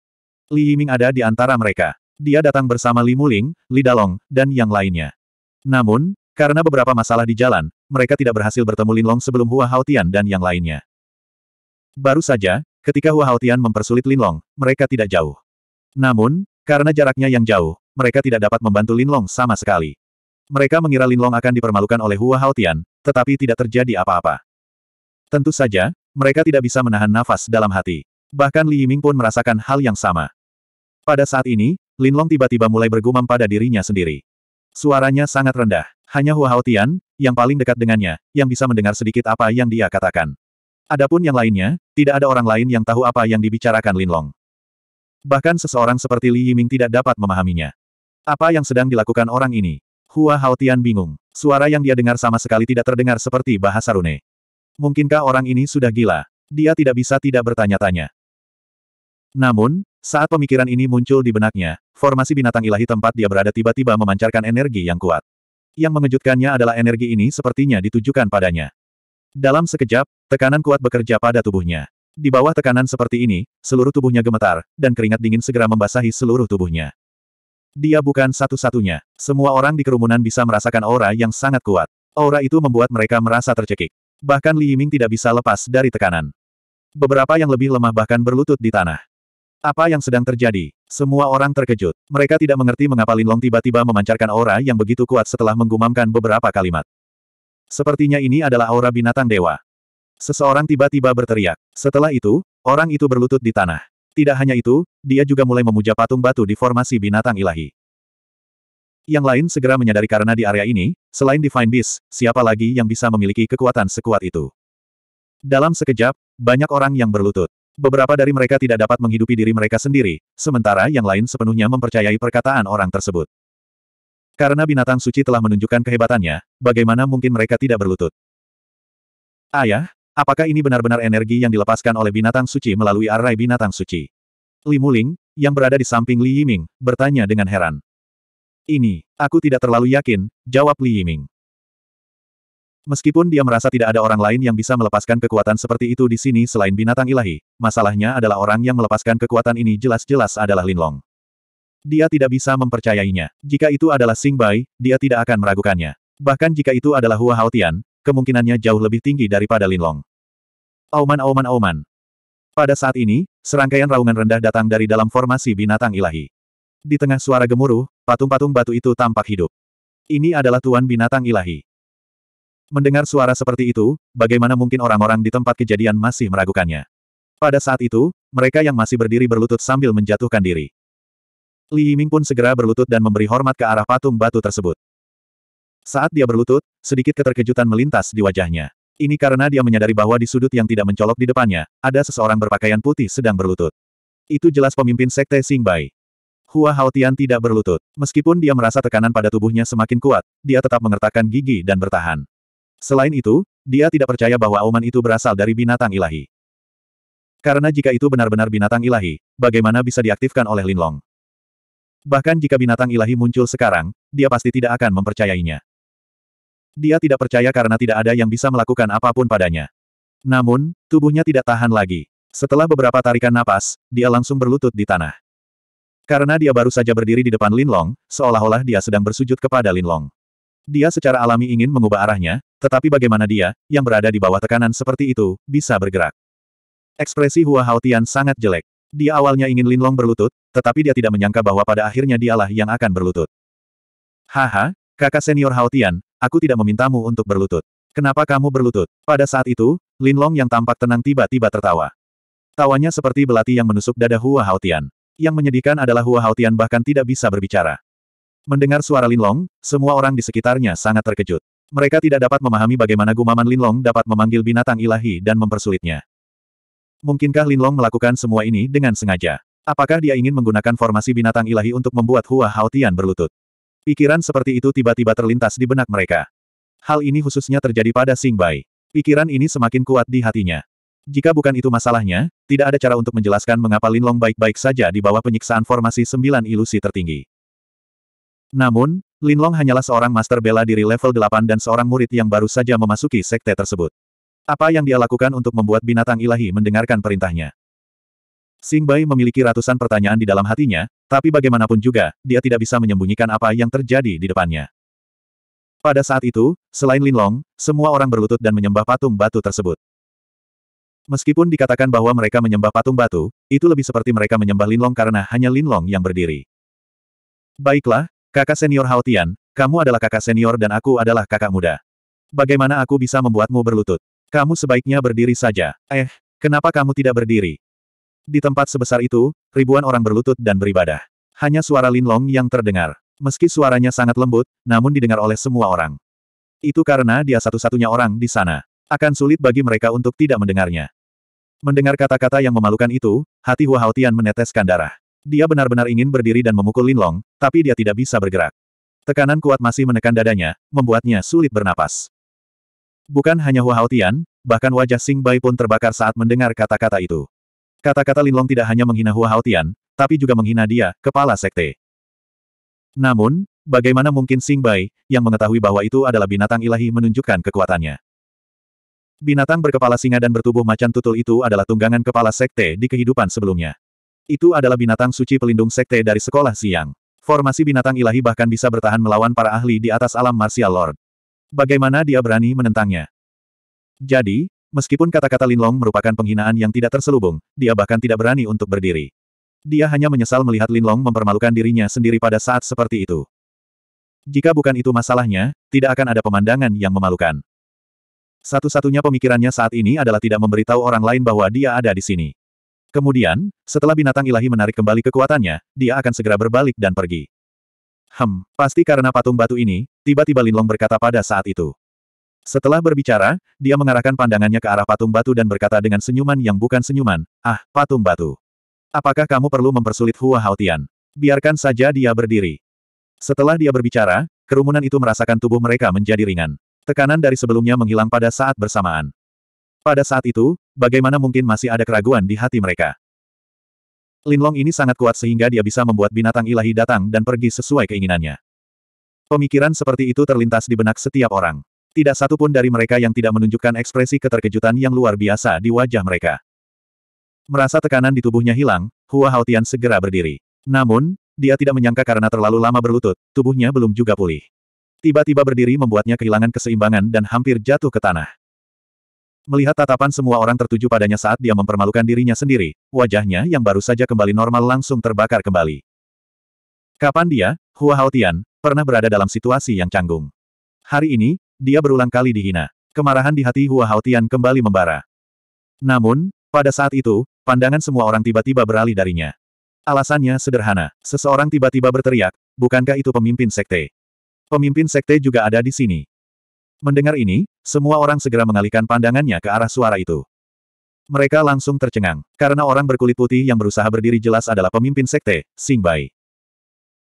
Li Yiming ada di antara mereka. Dia datang bersama Li Muling, Li Dalong, dan yang lainnya. Namun, karena beberapa masalah di jalan, mereka tidak berhasil bertemu Linlong sebelum Hua Haotian dan yang lainnya. Baru saja, ketika Hua Haotian mempersulit Linlong, mereka tidak jauh. Namun, karena jaraknya yang jauh, mereka tidak dapat membantu Linlong sama sekali. Mereka mengira Linlong akan dipermalukan oleh Hua Haotian, tetapi tidak terjadi apa-apa. Tentu saja, mereka tidak bisa menahan nafas dalam hati. Bahkan Li Yiming pun merasakan hal yang sama. Pada saat ini, Linlong tiba-tiba mulai bergumam pada dirinya sendiri. Suaranya sangat rendah. Hanya Hua Haotian, yang paling dekat dengannya, yang bisa mendengar sedikit apa yang dia katakan. Adapun yang lainnya, tidak ada orang lain yang tahu apa yang dibicarakan Linlong. Bahkan seseorang seperti Li Yiming tidak dapat memahaminya. Apa yang sedang dilakukan orang ini? Hua Haotian bingung. Suara yang dia dengar sama sekali tidak terdengar seperti bahasa rune. Mungkinkah orang ini sudah gila? Dia tidak bisa tidak bertanya-tanya. Namun, saat pemikiran ini muncul di benaknya, formasi binatang ilahi tempat dia berada tiba-tiba memancarkan energi yang kuat. Yang mengejutkannya adalah energi ini sepertinya ditujukan padanya. Dalam sekejap, tekanan kuat bekerja pada tubuhnya. Di bawah tekanan seperti ini, seluruh tubuhnya gemetar, dan keringat dingin segera membasahi seluruh tubuhnya. Dia bukan satu-satunya. Semua orang di kerumunan bisa merasakan aura yang sangat kuat. Aura itu membuat mereka merasa tercekik. Bahkan Li Yiming tidak bisa lepas dari tekanan. Beberapa yang lebih lemah bahkan berlutut di tanah. Apa yang sedang terjadi? Semua orang terkejut. Mereka tidak mengerti mengapa Linlong tiba-tiba memancarkan aura yang begitu kuat setelah menggumamkan beberapa kalimat. Sepertinya ini adalah aura binatang dewa. Seseorang tiba-tiba berteriak. Setelah itu, orang itu berlutut di tanah. Tidak hanya itu, dia juga mulai memuja patung batu di formasi binatang ilahi. Yang lain segera menyadari karena di area ini, selain Divine Beast, siapa lagi yang bisa memiliki kekuatan sekuat itu. Dalam sekejap, banyak orang yang berlutut. Beberapa dari mereka tidak dapat menghidupi diri mereka sendiri, sementara yang lain sepenuhnya mempercayai perkataan orang tersebut. Karena binatang suci telah menunjukkan kehebatannya, bagaimana mungkin mereka tidak berlutut? Ayah, Apakah ini benar-benar energi yang dilepaskan oleh binatang suci melalui arai binatang suci? Li Muling, yang berada di samping Li Yiming, bertanya dengan heran. Ini, aku tidak terlalu yakin, jawab Li Yiming. Meskipun dia merasa tidak ada orang lain yang bisa melepaskan kekuatan seperti itu di sini selain binatang ilahi, masalahnya adalah orang yang melepaskan kekuatan ini jelas-jelas adalah Lin Long. Dia tidak bisa mempercayainya. Jika itu adalah Sing Bai, dia tidak akan meragukannya. Bahkan jika itu adalah Hua Haotian, kemungkinannya jauh lebih tinggi daripada Linlong. Auman auman auman. Pada saat ini, serangkaian raungan rendah datang dari dalam formasi binatang ilahi. Di tengah suara gemuruh, patung-patung batu itu tampak hidup. Ini adalah tuan binatang ilahi. Mendengar suara seperti itu, bagaimana mungkin orang-orang di tempat kejadian masih meragukannya. Pada saat itu, mereka yang masih berdiri berlutut sambil menjatuhkan diri. Li Yiming pun segera berlutut dan memberi hormat ke arah patung batu tersebut. Saat dia berlutut, sedikit keterkejutan melintas di wajahnya. Ini karena dia menyadari bahwa di sudut yang tidak mencolok di depannya, ada seseorang berpakaian putih sedang berlutut. Itu jelas pemimpin sekte Singbai. Hua Haotian tidak berlutut. Meskipun dia merasa tekanan pada tubuhnya semakin kuat, dia tetap mengertakkan gigi dan bertahan. Selain itu, dia tidak percaya bahwa auman itu berasal dari binatang ilahi. Karena jika itu benar-benar binatang ilahi, bagaimana bisa diaktifkan oleh Linlong? Bahkan jika binatang ilahi muncul sekarang, dia pasti tidak akan mempercayainya. Dia tidak percaya karena tidak ada yang bisa melakukan apapun padanya. Namun, tubuhnya tidak tahan lagi. Setelah beberapa tarikan napas, dia langsung berlutut di tanah. Karena dia baru saja berdiri di depan Linlong, seolah-olah dia sedang bersujud kepada Linlong. Dia secara alami ingin mengubah arahnya, tetapi bagaimana dia, yang berada di bawah tekanan seperti itu, bisa bergerak. Ekspresi Hua Haotian sangat jelek. Dia awalnya ingin Linlong berlutut, tetapi dia tidak menyangka bahwa pada akhirnya dialah yang akan berlutut. Haha, Kakak senior Hao aku tidak memintamu untuk berlutut. Kenapa kamu berlutut? Pada saat itu, Lin Long yang tampak tenang tiba-tiba tertawa. Tawanya seperti belati yang menusuk dada Hua Hao Yang menyedihkan adalah Hua Hao bahkan tidak bisa berbicara. Mendengar suara Lin Long, semua orang di sekitarnya sangat terkejut. Mereka tidak dapat memahami bagaimana gumaman Lin Long dapat memanggil binatang ilahi dan mempersulitnya. Mungkinkah Lin Long melakukan semua ini dengan sengaja? Apakah dia ingin menggunakan formasi binatang ilahi untuk membuat Hua Haotian berlutut? Pikiran seperti itu tiba-tiba terlintas di benak mereka. Hal ini khususnya terjadi pada Sing Bai. Pikiran ini semakin kuat di hatinya. Jika bukan itu masalahnya, tidak ada cara untuk menjelaskan mengapa Lin Long baik-baik saja di bawah penyiksaan formasi sembilan ilusi tertinggi. Namun, Lin Long hanyalah seorang master bela diri level 8 dan seorang murid yang baru saja memasuki sekte tersebut. Apa yang dia lakukan untuk membuat binatang ilahi mendengarkan perintahnya? Sing Bai memiliki ratusan pertanyaan di dalam hatinya, tapi bagaimanapun juga, dia tidak bisa menyembunyikan apa yang terjadi di depannya. Pada saat itu, selain Lin Long, semua orang berlutut dan menyembah patung batu tersebut. Meskipun dikatakan bahwa mereka menyembah patung batu, itu lebih seperti mereka menyembah Lin Long karena hanya Lin Long yang berdiri. Baiklah, kakak senior Hao Tian, kamu adalah kakak senior dan aku adalah kakak muda. Bagaimana aku bisa membuatmu berlutut? Kamu sebaiknya berdiri saja. Eh, kenapa kamu tidak berdiri? Di tempat sebesar itu, ribuan orang berlutut dan beribadah. Hanya suara Lin Long yang terdengar. Meski suaranya sangat lembut, namun didengar oleh semua orang. Itu karena dia satu-satunya orang di sana. Akan sulit bagi mereka untuk tidak mendengarnya. Mendengar kata-kata yang memalukan itu, hati Hua Haotian meneteskan darah. Dia benar-benar ingin berdiri dan memukul Lin Long, tapi dia tidak bisa bergerak. Tekanan kuat masih menekan dadanya, membuatnya sulit bernapas. Bukan hanya Hua Haotian, bahkan wajah Sing Bai pun terbakar saat mendengar kata-kata itu. Kata-kata Linlong tidak hanya menghina Hua Haotian, tapi juga menghina dia, kepala sekte. Namun, bagaimana mungkin Sing Bai, yang mengetahui bahwa itu adalah binatang ilahi menunjukkan kekuatannya. Binatang berkepala singa dan bertubuh macan tutul itu adalah tunggangan kepala sekte di kehidupan sebelumnya. Itu adalah binatang suci pelindung sekte dari sekolah siang. Formasi binatang ilahi bahkan bisa bertahan melawan para ahli di atas alam martial lord. Bagaimana dia berani menentangnya? Jadi, Meskipun kata-kata Linlong merupakan penghinaan yang tidak terselubung, dia bahkan tidak berani untuk berdiri. Dia hanya menyesal melihat Linlong mempermalukan dirinya sendiri pada saat seperti itu. Jika bukan itu masalahnya, tidak akan ada pemandangan yang memalukan. Satu-satunya pemikirannya saat ini adalah tidak memberitahu orang lain bahwa dia ada di sini. Kemudian, setelah binatang ilahi menarik kembali kekuatannya, dia akan segera berbalik dan pergi. Hem, pasti karena patung batu ini, tiba-tiba Linlong berkata pada saat itu. Setelah berbicara, dia mengarahkan pandangannya ke arah patung batu dan berkata dengan senyuman yang bukan senyuman, Ah, patung batu. Apakah kamu perlu mempersulit Hua Haotian? Biarkan saja dia berdiri. Setelah dia berbicara, kerumunan itu merasakan tubuh mereka menjadi ringan. Tekanan dari sebelumnya menghilang pada saat bersamaan. Pada saat itu, bagaimana mungkin masih ada keraguan di hati mereka? Linlong ini sangat kuat sehingga dia bisa membuat binatang ilahi datang dan pergi sesuai keinginannya. Pemikiran seperti itu terlintas di benak setiap orang. Tidak satu pun dari mereka yang tidak menunjukkan ekspresi keterkejutan yang luar biasa di wajah mereka. Merasa tekanan di tubuhnya hilang, Hua Haotian segera berdiri. Namun, dia tidak menyangka karena terlalu lama berlutut, tubuhnya belum juga pulih. Tiba-tiba berdiri membuatnya kehilangan keseimbangan dan hampir jatuh ke tanah. Melihat tatapan semua orang tertuju padanya saat dia mempermalukan dirinya sendiri, wajahnya yang baru saja kembali normal langsung terbakar kembali. Kapan dia, Hua Haotian, pernah berada dalam situasi yang canggung? Hari ini, dia berulang kali dihina. Kemarahan di hati Hua Haotian kembali membara. Namun, pada saat itu, pandangan semua orang tiba-tiba beralih darinya. Alasannya sederhana, seseorang tiba-tiba berteriak, bukankah itu pemimpin sekte? Pemimpin sekte juga ada di sini. Mendengar ini, semua orang segera mengalihkan pandangannya ke arah suara itu. Mereka langsung tercengang, karena orang berkulit putih yang berusaha berdiri jelas adalah pemimpin sekte, Sing Bai.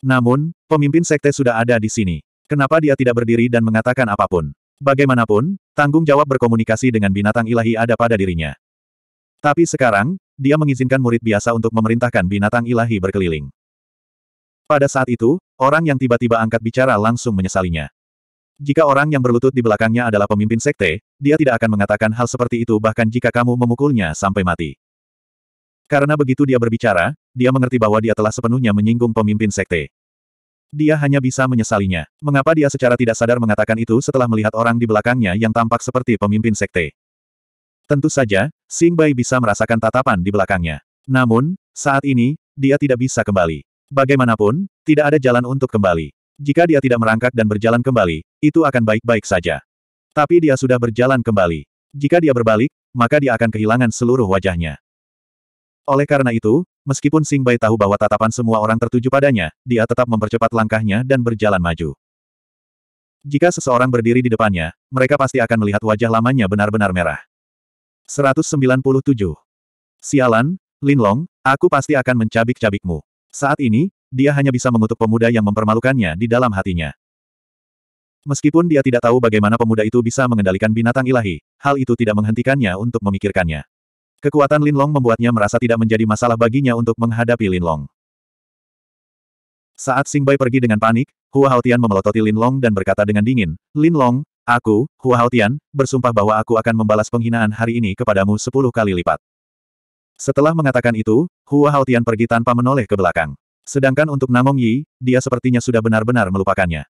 Namun, pemimpin sekte sudah ada di sini. Kenapa dia tidak berdiri dan mengatakan apapun? Bagaimanapun, tanggung jawab berkomunikasi dengan binatang ilahi ada pada dirinya. Tapi sekarang, dia mengizinkan murid biasa untuk memerintahkan binatang ilahi berkeliling. Pada saat itu, orang yang tiba-tiba angkat bicara langsung menyesalinya. Jika orang yang berlutut di belakangnya adalah pemimpin sekte, dia tidak akan mengatakan hal seperti itu bahkan jika kamu memukulnya sampai mati. Karena begitu dia berbicara, dia mengerti bahwa dia telah sepenuhnya menyinggung pemimpin sekte. Dia hanya bisa menyesalinya. Mengapa dia secara tidak sadar mengatakan itu setelah melihat orang di belakangnya yang tampak seperti pemimpin sekte? Tentu saja, Sing Bai bisa merasakan tatapan di belakangnya. Namun, saat ini, dia tidak bisa kembali. Bagaimanapun, tidak ada jalan untuk kembali. Jika dia tidak merangkak dan berjalan kembali, itu akan baik-baik saja. Tapi dia sudah berjalan kembali. Jika dia berbalik, maka dia akan kehilangan seluruh wajahnya. Oleh karena itu, Meskipun Sing Bai tahu bahwa tatapan semua orang tertuju padanya, dia tetap mempercepat langkahnya dan berjalan maju. Jika seseorang berdiri di depannya, mereka pasti akan melihat wajah lamanya benar-benar merah. 197. Sialan, Long, aku pasti akan mencabik-cabikmu. Saat ini, dia hanya bisa mengutuk pemuda yang mempermalukannya di dalam hatinya. Meskipun dia tidak tahu bagaimana pemuda itu bisa mengendalikan binatang ilahi, hal itu tidak menghentikannya untuk memikirkannya. Kekuatan Lin Long membuatnya merasa tidak menjadi masalah baginya untuk menghadapi Lin Long. Saat Singbai pergi dengan panik, Hua Haotian memelototi Lin Long dan berkata dengan dingin, "Lin Long, aku, Hua Haotian, bersumpah bahwa aku akan membalas penghinaan hari ini kepadamu sepuluh kali lipat. Setelah mengatakan itu, Hua Haotian pergi tanpa menoleh ke belakang. Sedangkan untuk Namong Yi, dia sepertinya sudah benar-benar melupakannya.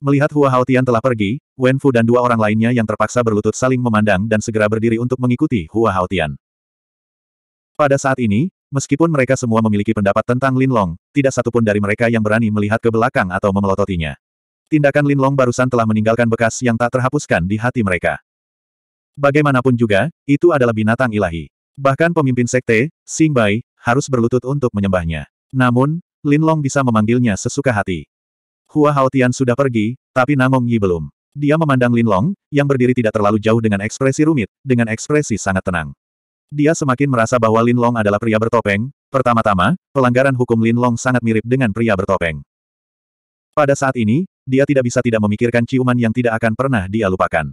Melihat Hua Haotian telah pergi, Wen Fu dan dua orang lainnya yang terpaksa berlutut saling memandang dan segera berdiri untuk mengikuti Hua Haotian. Pada saat ini, meskipun mereka semua memiliki pendapat tentang Lin Long, tidak satupun dari mereka yang berani melihat ke belakang atau memelototinya. Tindakan Lin Long barusan telah meninggalkan bekas yang tak terhapuskan di hati mereka. Bagaimanapun juga, itu adalah binatang ilahi. Bahkan pemimpin sekte, Xing Bai, harus berlutut untuk menyembahnya. Namun, Lin Long bisa memanggilnya sesuka hati. Hua Haotian sudah pergi, tapi Namong Yi belum. Dia memandang Lin Long, yang berdiri tidak terlalu jauh dengan ekspresi rumit, dengan ekspresi sangat tenang. Dia semakin merasa bahwa Lin Long adalah pria bertopeng, pertama-tama, pelanggaran hukum Lin Long sangat mirip dengan pria bertopeng. Pada saat ini, dia tidak bisa tidak memikirkan ciuman yang tidak akan pernah dia lupakan.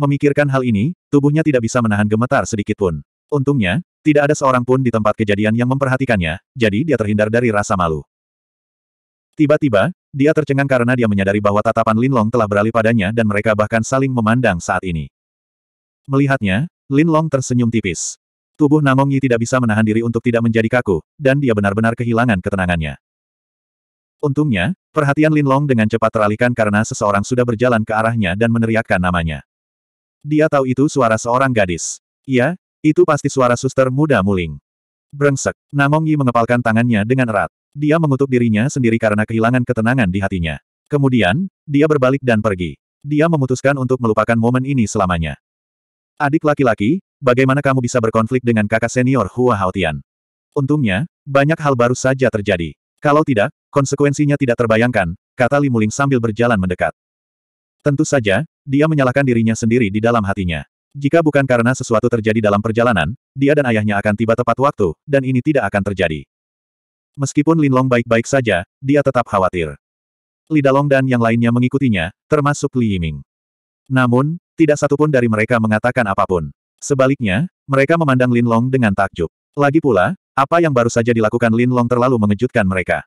Memikirkan hal ini, tubuhnya tidak bisa menahan gemetar sedikitpun. Untungnya, tidak ada seorang pun di tempat kejadian yang memperhatikannya, jadi dia terhindar dari rasa malu. Tiba-tiba, dia tercengang karena dia menyadari bahwa tatapan Linlong telah beralih padanya dan mereka bahkan saling memandang saat ini. Melihatnya, Linlong tersenyum tipis. Tubuh Namong Yi tidak bisa menahan diri untuk tidak menjadi kaku, dan dia benar-benar kehilangan ketenangannya. Untungnya, perhatian Linlong dengan cepat teralihkan karena seseorang sudah berjalan ke arahnya dan meneriakkan namanya. Dia tahu itu suara seorang gadis. Iya, itu pasti suara suster muda Muling. Brengsek, Namong Yi mengepalkan tangannya dengan erat. Dia mengutuk dirinya sendiri karena kehilangan ketenangan di hatinya. Kemudian, dia berbalik dan pergi. Dia memutuskan untuk melupakan momen ini selamanya. Adik laki-laki, bagaimana kamu bisa berkonflik dengan kakak senior Hua Haotian? Untungnya, banyak hal baru saja terjadi. Kalau tidak, konsekuensinya tidak terbayangkan, kata Limuling sambil berjalan mendekat. Tentu saja, dia menyalahkan dirinya sendiri di dalam hatinya. Jika bukan karena sesuatu terjadi dalam perjalanan, dia dan ayahnya akan tiba tepat waktu, dan ini tidak akan terjadi. Meskipun Linlong baik-baik saja, dia tetap khawatir. Lidalong dan yang lainnya mengikutinya, termasuk Li Yiming. Namun, tidak satupun dari mereka mengatakan apapun. Sebaliknya, mereka memandang Lin Long dengan takjub. Lagi pula, apa yang baru saja dilakukan Lin Long terlalu mengejutkan mereka.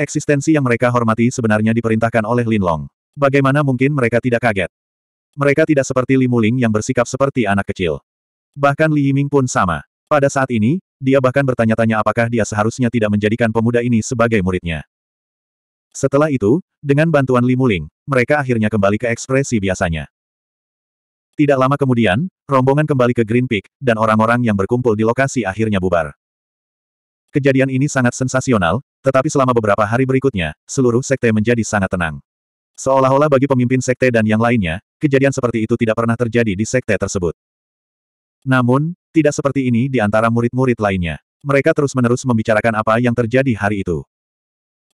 Eksistensi yang mereka hormati sebenarnya diperintahkan oleh Lin Long. Bagaimana mungkin mereka tidak kaget? Mereka tidak seperti Li Muling yang bersikap seperti anak kecil. Bahkan Li Yiming pun sama. Pada saat ini, dia bahkan bertanya-tanya apakah dia seharusnya tidak menjadikan pemuda ini sebagai muridnya. Setelah itu, dengan bantuan Limuling, mereka akhirnya kembali ke ekspresi biasanya. Tidak lama kemudian, rombongan kembali ke Green Peak, dan orang-orang yang berkumpul di lokasi akhirnya bubar. Kejadian ini sangat sensasional, tetapi selama beberapa hari berikutnya, seluruh sekte menjadi sangat tenang. Seolah-olah bagi pemimpin sekte dan yang lainnya, kejadian seperti itu tidak pernah terjadi di sekte tersebut. Namun, tidak seperti ini di antara murid-murid lainnya. Mereka terus-menerus membicarakan apa yang terjadi hari itu.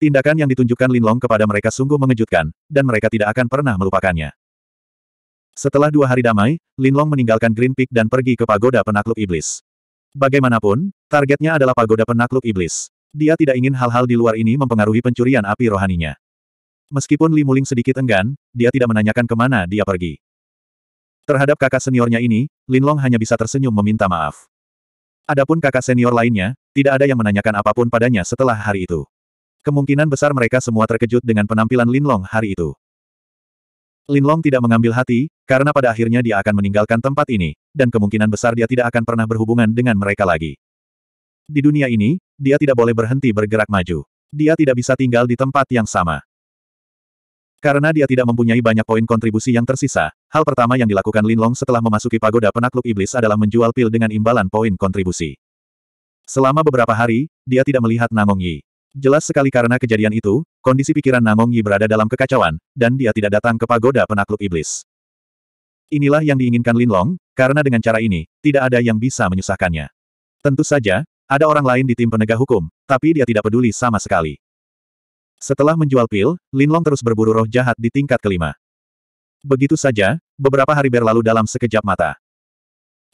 Tindakan yang ditunjukkan Linlong kepada mereka sungguh mengejutkan, dan mereka tidak akan pernah melupakannya. Setelah dua hari damai, Linlong meninggalkan Green Peak dan pergi ke pagoda penakluk iblis. Bagaimanapun, targetnya adalah pagoda penakluk iblis. Dia tidak ingin hal-hal di luar ini mempengaruhi pencurian api rohaninya. Meskipun Li Muling sedikit enggan, dia tidak menanyakan kemana dia pergi. Terhadap kakak seniornya ini, Linlong hanya bisa tersenyum meminta maaf. Adapun kakak senior lainnya, tidak ada yang menanyakan apapun padanya setelah hari itu. Kemungkinan besar mereka semua terkejut dengan penampilan Linlong hari itu. Linlong tidak mengambil hati, karena pada akhirnya dia akan meninggalkan tempat ini, dan kemungkinan besar dia tidak akan pernah berhubungan dengan mereka lagi. Di dunia ini, dia tidak boleh berhenti bergerak maju. Dia tidak bisa tinggal di tempat yang sama. Karena dia tidak mempunyai banyak poin kontribusi yang tersisa, Hal pertama yang dilakukan Linlong setelah memasuki pagoda penakluk iblis adalah menjual pil dengan imbalan poin kontribusi. Selama beberapa hari, dia tidak melihat Namong Yi. Jelas sekali karena kejadian itu, kondisi pikiran Namong Yi berada dalam kekacauan, dan dia tidak datang ke pagoda penakluk iblis. Inilah yang diinginkan Linlong, karena dengan cara ini, tidak ada yang bisa menyusahkannya. Tentu saja, ada orang lain di tim penegak hukum, tapi dia tidak peduli sama sekali. Setelah menjual pil, Linlong terus berburu roh jahat di tingkat kelima. Begitu saja, beberapa hari berlalu dalam sekejap mata.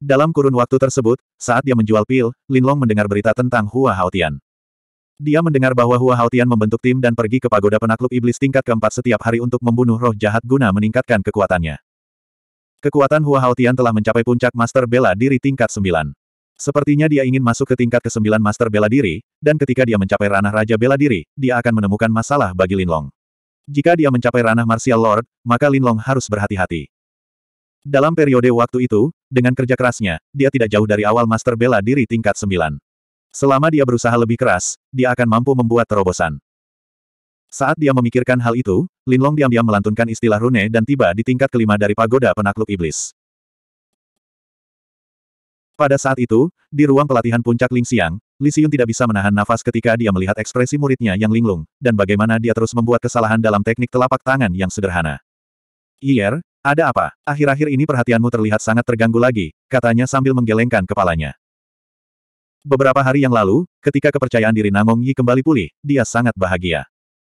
Dalam kurun waktu tersebut, saat dia menjual pil, Linlong mendengar berita tentang Hua Haotian. Dia mendengar bahwa Hua Haotian membentuk tim dan pergi ke pagoda penakluk iblis tingkat keempat setiap hari untuk membunuh roh jahat guna meningkatkan kekuatannya. Kekuatan Hua Haotian telah mencapai puncak Master Bela Diri tingkat sembilan. Sepertinya dia ingin masuk ke tingkat kesembilan Master Bela Diri, dan ketika dia mencapai ranah Raja Bela Diri, dia akan menemukan masalah bagi Linlong. Jika dia mencapai ranah martial lord, maka Lin Long harus berhati-hati. Dalam periode waktu itu, dengan kerja kerasnya, dia tidak jauh dari awal master bela diri tingkat 9. Selama dia berusaha lebih keras, dia akan mampu membuat terobosan. Saat dia memikirkan hal itu, Lin Long diam-diam melantunkan istilah rune dan tiba di tingkat kelima dari pagoda penakluk iblis. Pada saat itu, di ruang pelatihan puncak Ling Xiang, Lisiun tidak bisa menahan nafas ketika dia melihat ekspresi muridnya yang linglung, dan bagaimana dia terus membuat kesalahan dalam teknik telapak tangan yang sederhana. Iyer, ada apa? Akhir-akhir ini perhatianmu terlihat sangat terganggu lagi, katanya sambil menggelengkan kepalanya. Beberapa hari yang lalu, ketika kepercayaan diri Nangong Yi kembali pulih, dia sangat bahagia.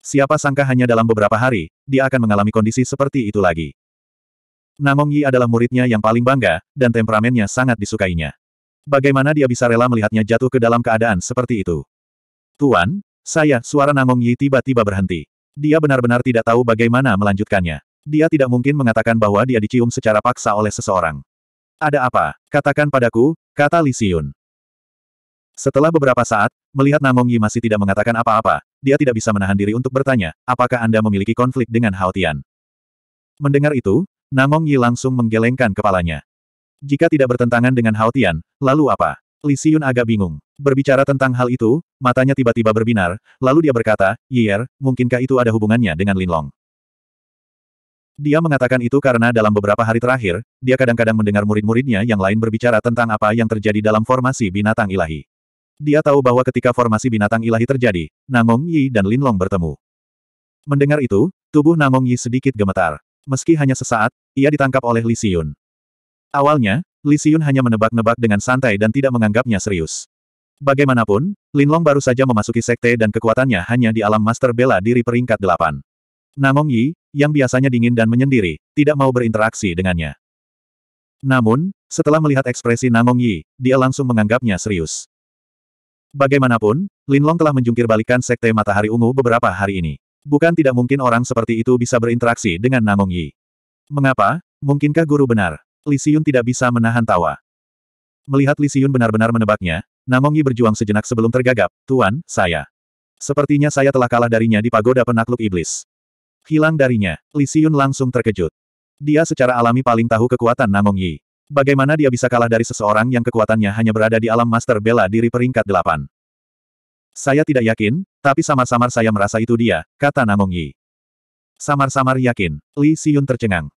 Siapa sangka hanya dalam beberapa hari, dia akan mengalami kondisi seperti itu lagi. Nangong Yi adalah muridnya yang paling bangga, dan temperamennya sangat disukainya. Bagaimana dia bisa rela melihatnya jatuh ke dalam keadaan seperti itu? Tuan, saya, suara Nangong Yi tiba-tiba berhenti. Dia benar-benar tidak tahu bagaimana melanjutkannya. Dia tidak mungkin mengatakan bahwa dia dicium secara paksa oleh seseorang. Ada apa? Katakan padaku, kata Li Xiun. Setelah beberapa saat, melihat Nangong Yi masih tidak mengatakan apa-apa, dia tidak bisa menahan diri untuk bertanya, apakah Anda memiliki konflik dengan Hao Tian? Mendengar itu, Nangong Yi langsung menggelengkan kepalanya. Jika tidak bertentangan dengan Hao Tian, lalu apa? Li Xiyun agak bingung. Berbicara tentang hal itu, matanya tiba-tiba berbinar, lalu dia berkata, Yier, mungkinkah itu ada hubungannya dengan Linlong? Dia mengatakan itu karena dalam beberapa hari terakhir, dia kadang-kadang mendengar murid-muridnya yang lain berbicara tentang apa yang terjadi dalam formasi binatang ilahi. Dia tahu bahwa ketika formasi binatang ilahi terjadi, Namong Yi dan Linlong bertemu. Mendengar itu, tubuh Namong Yi sedikit gemetar. Meski hanya sesaat, ia ditangkap oleh Li Xiyun. Awalnya, Li Siyun hanya menebak-nebak dengan santai dan tidak menganggapnya serius. Bagaimanapun, Linlong baru saja memasuki sekte dan kekuatannya hanya di alam master bela diri peringkat delapan. Namong Yi, yang biasanya dingin dan menyendiri, tidak mau berinteraksi dengannya. Namun, setelah melihat ekspresi Namong Yi, dia langsung menganggapnya serius. Bagaimanapun, Linlong telah menjungkir Sekte Matahari Ungu beberapa hari ini. Bukan tidak mungkin orang seperti itu bisa berinteraksi dengan Namong Yi. Mengapa? Mungkinkah guru benar? Li tidak bisa menahan tawa. Melihat Li benar-benar menebaknya, Namong Yi berjuang sejenak sebelum tergagap, Tuan, saya. Sepertinya saya telah kalah darinya di pagoda penakluk iblis. Hilang darinya, Li langsung terkejut. Dia secara alami paling tahu kekuatan Namong Yi. Bagaimana dia bisa kalah dari seseorang yang kekuatannya hanya berada di alam master bela diri peringkat delapan? Saya tidak yakin, tapi samar-samar saya merasa itu dia, kata Namong Yi. Samar-samar yakin, Li Xiyun tercengang.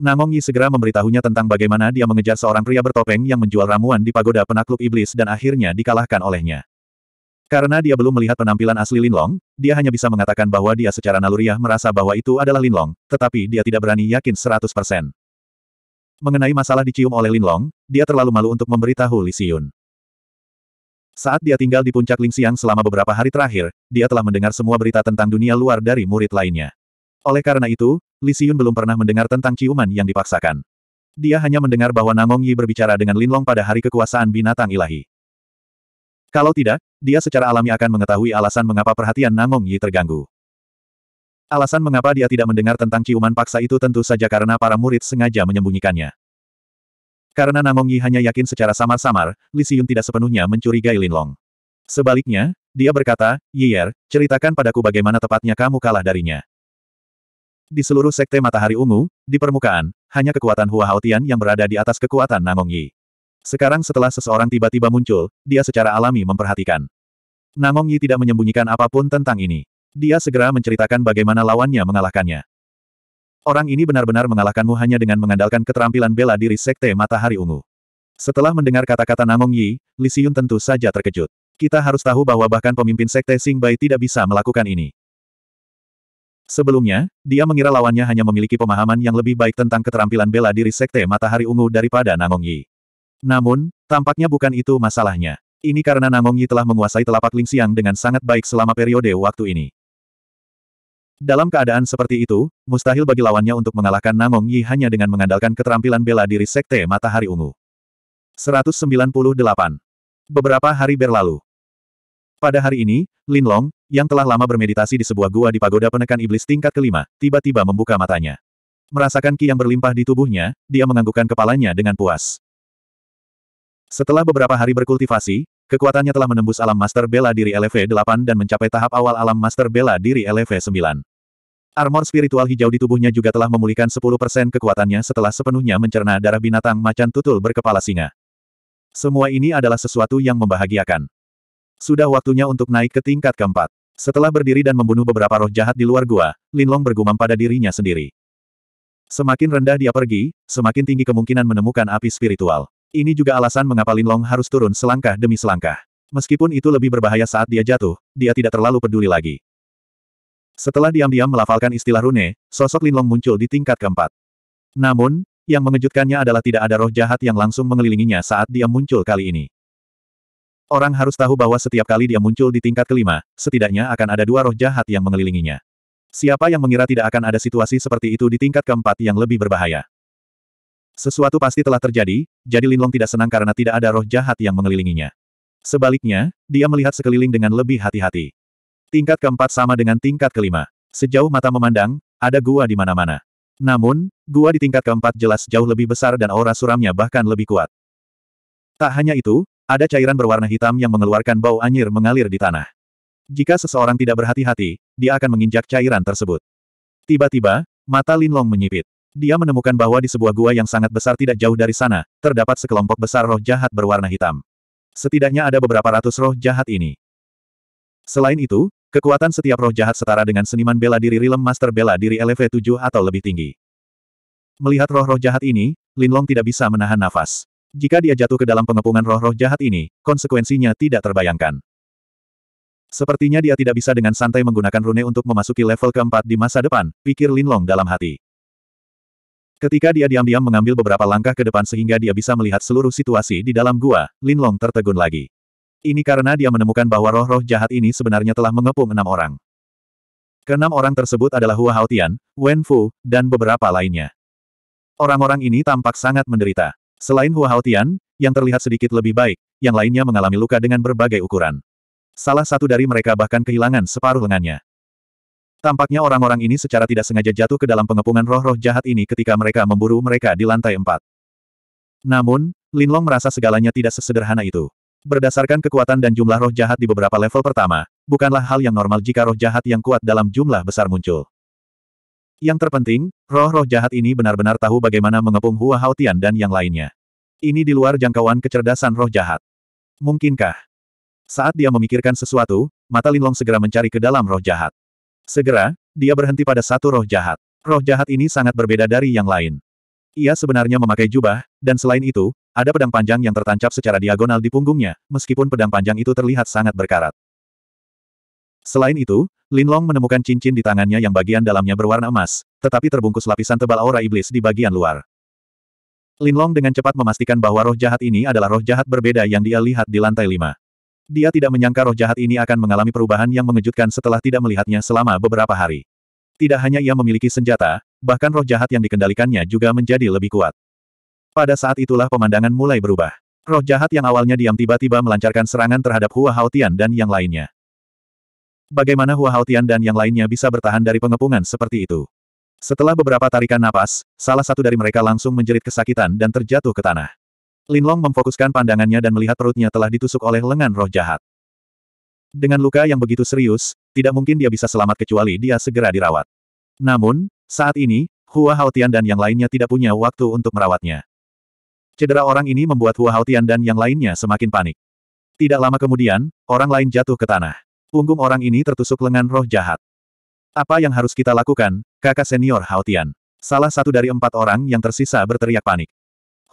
Namong Yi segera memberitahunya tentang bagaimana dia mengejar seorang pria bertopeng yang menjual ramuan di pagoda penakluk iblis dan akhirnya dikalahkan olehnya. Karena dia belum melihat penampilan asli Linlong, dia hanya bisa mengatakan bahwa dia secara naluriah merasa bahwa itu adalah Linlong, tetapi dia tidak berani yakin 100%. Mengenai masalah dicium oleh Linlong, dia terlalu malu untuk memberitahu Li Xiun. Saat dia tinggal di puncak Lingxiang selama beberapa hari terakhir, dia telah mendengar semua berita tentang dunia luar dari murid lainnya. Oleh karena itu, Xiun belum pernah mendengar tentang ciuman yang dipaksakan. Dia hanya mendengar bahwa Namong Yi berbicara dengan Linlong pada hari kekuasaan binatang ilahi. Kalau tidak, dia secara alami akan mengetahui alasan mengapa perhatian Namong Yi terganggu. Alasan mengapa dia tidak mendengar tentang ciuman paksa itu tentu saja karena para murid sengaja menyembunyikannya. Karena Namong Yi hanya yakin secara samar-samar, Xiun tidak sepenuhnya mencurigai Linlong. Sebaliknya, dia berkata, Yier, ceritakan padaku bagaimana tepatnya kamu kalah darinya. Di seluruh sekte matahari ungu, di permukaan, hanya kekuatan Hua Haotian yang berada di atas kekuatan Nangong Yi. Sekarang setelah seseorang tiba-tiba muncul, dia secara alami memperhatikan. Nangong Yi tidak menyembunyikan apapun tentang ini. Dia segera menceritakan bagaimana lawannya mengalahkannya. Orang ini benar-benar mengalahkanmu hanya dengan mengandalkan keterampilan bela diri Sekte Matahari Ungu. Setelah mendengar kata-kata Nangong Yi, Li Xiyun tentu saja terkejut. Kita harus tahu bahwa bahkan pemimpin Sekte Xing Bai tidak bisa melakukan ini. Sebelumnya, dia mengira lawannya hanya memiliki pemahaman yang lebih baik tentang keterampilan bela diri Sekte Matahari Ungu daripada Nangong Yi. Namun, tampaknya bukan itu masalahnya. Ini karena Nangong Yi telah menguasai telapak Ling Xiang dengan sangat baik selama periode waktu ini. Dalam keadaan seperti itu, mustahil bagi lawannya untuk mengalahkan Nangong Yi hanya dengan mengandalkan keterampilan bela diri Sekte Matahari Ungu. 198. Beberapa hari berlalu, pada hari ini, Lin Long, yang telah lama bermeditasi di sebuah gua di pagoda penekan iblis tingkat kelima, tiba-tiba membuka matanya. Merasakan ki yang berlimpah di tubuhnya, dia menganggukkan kepalanya dengan puas. Setelah beberapa hari berkultivasi, kekuatannya telah menembus alam master bela diri LV8 dan mencapai tahap awal alam master bela diri LV9. Armor spiritual hijau di tubuhnya juga telah memulihkan 10% kekuatannya setelah sepenuhnya mencerna darah binatang macan tutul berkepala singa. Semua ini adalah sesuatu yang membahagiakan. Sudah waktunya untuk naik ke tingkat keempat. Setelah berdiri dan membunuh beberapa roh jahat di luar gua, Linlong bergumam pada dirinya sendiri. Semakin rendah dia pergi, semakin tinggi kemungkinan menemukan api spiritual. Ini juga alasan mengapa Linlong harus turun selangkah demi selangkah. Meskipun itu lebih berbahaya saat dia jatuh, dia tidak terlalu peduli lagi. Setelah diam-diam melafalkan istilah rune, sosok Linlong muncul di tingkat keempat. Namun, yang mengejutkannya adalah tidak ada roh jahat yang langsung mengelilinginya saat dia muncul kali ini. Orang harus tahu bahwa setiap kali dia muncul di tingkat kelima, setidaknya akan ada dua roh jahat yang mengelilinginya. Siapa yang mengira tidak akan ada situasi seperti itu di tingkat keempat yang lebih berbahaya? Sesuatu pasti telah terjadi, jadi Linlong tidak senang karena tidak ada roh jahat yang mengelilinginya. Sebaliknya, dia melihat sekeliling dengan lebih hati-hati. Tingkat keempat sama dengan tingkat kelima. Sejauh mata memandang, ada gua di mana-mana. Namun, gua di tingkat keempat jelas jauh lebih besar dan aura suramnya bahkan lebih kuat. Tak hanya itu, ada cairan berwarna hitam yang mengeluarkan bau anyir mengalir di tanah. Jika seseorang tidak berhati-hati, dia akan menginjak cairan tersebut. Tiba-tiba, mata Lin Long menyipit. Dia menemukan bahwa di sebuah gua yang sangat besar tidak jauh dari sana, terdapat sekelompok besar roh jahat berwarna hitam. Setidaknya ada beberapa ratus roh jahat ini. Selain itu, kekuatan setiap roh jahat setara dengan seniman bela diri Rilem Master bela diri LV7 atau lebih tinggi. Melihat roh-roh jahat ini, Lin Long tidak bisa menahan nafas. Jika dia jatuh ke dalam pengepungan roh-roh jahat ini, konsekuensinya tidak terbayangkan. Sepertinya dia tidak bisa dengan santai menggunakan rune untuk memasuki level keempat di masa depan, pikir Linlong dalam hati. Ketika dia diam-diam mengambil beberapa langkah ke depan sehingga dia bisa melihat seluruh situasi di dalam gua, Linlong tertegun lagi. Ini karena dia menemukan bahwa roh-roh jahat ini sebenarnya telah mengepung enam orang. Keenam orang tersebut adalah Hua Haotian, Wen Fu, dan beberapa lainnya. Orang-orang ini tampak sangat menderita. Selain Hua Haotian, yang terlihat sedikit lebih baik, yang lainnya mengalami luka dengan berbagai ukuran. Salah satu dari mereka bahkan kehilangan separuh lengannya. Tampaknya orang-orang ini secara tidak sengaja jatuh ke dalam pengepungan roh-roh jahat ini ketika mereka memburu mereka di lantai empat. Namun, Lin Long merasa segalanya tidak sesederhana itu. Berdasarkan kekuatan dan jumlah roh jahat di beberapa level pertama, bukanlah hal yang normal jika roh jahat yang kuat dalam jumlah besar muncul. Yang terpenting, roh-roh jahat ini benar-benar tahu bagaimana mengepung Hua Haotian dan yang lainnya. Ini di luar jangkauan kecerdasan roh jahat. Mungkinkah? Saat dia memikirkan sesuatu, mata Linlong segera mencari ke dalam roh jahat. Segera, dia berhenti pada satu roh jahat. Roh jahat ini sangat berbeda dari yang lain. Ia sebenarnya memakai jubah, dan selain itu, ada pedang panjang yang tertancap secara diagonal di punggungnya, meskipun pedang panjang itu terlihat sangat berkarat. Selain itu, Linlong menemukan cincin di tangannya yang bagian dalamnya berwarna emas, tetapi terbungkus lapisan tebal aura iblis di bagian luar. Linlong dengan cepat memastikan bahwa roh jahat ini adalah roh jahat berbeda yang dia lihat di lantai lima. Dia tidak menyangka roh jahat ini akan mengalami perubahan yang mengejutkan setelah tidak melihatnya selama beberapa hari. Tidak hanya ia memiliki senjata, bahkan roh jahat yang dikendalikannya juga menjadi lebih kuat. Pada saat itulah pemandangan mulai berubah. Roh jahat yang awalnya diam tiba-tiba melancarkan serangan terhadap Hua Haotian dan yang lainnya. Bagaimana Hua Haotian dan yang lainnya bisa bertahan dari pengepungan seperti itu? Setelah beberapa tarikan napas, salah satu dari mereka langsung menjerit kesakitan dan terjatuh ke tanah. Linlong memfokuskan pandangannya dan melihat perutnya telah ditusuk oleh lengan roh jahat. Dengan luka yang begitu serius, tidak mungkin dia bisa selamat kecuali dia segera dirawat. Namun, saat ini, Hua Haotian dan yang lainnya tidak punya waktu untuk merawatnya. Cedera orang ini membuat Hua Haotian dan yang lainnya semakin panik. Tidak lama kemudian, orang lain jatuh ke tanah. Punggung orang ini tertusuk lengan roh jahat. Apa yang harus kita lakukan, kakak senior Haotian? Salah satu dari empat orang yang tersisa berteriak panik.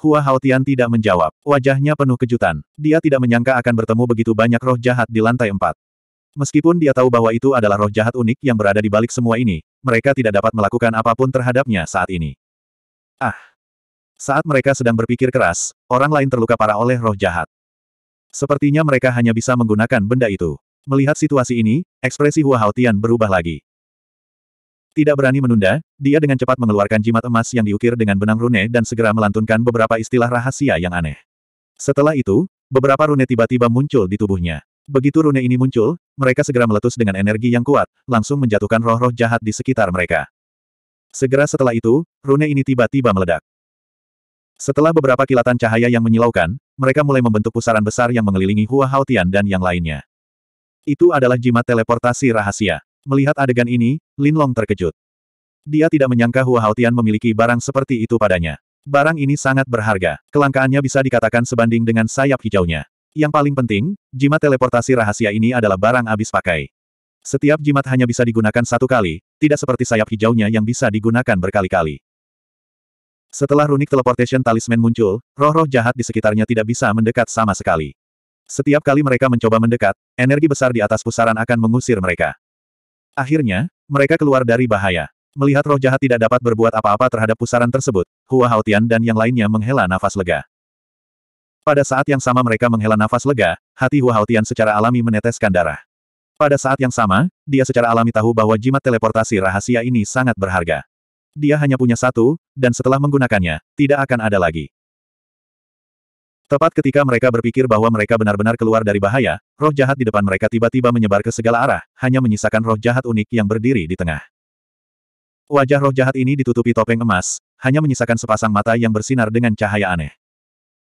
Hua Haotian tidak menjawab. Wajahnya penuh kejutan. Dia tidak menyangka akan bertemu begitu banyak roh jahat di lantai empat. Meskipun dia tahu bahwa itu adalah roh jahat unik yang berada di balik semua ini, mereka tidak dapat melakukan apapun terhadapnya saat ini. Ah! Saat mereka sedang berpikir keras, orang lain terluka parah oleh roh jahat. Sepertinya mereka hanya bisa menggunakan benda itu. Melihat situasi ini, ekspresi Hua Haotian berubah lagi. Tidak berani menunda, dia dengan cepat mengeluarkan jimat emas yang diukir dengan benang rune dan segera melantunkan beberapa istilah rahasia yang aneh. Setelah itu, beberapa rune tiba-tiba muncul di tubuhnya. Begitu rune ini muncul, mereka segera meletus dengan energi yang kuat, langsung menjatuhkan roh-roh jahat di sekitar mereka. Segera setelah itu, rune ini tiba-tiba meledak. Setelah beberapa kilatan cahaya yang menyilaukan, mereka mulai membentuk pusaran besar yang mengelilingi Hua Haotian dan yang lainnya. Itu adalah jimat teleportasi rahasia. Melihat adegan ini, Lin Long terkejut. Dia tidak menyangka Hua Haotian memiliki barang seperti itu padanya. Barang ini sangat berharga. Kelangkaannya bisa dikatakan sebanding dengan sayap hijaunya. Yang paling penting, jimat teleportasi rahasia ini adalah barang habis pakai. Setiap jimat hanya bisa digunakan satu kali, tidak seperti sayap hijaunya yang bisa digunakan berkali-kali. Setelah runik teleportation talisman muncul, roh-roh jahat di sekitarnya tidak bisa mendekat sama sekali. Setiap kali mereka mencoba mendekat, energi besar di atas pusaran akan mengusir mereka. Akhirnya, mereka keluar dari bahaya. Melihat roh jahat tidak dapat berbuat apa-apa terhadap pusaran tersebut, Hua Haotian dan yang lainnya menghela nafas lega. Pada saat yang sama mereka menghela nafas lega, hati Hua Haotian secara alami meneteskan darah. Pada saat yang sama, dia secara alami tahu bahwa jimat teleportasi rahasia ini sangat berharga. Dia hanya punya satu, dan setelah menggunakannya, tidak akan ada lagi. Tepat ketika mereka berpikir bahwa mereka benar-benar keluar dari bahaya, roh jahat di depan mereka tiba-tiba menyebar ke segala arah, hanya menyisakan roh jahat unik yang berdiri di tengah. Wajah roh jahat ini ditutupi topeng emas, hanya menyisakan sepasang mata yang bersinar dengan cahaya aneh.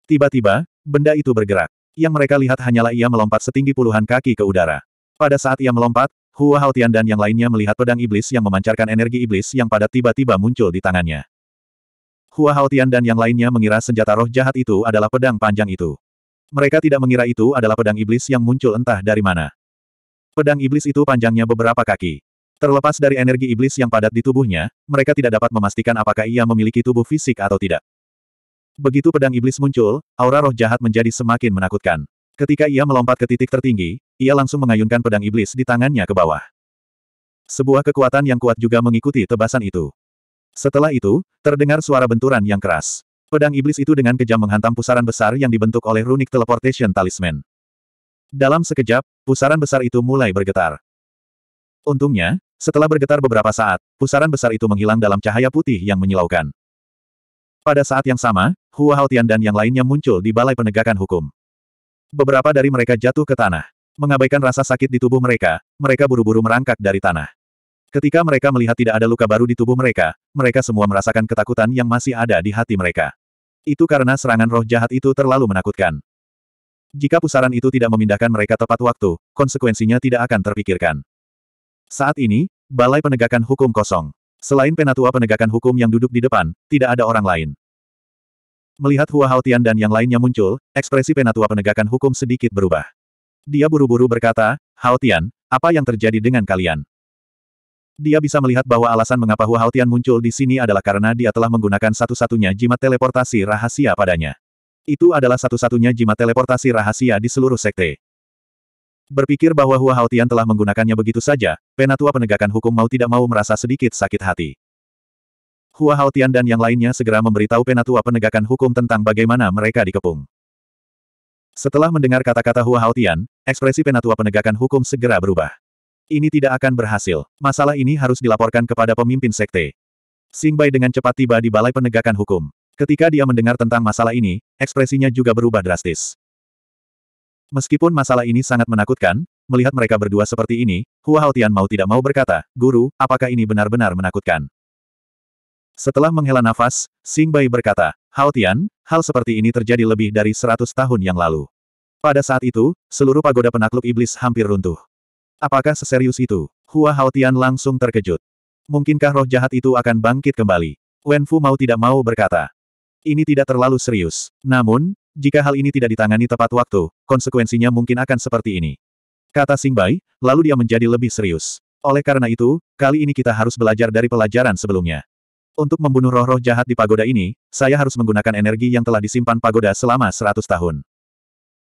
Tiba-tiba, benda itu bergerak. Yang mereka lihat hanyalah ia melompat setinggi puluhan kaki ke udara. Pada saat ia melompat, Hua Haotian dan yang lainnya melihat pedang iblis yang memancarkan energi iblis yang padat tiba-tiba muncul di tangannya. Hua Haotian dan yang lainnya mengira senjata roh jahat itu adalah pedang panjang itu. Mereka tidak mengira itu adalah pedang iblis yang muncul entah dari mana. Pedang iblis itu panjangnya beberapa kaki. Terlepas dari energi iblis yang padat di tubuhnya, mereka tidak dapat memastikan apakah ia memiliki tubuh fisik atau tidak. Begitu pedang iblis muncul, aura roh jahat menjadi semakin menakutkan. Ketika ia melompat ke titik tertinggi, ia langsung mengayunkan pedang iblis di tangannya ke bawah. Sebuah kekuatan yang kuat juga mengikuti tebasan itu. Setelah itu, terdengar suara benturan yang keras. Pedang iblis itu dengan kejam menghantam pusaran besar yang dibentuk oleh runik teleportation talisman. Dalam sekejap, pusaran besar itu mulai bergetar. Untungnya, setelah bergetar beberapa saat, pusaran besar itu menghilang dalam cahaya putih yang menyilaukan. Pada saat yang sama, Hua Haotian dan yang lainnya muncul di Balai Penegakan Hukum. Beberapa dari mereka jatuh ke tanah. Mengabaikan rasa sakit di tubuh mereka, mereka buru-buru merangkak dari tanah. Ketika mereka melihat tidak ada luka baru di tubuh mereka, mereka semua merasakan ketakutan yang masih ada di hati mereka. Itu karena serangan roh jahat itu terlalu menakutkan. Jika pusaran itu tidak memindahkan mereka tepat waktu, konsekuensinya tidak akan terpikirkan. Saat ini, Balai Penegakan Hukum kosong. Selain penatua penegakan hukum yang duduk di depan, tidak ada orang lain. Melihat Hua Haotian dan yang lainnya muncul, ekspresi penatua penegakan hukum sedikit berubah. Dia buru-buru berkata, Haotian, apa yang terjadi dengan kalian? Dia bisa melihat bahwa alasan mengapa Hua Haotian muncul di sini adalah karena dia telah menggunakan satu-satunya jimat teleportasi rahasia padanya. Itu adalah satu-satunya jimat teleportasi rahasia di seluruh sekte. Berpikir bahwa Hua Haotian telah menggunakannya begitu saja, penatua penegakan hukum mau tidak mau merasa sedikit sakit hati. Hua Haotian dan yang lainnya segera memberitahu penatua penegakan hukum tentang bagaimana mereka dikepung. Setelah mendengar kata-kata Hua Haotian, ekspresi penatua penegakan hukum segera berubah. Ini tidak akan berhasil. Masalah ini harus dilaporkan kepada pemimpin sekte. Sing Bai dengan cepat tiba di Balai Penegakan Hukum. Ketika dia mendengar tentang masalah ini, ekspresinya juga berubah drastis. Meskipun masalah ini sangat menakutkan, melihat mereka berdua seperti ini, Hua Haotian mau tidak mau berkata, Guru, apakah ini benar-benar menakutkan? Setelah menghela nafas, Sing Bai berkata, Haotian, hal seperti ini terjadi lebih dari 100 tahun yang lalu. Pada saat itu, seluruh pagoda penakluk iblis hampir runtuh. Apakah seserius itu? Hua Haotian langsung terkejut. Mungkinkah roh jahat itu akan bangkit kembali? Wen Fu mau tidak mau berkata. Ini tidak terlalu serius. Namun, jika hal ini tidak ditangani tepat waktu, konsekuensinya mungkin akan seperti ini. Kata Bai, lalu dia menjadi lebih serius. Oleh karena itu, kali ini kita harus belajar dari pelajaran sebelumnya. Untuk membunuh roh-roh jahat di pagoda ini, saya harus menggunakan energi yang telah disimpan pagoda selama 100 tahun.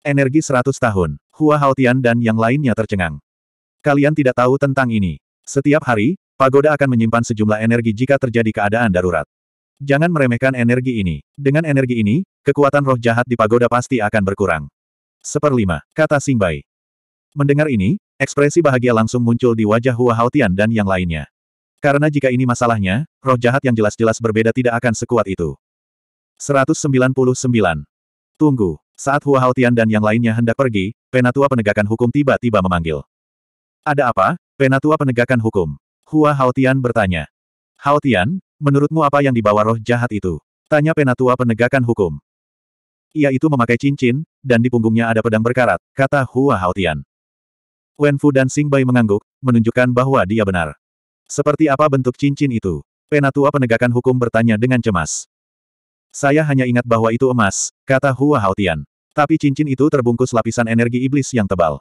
Energi 100 tahun, Hua Haotian dan yang lainnya tercengang. Kalian tidak tahu tentang ini. Setiap hari, pagoda akan menyimpan sejumlah energi jika terjadi keadaan darurat. Jangan meremehkan energi ini. Dengan energi ini, kekuatan roh jahat di pagoda pasti akan berkurang. Seperlima, kata Singbai. Mendengar ini, ekspresi bahagia langsung muncul di wajah Hua Haotian dan yang lainnya. Karena jika ini masalahnya, roh jahat yang jelas-jelas berbeda tidak akan sekuat itu. 199. Tunggu, saat Hua Haotian dan yang lainnya hendak pergi, penatua penegakan hukum tiba-tiba memanggil. Ada apa, penatua penegakan hukum? Hua Haotian bertanya. Haotian, menurutmu apa yang dibawa roh jahat itu? Tanya penatua penegakan hukum. Ia itu memakai cincin, dan di punggungnya ada pedang berkarat, kata Hua Haotian. Wenfu dan Bai mengangguk, menunjukkan bahwa dia benar. Seperti apa bentuk cincin itu? Penatua penegakan hukum bertanya dengan cemas. Saya hanya ingat bahwa itu emas, kata Hua Haotian. Tapi cincin itu terbungkus lapisan energi iblis yang tebal.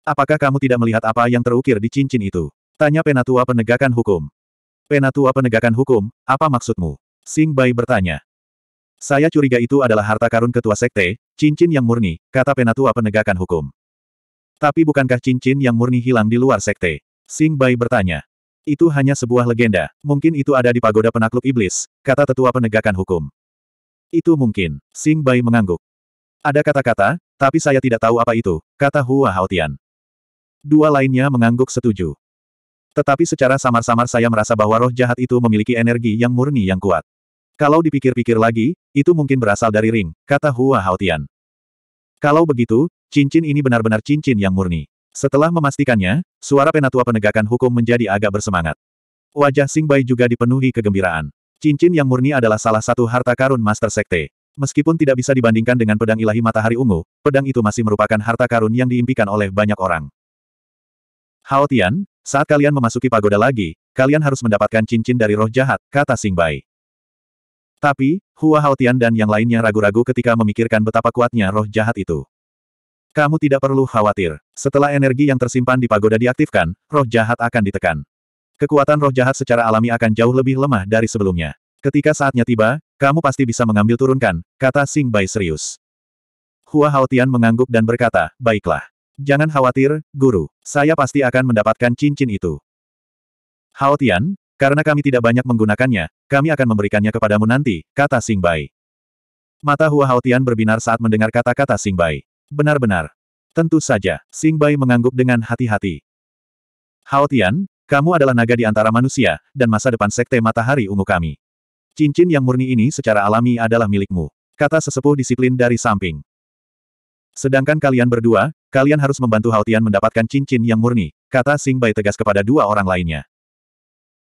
Apakah kamu tidak melihat apa yang terukir di cincin itu? Tanya penatua penegakan hukum. Penatua penegakan hukum, apa maksudmu? Sing Bai bertanya. Saya curiga itu adalah harta karun ketua sekte, cincin yang murni, kata penatua penegakan hukum. Tapi bukankah cincin yang murni hilang di luar sekte? Sing Bai bertanya. Itu hanya sebuah legenda, mungkin itu ada di pagoda penakluk iblis, kata tetua penegakan hukum. Itu mungkin, Sing Bai mengangguk. Ada kata-kata, tapi saya tidak tahu apa itu, kata Hua Haotian. Dua lainnya mengangguk setuju. Tetapi secara samar-samar saya merasa bahwa roh jahat itu memiliki energi yang murni yang kuat. Kalau dipikir-pikir lagi, itu mungkin berasal dari ring, kata Hua Haotian. Kalau begitu, cincin ini benar-benar cincin yang murni. Setelah memastikannya, suara penatua penegakan hukum menjadi agak bersemangat. Wajah sing Bai juga dipenuhi kegembiraan. Cincin yang murni adalah salah satu harta karun Master Sekte. Meskipun tidak bisa dibandingkan dengan pedang ilahi matahari ungu, pedang itu masih merupakan harta karun yang diimpikan oleh banyak orang. Hao Tian, saat kalian memasuki pagoda lagi, kalian harus mendapatkan cincin dari roh jahat, kata Sing Bai. Tapi, Hua Tian dan yang lainnya ragu-ragu ketika memikirkan betapa kuatnya roh jahat itu. Kamu tidak perlu khawatir. Setelah energi yang tersimpan di pagoda diaktifkan, roh jahat akan ditekan. Kekuatan roh jahat secara alami akan jauh lebih lemah dari sebelumnya. Ketika saatnya tiba, kamu pasti bisa mengambil turunkan, kata Sing Bai serius. Hua Tian mengangguk dan berkata, baiklah. Jangan khawatir, guru. Saya pasti akan mendapatkan cincin itu. Hao Tian, karena kami tidak banyak menggunakannya, kami akan memberikannya kepadamu nanti, kata Sing Bai. Mata Hua Hao Tian berbinar saat mendengar kata-kata Sing Bai. Benar-benar. Tentu saja, Sing Bai mengangguk dengan hati-hati. Hao Tian, kamu adalah naga di antara manusia, dan masa depan sekte matahari ungu kami. Cincin yang murni ini secara alami adalah milikmu, kata sesepuh disiplin dari samping. Sedangkan kalian berdua, Kalian harus membantu Haotian mendapatkan cincin yang murni, kata Sing Bai tegas kepada dua orang lainnya.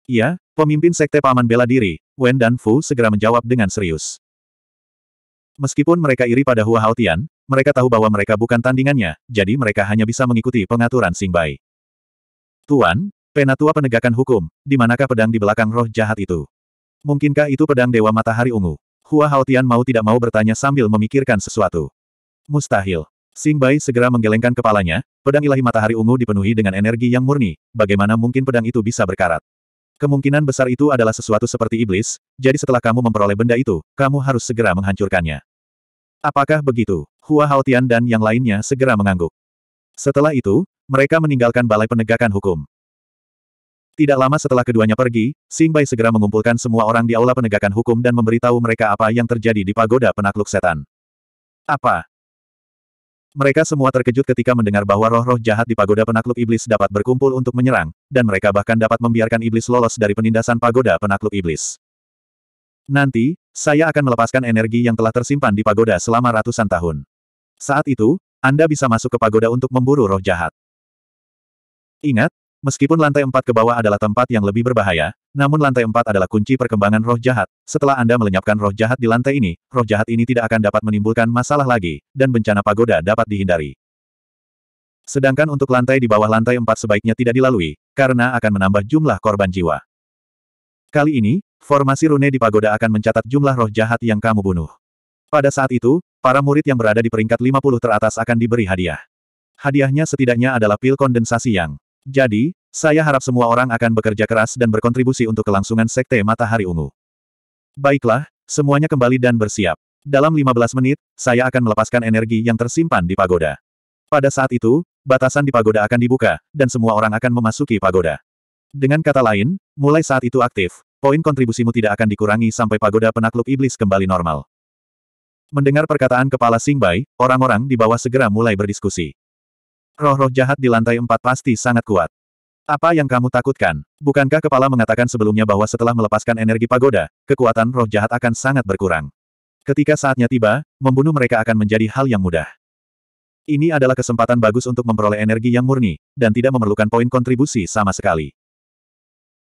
"Ya, pemimpin sekte paman bela diri, Wen dan Fu segera menjawab dengan serius. Meskipun mereka iri pada Hua Haotian, mereka tahu bahwa mereka bukan tandingannya, jadi mereka hanya bisa mengikuti pengaturan Sing Bai. Tuan, penatua penegakan hukum, di manakah pedang di belakang roh jahat itu? Mungkinkah itu pedang Dewa Matahari Ungu? Hua Haotian mau tidak mau bertanya sambil memikirkan sesuatu. Mustahil. Sing Bai segera menggelengkan kepalanya, pedang ilahi matahari ungu dipenuhi dengan energi yang murni, bagaimana mungkin pedang itu bisa berkarat? Kemungkinan besar itu adalah sesuatu seperti iblis, jadi setelah kamu memperoleh benda itu, kamu harus segera menghancurkannya. Apakah begitu? Hua Haotian dan yang lainnya segera mengangguk. Setelah itu, mereka meninggalkan Balai Penegakan Hukum. Tidak lama setelah keduanya pergi, Sing Bai segera mengumpulkan semua orang di Aula Penegakan Hukum dan memberitahu mereka apa yang terjadi di pagoda penakluk setan. Apa? Mereka semua terkejut ketika mendengar bahwa roh-roh jahat di pagoda penakluk iblis dapat berkumpul untuk menyerang, dan mereka bahkan dapat membiarkan iblis lolos dari penindasan pagoda penakluk iblis. Nanti, saya akan melepaskan energi yang telah tersimpan di pagoda selama ratusan tahun. Saat itu, Anda bisa masuk ke pagoda untuk memburu roh jahat. Ingat, Meskipun lantai empat ke bawah adalah tempat yang lebih berbahaya, namun lantai empat adalah kunci perkembangan roh jahat. Setelah Anda melenyapkan roh jahat di lantai ini, roh jahat ini tidak akan dapat menimbulkan masalah lagi, dan bencana pagoda dapat dihindari. Sedangkan untuk lantai di bawah lantai empat sebaiknya tidak dilalui, karena akan menambah jumlah korban jiwa. Kali ini, formasi rune di pagoda akan mencatat jumlah roh jahat yang kamu bunuh. Pada saat itu, para murid yang berada di peringkat 50 teratas akan diberi hadiah. Hadiahnya setidaknya adalah pil kondensasi yang jadi, saya harap semua orang akan bekerja keras dan berkontribusi untuk kelangsungan Sekte Matahari Ungu. Baiklah, semuanya kembali dan bersiap. Dalam 15 menit, saya akan melepaskan energi yang tersimpan di pagoda. Pada saat itu, batasan di pagoda akan dibuka, dan semua orang akan memasuki pagoda. Dengan kata lain, mulai saat itu aktif, poin kontribusimu tidak akan dikurangi sampai pagoda penakluk iblis kembali normal. Mendengar perkataan kepala Singbai, orang-orang di bawah segera mulai berdiskusi. Roh-roh jahat di lantai empat pasti sangat kuat. Apa yang kamu takutkan? Bukankah kepala mengatakan sebelumnya bahwa setelah melepaskan energi pagoda, kekuatan roh jahat akan sangat berkurang? Ketika saatnya tiba, membunuh mereka akan menjadi hal yang mudah. Ini adalah kesempatan bagus untuk memperoleh energi yang murni, dan tidak memerlukan poin kontribusi sama sekali.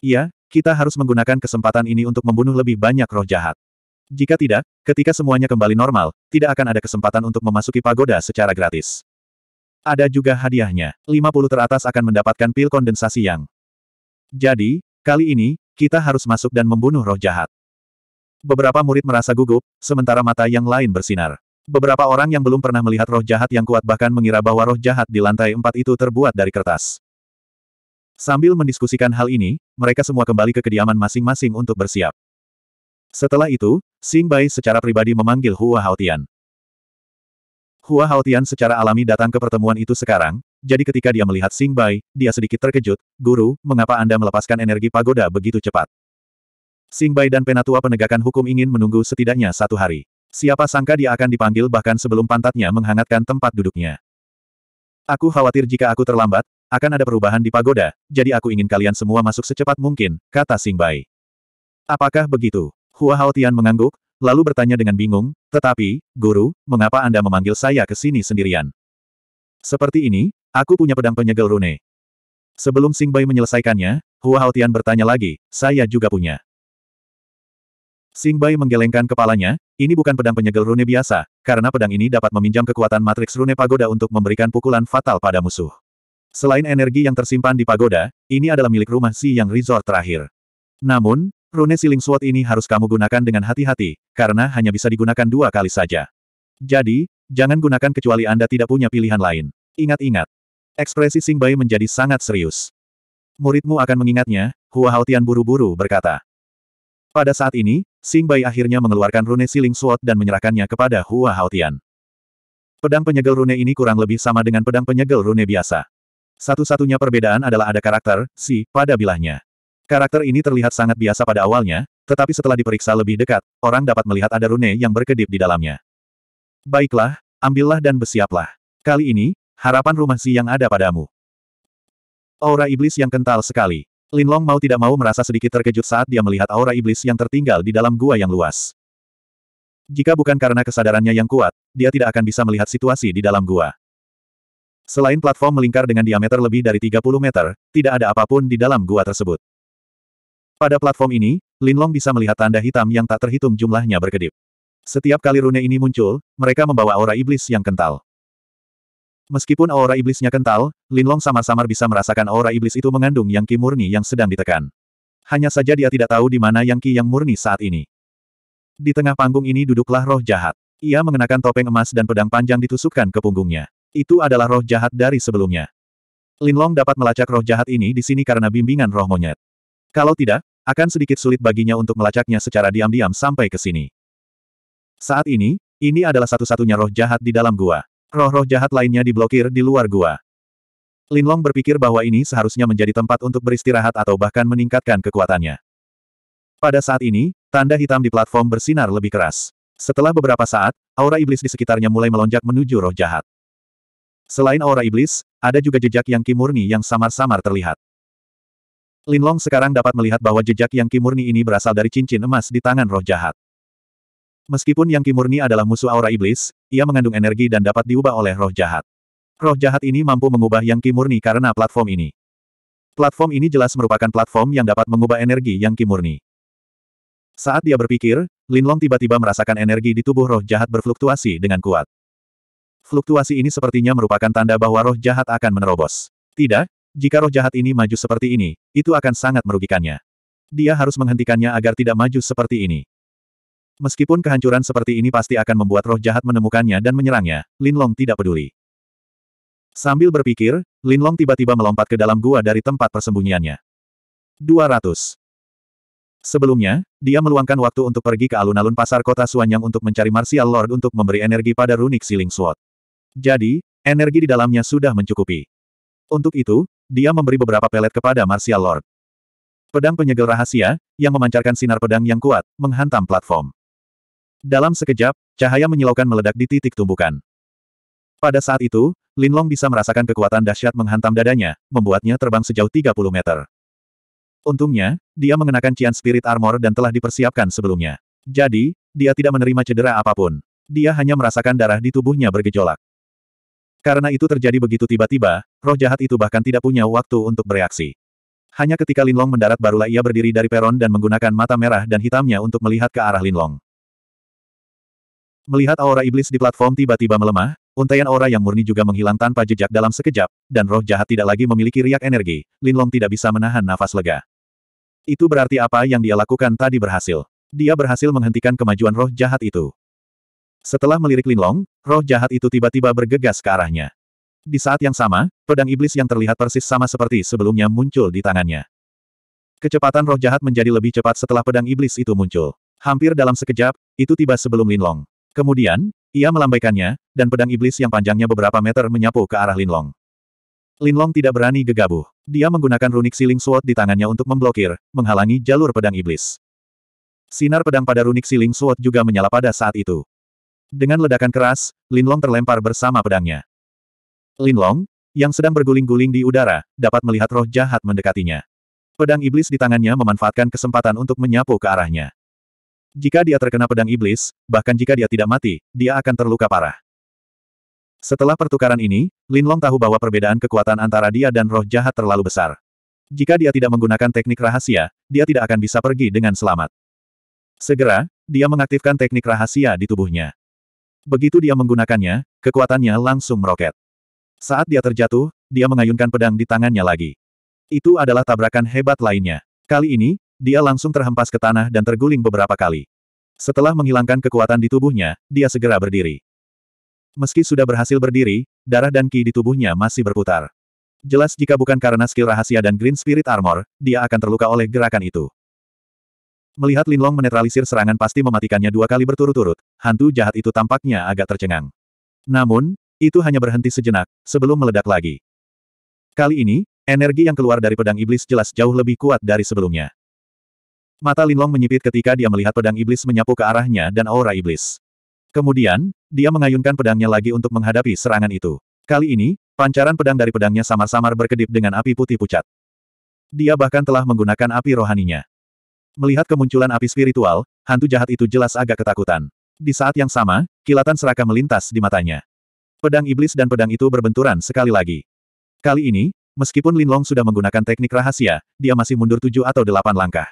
Iya, kita harus menggunakan kesempatan ini untuk membunuh lebih banyak roh jahat. Jika tidak, ketika semuanya kembali normal, tidak akan ada kesempatan untuk memasuki pagoda secara gratis. Ada juga hadiahnya, 50 teratas akan mendapatkan pil kondensasi yang. Jadi, kali ini, kita harus masuk dan membunuh roh jahat. Beberapa murid merasa gugup, sementara mata yang lain bersinar. Beberapa orang yang belum pernah melihat roh jahat yang kuat bahkan mengira bahwa roh jahat di lantai empat itu terbuat dari kertas. Sambil mendiskusikan hal ini, mereka semua kembali ke kediaman masing-masing untuk bersiap. Setelah itu, Sing Bai secara pribadi memanggil Hua Haotian. Hua Haotian secara alami datang ke pertemuan itu sekarang, jadi ketika dia melihat Sing Bai, dia sedikit terkejut, Guru, mengapa Anda melepaskan energi pagoda begitu cepat? Sing Bai dan penatua penegakan hukum ingin menunggu setidaknya satu hari. Siapa sangka dia akan dipanggil bahkan sebelum pantatnya menghangatkan tempat duduknya. Aku khawatir jika aku terlambat, akan ada perubahan di pagoda, jadi aku ingin kalian semua masuk secepat mungkin, kata Sing Bai. Apakah begitu? Hua Haotian mengangguk, lalu bertanya dengan bingung, tetapi, guru, mengapa Anda memanggil saya ke sini sendirian? Seperti ini, aku punya pedang penyegel rune. Sebelum Sing Bai menyelesaikannya, Hua Haotian bertanya lagi, saya juga punya. Sing Bai menggelengkan kepalanya, ini bukan pedang penyegel rune biasa, karena pedang ini dapat meminjam kekuatan matriks rune pagoda untuk memberikan pukulan fatal pada musuh. Selain energi yang tersimpan di pagoda, ini adalah milik rumah Si Yang Resort terakhir. Namun, Rune Siling Sword ini harus kamu gunakan dengan hati-hati, karena hanya bisa digunakan dua kali saja. Jadi, jangan gunakan kecuali Anda tidak punya pilihan lain. Ingat-ingat. Ekspresi Sing Bai menjadi sangat serius. Muridmu akan mengingatnya, Hua Haotian buru-buru berkata. Pada saat ini, Sing Bai akhirnya mengeluarkan rune Siling Sword dan menyerahkannya kepada Hua Haotian. Pedang penyegel rune ini kurang lebih sama dengan pedang penyegel rune biasa. Satu-satunya perbedaan adalah ada karakter, si, pada bilahnya. Karakter ini terlihat sangat biasa pada awalnya, tetapi setelah diperiksa lebih dekat, orang dapat melihat ada rune yang berkedip di dalamnya. Baiklah, ambillah dan bersiaplah. Kali ini, harapan rumah Si yang ada padamu. Aura iblis yang kental sekali. Lin Long mau tidak mau merasa sedikit terkejut saat dia melihat aura iblis yang tertinggal di dalam gua yang luas. Jika bukan karena kesadarannya yang kuat, dia tidak akan bisa melihat situasi di dalam gua. Selain platform melingkar dengan diameter lebih dari 30 meter, tidak ada apapun di dalam gua tersebut. Pada platform ini, Linlong bisa melihat tanda hitam yang tak terhitung jumlahnya berkedip. Setiap kali rune ini muncul, mereka membawa aura iblis yang kental. Meskipun aura iblisnya kental, Linlong samar-samar bisa merasakan aura iblis itu mengandung yang ki murni yang sedang ditekan. Hanya saja dia tidak tahu di mana yang ki yang murni saat ini. Di tengah panggung ini duduklah roh jahat. Ia mengenakan topeng emas dan pedang panjang ditusukkan ke punggungnya. Itu adalah roh jahat dari sebelumnya. Linlong dapat melacak roh jahat ini di sini karena bimbingan roh monyet. Kalau tidak, akan sedikit sulit baginya untuk melacaknya secara diam-diam sampai ke sini. Saat ini, ini adalah satu-satunya roh jahat di dalam gua. Roh-roh jahat lainnya diblokir di luar gua. Linlong berpikir bahwa ini seharusnya menjadi tempat untuk beristirahat atau bahkan meningkatkan kekuatannya. Pada saat ini, tanda hitam di platform bersinar lebih keras. Setelah beberapa saat, aura iblis di sekitarnya mulai melonjak menuju roh jahat. Selain aura iblis, ada juga jejak yang kimurni yang samar-samar terlihat. Linlong sekarang dapat melihat bahwa jejak yang kimurni ini berasal dari cincin emas di tangan roh jahat. Meskipun yang kimurni adalah musuh aura iblis, ia mengandung energi dan dapat diubah oleh roh jahat. Roh jahat ini mampu mengubah yang kimurni karena platform ini. Platform ini jelas merupakan platform yang dapat mengubah energi yang kimurni. Saat dia berpikir, Linlong tiba-tiba merasakan energi di tubuh roh jahat berfluktuasi dengan kuat. Fluktuasi ini sepertinya merupakan tanda bahwa roh jahat akan menerobos. Tidak, jika roh jahat ini maju seperti ini, itu akan sangat merugikannya. Dia harus menghentikannya agar tidak maju seperti ini. Meskipun kehancuran seperti ini pasti akan membuat roh jahat menemukannya dan menyerangnya, Lin Long tidak peduli. Sambil berpikir, Lin Long tiba-tiba melompat ke dalam gua dari tempat persembunyiannya. 200. Sebelumnya, dia meluangkan waktu untuk pergi ke alun-alun pasar kota Suanyang untuk mencari Martial Lord untuk memberi energi pada runik Siling Sword. Jadi, energi di dalamnya sudah mencukupi. Untuk itu, dia memberi beberapa pelet kepada Martial Lord. Pedang penyegel rahasia, yang memancarkan sinar pedang yang kuat, menghantam platform. Dalam sekejap, cahaya menyilaukan meledak di titik tumbukan. Pada saat itu, Lin Long bisa merasakan kekuatan dahsyat menghantam dadanya, membuatnya terbang sejauh 30 meter. Untungnya, dia mengenakan Cian Spirit Armor dan telah dipersiapkan sebelumnya. Jadi, dia tidak menerima cedera apapun. Dia hanya merasakan darah di tubuhnya bergejolak. Karena itu terjadi begitu tiba-tiba, roh jahat itu bahkan tidak punya waktu untuk bereaksi. Hanya ketika Linlong mendarat barulah ia berdiri dari peron dan menggunakan mata merah dan hitamnya untuk melihat ke arah Linlong. Melihat aura iblis di platform tiba-tiba melemah, untaian aura yang murni juga menghilang tanpa jejak dalam sekejap, dan roh jahat tidak lagi memiliki riak energi, Linlong tidak bisa menahan nafas lega. Itu berarti apa yang dia lakukan tadi berhasil. Dia berhasil menghentikan kemajuan roh jahat itu. Setelah melirik Linlong, roh jahat itu tiba-tiba bergegas ke arahnya. Di saat yang sama, pedang iblis yang terlihat persis sama seperti sebelumnya muncul di tangannya. Kecepatan roh jahat menjadi lebih cepat setelah pedang iblis itu muncul. Hampir dalam sekejap, itu tiba sebelum Linlong. Kemudian, ia melambaikannya, dan pedang iblis yang panjangnya beberapa meter menyapu ke arah Linlong. Linlong tidak berani gegabah. Dia menggunakan runik siling sword di tangannya untuk memblokir, menghalangi jalur pedang iblis. Sinar pedang pada runik siling sword juga menyala pada saat itu. Dengan ledakan keras, Linlong terlempar bersama pedangnya. Linlong, yang sedang berguling-guling di udara, dapat melihat roh jahat mendekatinya. Pedang iblis di tangannya memanfaatkan kesempatan untuk menyapu ke arahnya. Jika dia terkena pedang iblis, bahkan jika dia tidak mati, dia akan terluka parah. Setelah pertukaran ini, Linlong tahu bahwa perbedaan kekuatan antara dia dan roh jahat terlalu besar. Jika dia tidak menggunakan teknik rahasia, dia tidak akan bisa pergi dengan selamat. Segera, dia mengaktifkan teknik rahasia di tubuhnya. Begitu dia menggunakannya, kekuatannya langsung meroket. Saat dia terjatuh, dia mengayunkan pedang di tangannya lagi. Itu adalah tabrakan hebat lainnya. Kali ini, dia langsung terhempas ke tanah dan terguling beberapa kali. Setelah menghilangkan kekuatan di tubuhnya, dia segera berdiri. Meski sudah berhasil berdiri, darah dan ki di tubuhnya masih berputar. Jelas jika bukan karena skill rahasia dan Green Spirit Armor, dia akan terluka oleh gerakan itu. Melihat Linlong menetralisir serangan pasti mematikannya dua kali berturut-turut, hantu jahat itu tampaknya agak tercengang. Namun, itu hanya berhenti sejenak, sebelum meledak lagi. Kali ini, energi yang keluar dari pedang iblis jelas jauh lebih kuat dari sebelumnya. Mata Linlong menyipit ketika dia melihat pedang iblis menyapu ke arahnya dan aura iblis. Kemudian, dia mengayunkan pedangnya lagi untuk menghadapi serangan itu. Kali ini, pancaran pedang dari pedangnya samar-samar berkedip dengan api putih pucat. Dia bahkan telah menggunakan api rohaninya. Melihat kemunculan api spiritual, hantu jahat itu jelas agak ketakutan. Di saat yang sama, kilatan serakah melintas di matanya. Pedang iblis dan pedang itu berbenturan sekali lagi. Kali ini, meskipun Linlong sudah menggunakan teknik rahasia, dia masih mundur tujuh atau delapan langkah.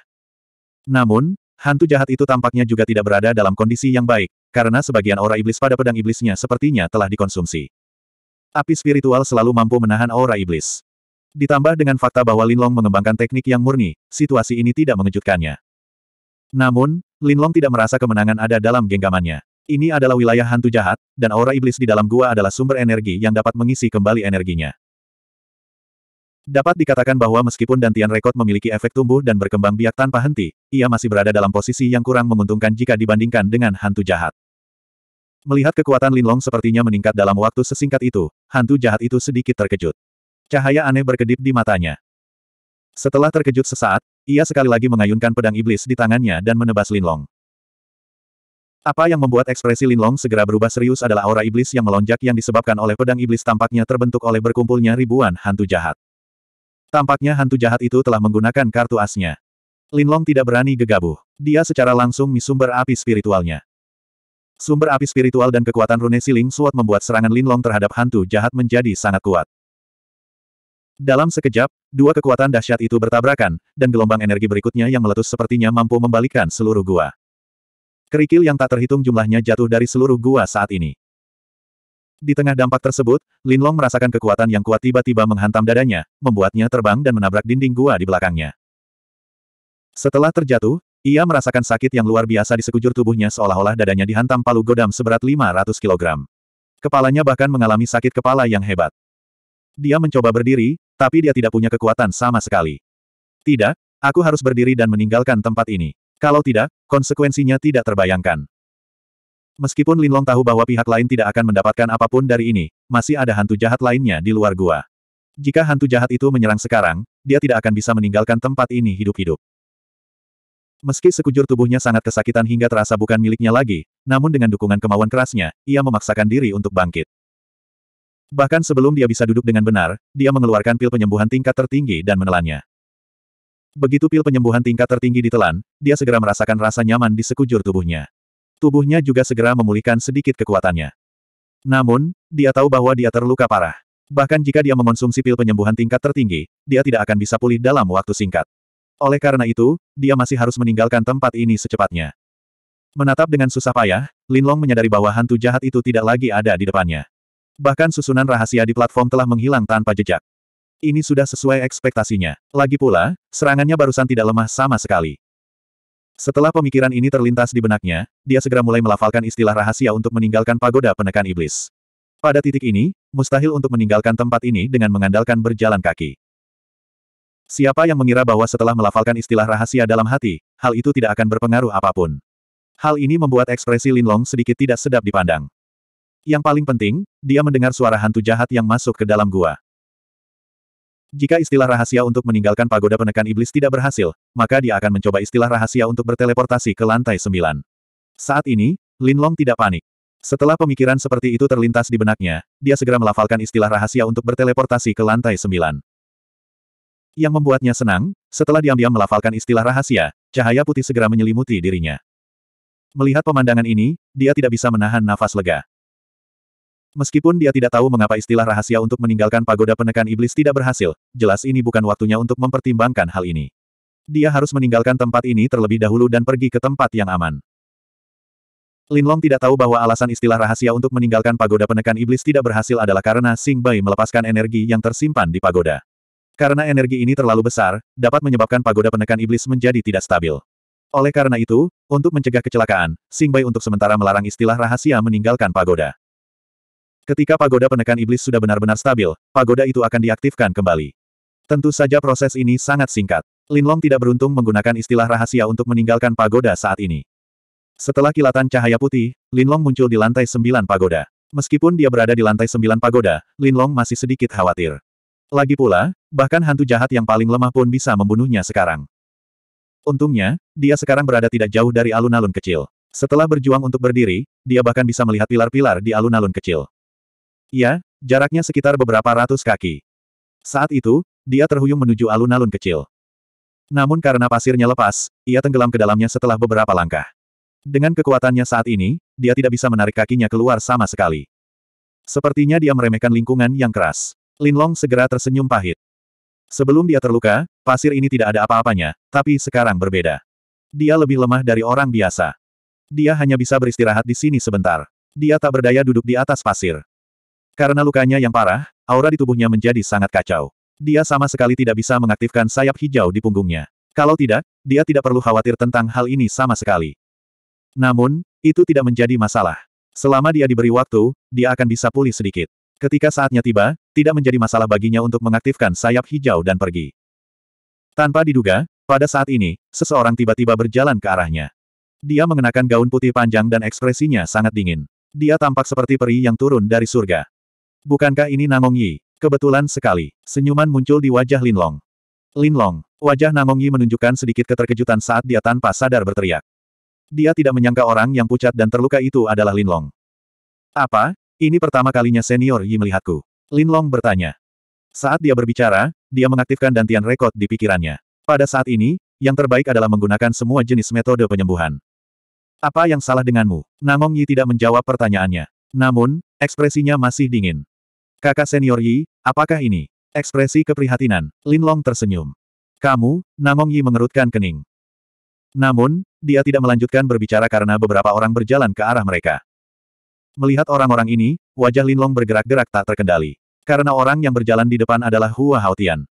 Namun, hantu jahat itu tampaknya juga tidak berada dalam kondisi yang baik, karena sebagian aura iblis pada pedang iblisnya sepertinya telah dikonsumsi. Api spiritual selalu mampu menahan aura iblis. Ditambah dengan fakta bahwa Linlong mengembangkan teknik yang murni, situasi ini tidak mengejutkannya. Namun, Linlong tidak merasa kemenangan ada dalam genggamannya. Ini adalah wilayah hantu jahat, dan aura iblis di dalam gua adalah sumber energi yang dapat mengisi kembali energinya. Dapat dikatakan bahwa meskipun Dantian Rekod memiliki efek tumbuh dan berkembang biak tanpa henti, ia masih berada dalam posisi yang kurang menguntungkan jika dibandingkan dengan hantu jahat. Melihat kekuatan Linlong sepertinya meningkat dalam waktu sesingkat itu, hantu jahat itu sedikit terkejut. Cahaya aneh berkedip di matanya. Setelah terkejut sesaat, ia sekali lagi mengayunkan pedang iblis di tangannya dan menebas Linlong. Apa yang membuat ekspresi Linlong segera berubah serius adalah aura iblis yang melonjak yang disebabkan oleh pedang iblis tampaknya terbentuk oleh berkumpulnya ribuan hantu jahat. Tampaknya hantu jahat itu telah menggunakan kartu asnya. Linlong tidak berani gegabah. Dia secara langsung misumber api spiritualnya. Sumber api spiritual dan kekuatan rune siling suat membuat serangan Linlong terhadap hantu jahat menjadi sangat kuat. Dalam sekejap, dua kekuatan dahsyat itu bertabrakan, dan gelombang energi berikutnya yang meletus sepertinya mampu membalikkan seluruh gua. Kerikil yang tak terhitung jumlahnya jatuh dari seluruh gua saat ini. Di tengah dampak tersebut, Linlong merasakan kekuatan yang kuat tiba-tiba menghantam dadanya, membuatnya terbang dan menabrak dinding gua di belakangnya. Setelah terjatuh, ia merasakan sakit yang luar biasa di sekujur tubuhnya seolah-olah dadanya dihantam palu godam seberat 500 kg. Kepalanya bahkan mengalami sakit kepala yang hebat. Dia mencoba berdiri, tapi dia tidak punya kekuatan sama sekali. Tidak, aku harus berdiri dan meninggalkan tempat ini. Kalau tidak, konsekuensinya tidak terbayangkan. Meskipun Linlong tahu bahwa pihak lain tidak akan mendapatkan apapun dari ini, masih ada hantu jahat lainnya di luar gua. Jika hantu jahat itu menyerang sekarang, dia tidak akan bisa meninggalkan tempat ini hidup-hidup. Meski sekujur tubuhnya sangat kesakitan hingga terasa bukan miliknya lagi, namun dengan dukungan kemauan kerasnya, ia memaksakan diri untuk bangkit. Bahkan sebelum dia bisa duduk dengan benar, dia mengeluarkan pil penyembuhan tingkat tertinggi dan menelannya. Begitu pil penyembuhan tingkat tertinggi ditelan, dia segera merasakan rasa nyaman di sekujur tubuhnya. Tubuhnya juga segera memulihkan sedikit kekuatannya. Namun, dia tahu bahwa dia terluka parah. Bahkan jika dia mengonsumsi pil penyembuhan tingkat tertinggi, dia tidak akan bisa pulih dalam waktu singkat. Oleh karena itu, dia masih harus meninggalkan tempat ini secepatnya. Menatap dengan susah payah, Linlong menyadari bahwa hantu jahat itu tidak lagi ada di depannya. Bahkan susunan rahasia di platform telah menghilang tanpa jejak. Ini sudah sesuai ekspektasinya. Lagi pula, serangannya barusan tidak lemah sama sekali. Setelah pemikiran ini terlintas di benaknya, dia segera mulai melafalkan istilah rahasia untuk meninggalkan pagoda penekan iblis. Pada titik ini, mustahil untuk meninggalkan tempat ini dengan mengandalkan berjalan kaki. Siapa yang mengira bahwa setelah melafalkan istilah rahasia dalam hati, hal itu tidak akan berpengaruh apapun. Hal ini membuat ekspresi Linlong sedikit tidak sedap dipandang. Yang paling penting, dia mendengar suara hantu jahat yang masuk ke dalam gua. Jika istilah rahasia untuk meninggalkan pagoda penekan iblis tidak berhasil, maka dia akan mencoba istilah rahasia untuk berteleportasi ke lantai sembilan. Saat ini, Lin Long tidak panik. Setelah pemikiran seperti itu terlintas di benaknya, dia segera melafalkan istilah rahasia untuk berteleportasi ke lantai sembilan. Yang membuatnya senang, setelah diam-diam melafalkan istilah rahasia, cahaya putih segera menyelimuti dirinya. Melihat pemandangan ini, dia tidak bisa menahan nafas lega. Meskipun dia tidak tahu mengapa istilah rahasia untuk meninggalkan pagoda penekan iblis tidak berhasil, jelas ini bukan waktunya untuk mempertimbangkan hal ini. Dia harus meninggalkan tempat ini terlebih dahulu dan pergi ke tempat yang aman. Linlong tidak tahu bahwa alasan istilah rahasia untuk meninggalkan pagoda penekan iblis tidak berhasil adalah karena Sing Bai melepaskan energi yang tersimpan di pagoda. Karena energi ini terlalu besar, dapat menyebabkan pagoda penekan iblis menjadi tidak stabil. Oleh karena itu, untuk mencegah kecelakaan, Sing Bai untuk sementara melarang istilah rahasia meninggalkan pagoda. Ketika pagoda penekan iblis sudah benar-benar stabil, pagoda itu akan diaktifkan kembali. Tentu saja proses ini sangat singkat. Linlong tidak beruntung menggunakan istilah rahasia untuk meninggalkan pagoda saat ini. Setelah kilatan cahaya putih, Linlong muncul di lantai sembilan pagoda. Meskipun dia berada di lantai sembilan pagoda, Linlong masih sedikit khawatir. Lagi pula, bahkan hantu jahat yang paling lemah pun bisa membunuhnya sekarang. Untungnya, dia sekarang berada tidak jauh dari alun-alun kecil. Setelah berjuang untuk berdiri, dia bahkan bisa melihat pilar-pilar di alun-alun kecil. Ya, jaraknya sekitar beberapa ratus kaki. Saat itu, dia terhuyung menuju alun-alun kecil. Namun karena pasirnya lepas, ia tenggelam ke dalamnya setelah beberapa langkah. Dengan kekuatannya saat ini, dia tidak bisa menarik kakinya keluar sama sekali. Sepertinya dia meremehkan lingkungan yang keras. Linlong segera tersenyum pahit. Sebelum dia terluka, pasir ini tidak ada apa-apanya, tapi sekarang berbeda. Dia lebih lemah dari orang biasa. Dia hanya bisa beristirahat di sini sebentar. Dia tak berdaya duduk di atas pasir. Karena lukanya yang parah, aura di tubuhnya menjadi sangat kacau. Dia sama sekali tidak bisa mengaktifkan sayap hijau di punggungnya. Kalau tidak, dia tidak perlu khawatir tentang hal ini sama sekali. Namun, itu tidak menjadi masalah. Selama dia diberi waktu, dia akan bisa pulih sedikit. Ketika saatnya tiba, tidak menjadi masalah baginya untuk mengaktifkan sayap hijau dan pergi. Tanpa diduga, pada saat ini, seseorang tiba-tiba berjalan ke arahnya. Dia mengenakan gaun putih panjang dan ekspresinya sangat dingin. Dia tampak seperti peri yang turun dari surga. Bukankah ini Nangong Yi? Kebetulan sekali. Senyuman muncul di wajah Linlong. Linlong, wajah Nangong Yi menunjukkan sedikit keterkejutan saat dia tanpa sadar berteriak. Dia tidak menyangka orang yang pucat dan terluka itu adalah Linlong. Apa? Ini pertama kalinya senior Yi melihatku. Linlong bertanya. Saat dia berbicara, dia mengaktifkan dantian rekod di pikirannya. Pada saat ini, yang terbaik adalah menggunakan semua jenis metode penyembuhan. Apa yang salah denganmu? Namong Yi tidak menjawab pertanyaannya. Namun, ekspresinya masih dingin. Kakak senior Yi, apakah ini? Ekspresi keprihatinan, Lin Long tersenyum. Kamu, Namong Yi mengerutkan kening. Namun, dia tidak melanjutkan berbicara karena beberapa orang berjalan ke arah mereka. Melihat orang-orang ini, wajah Lin Long bergerak-gerak tak terkendali. Karena orang yang berjalan di depan adalah Hua Haotian.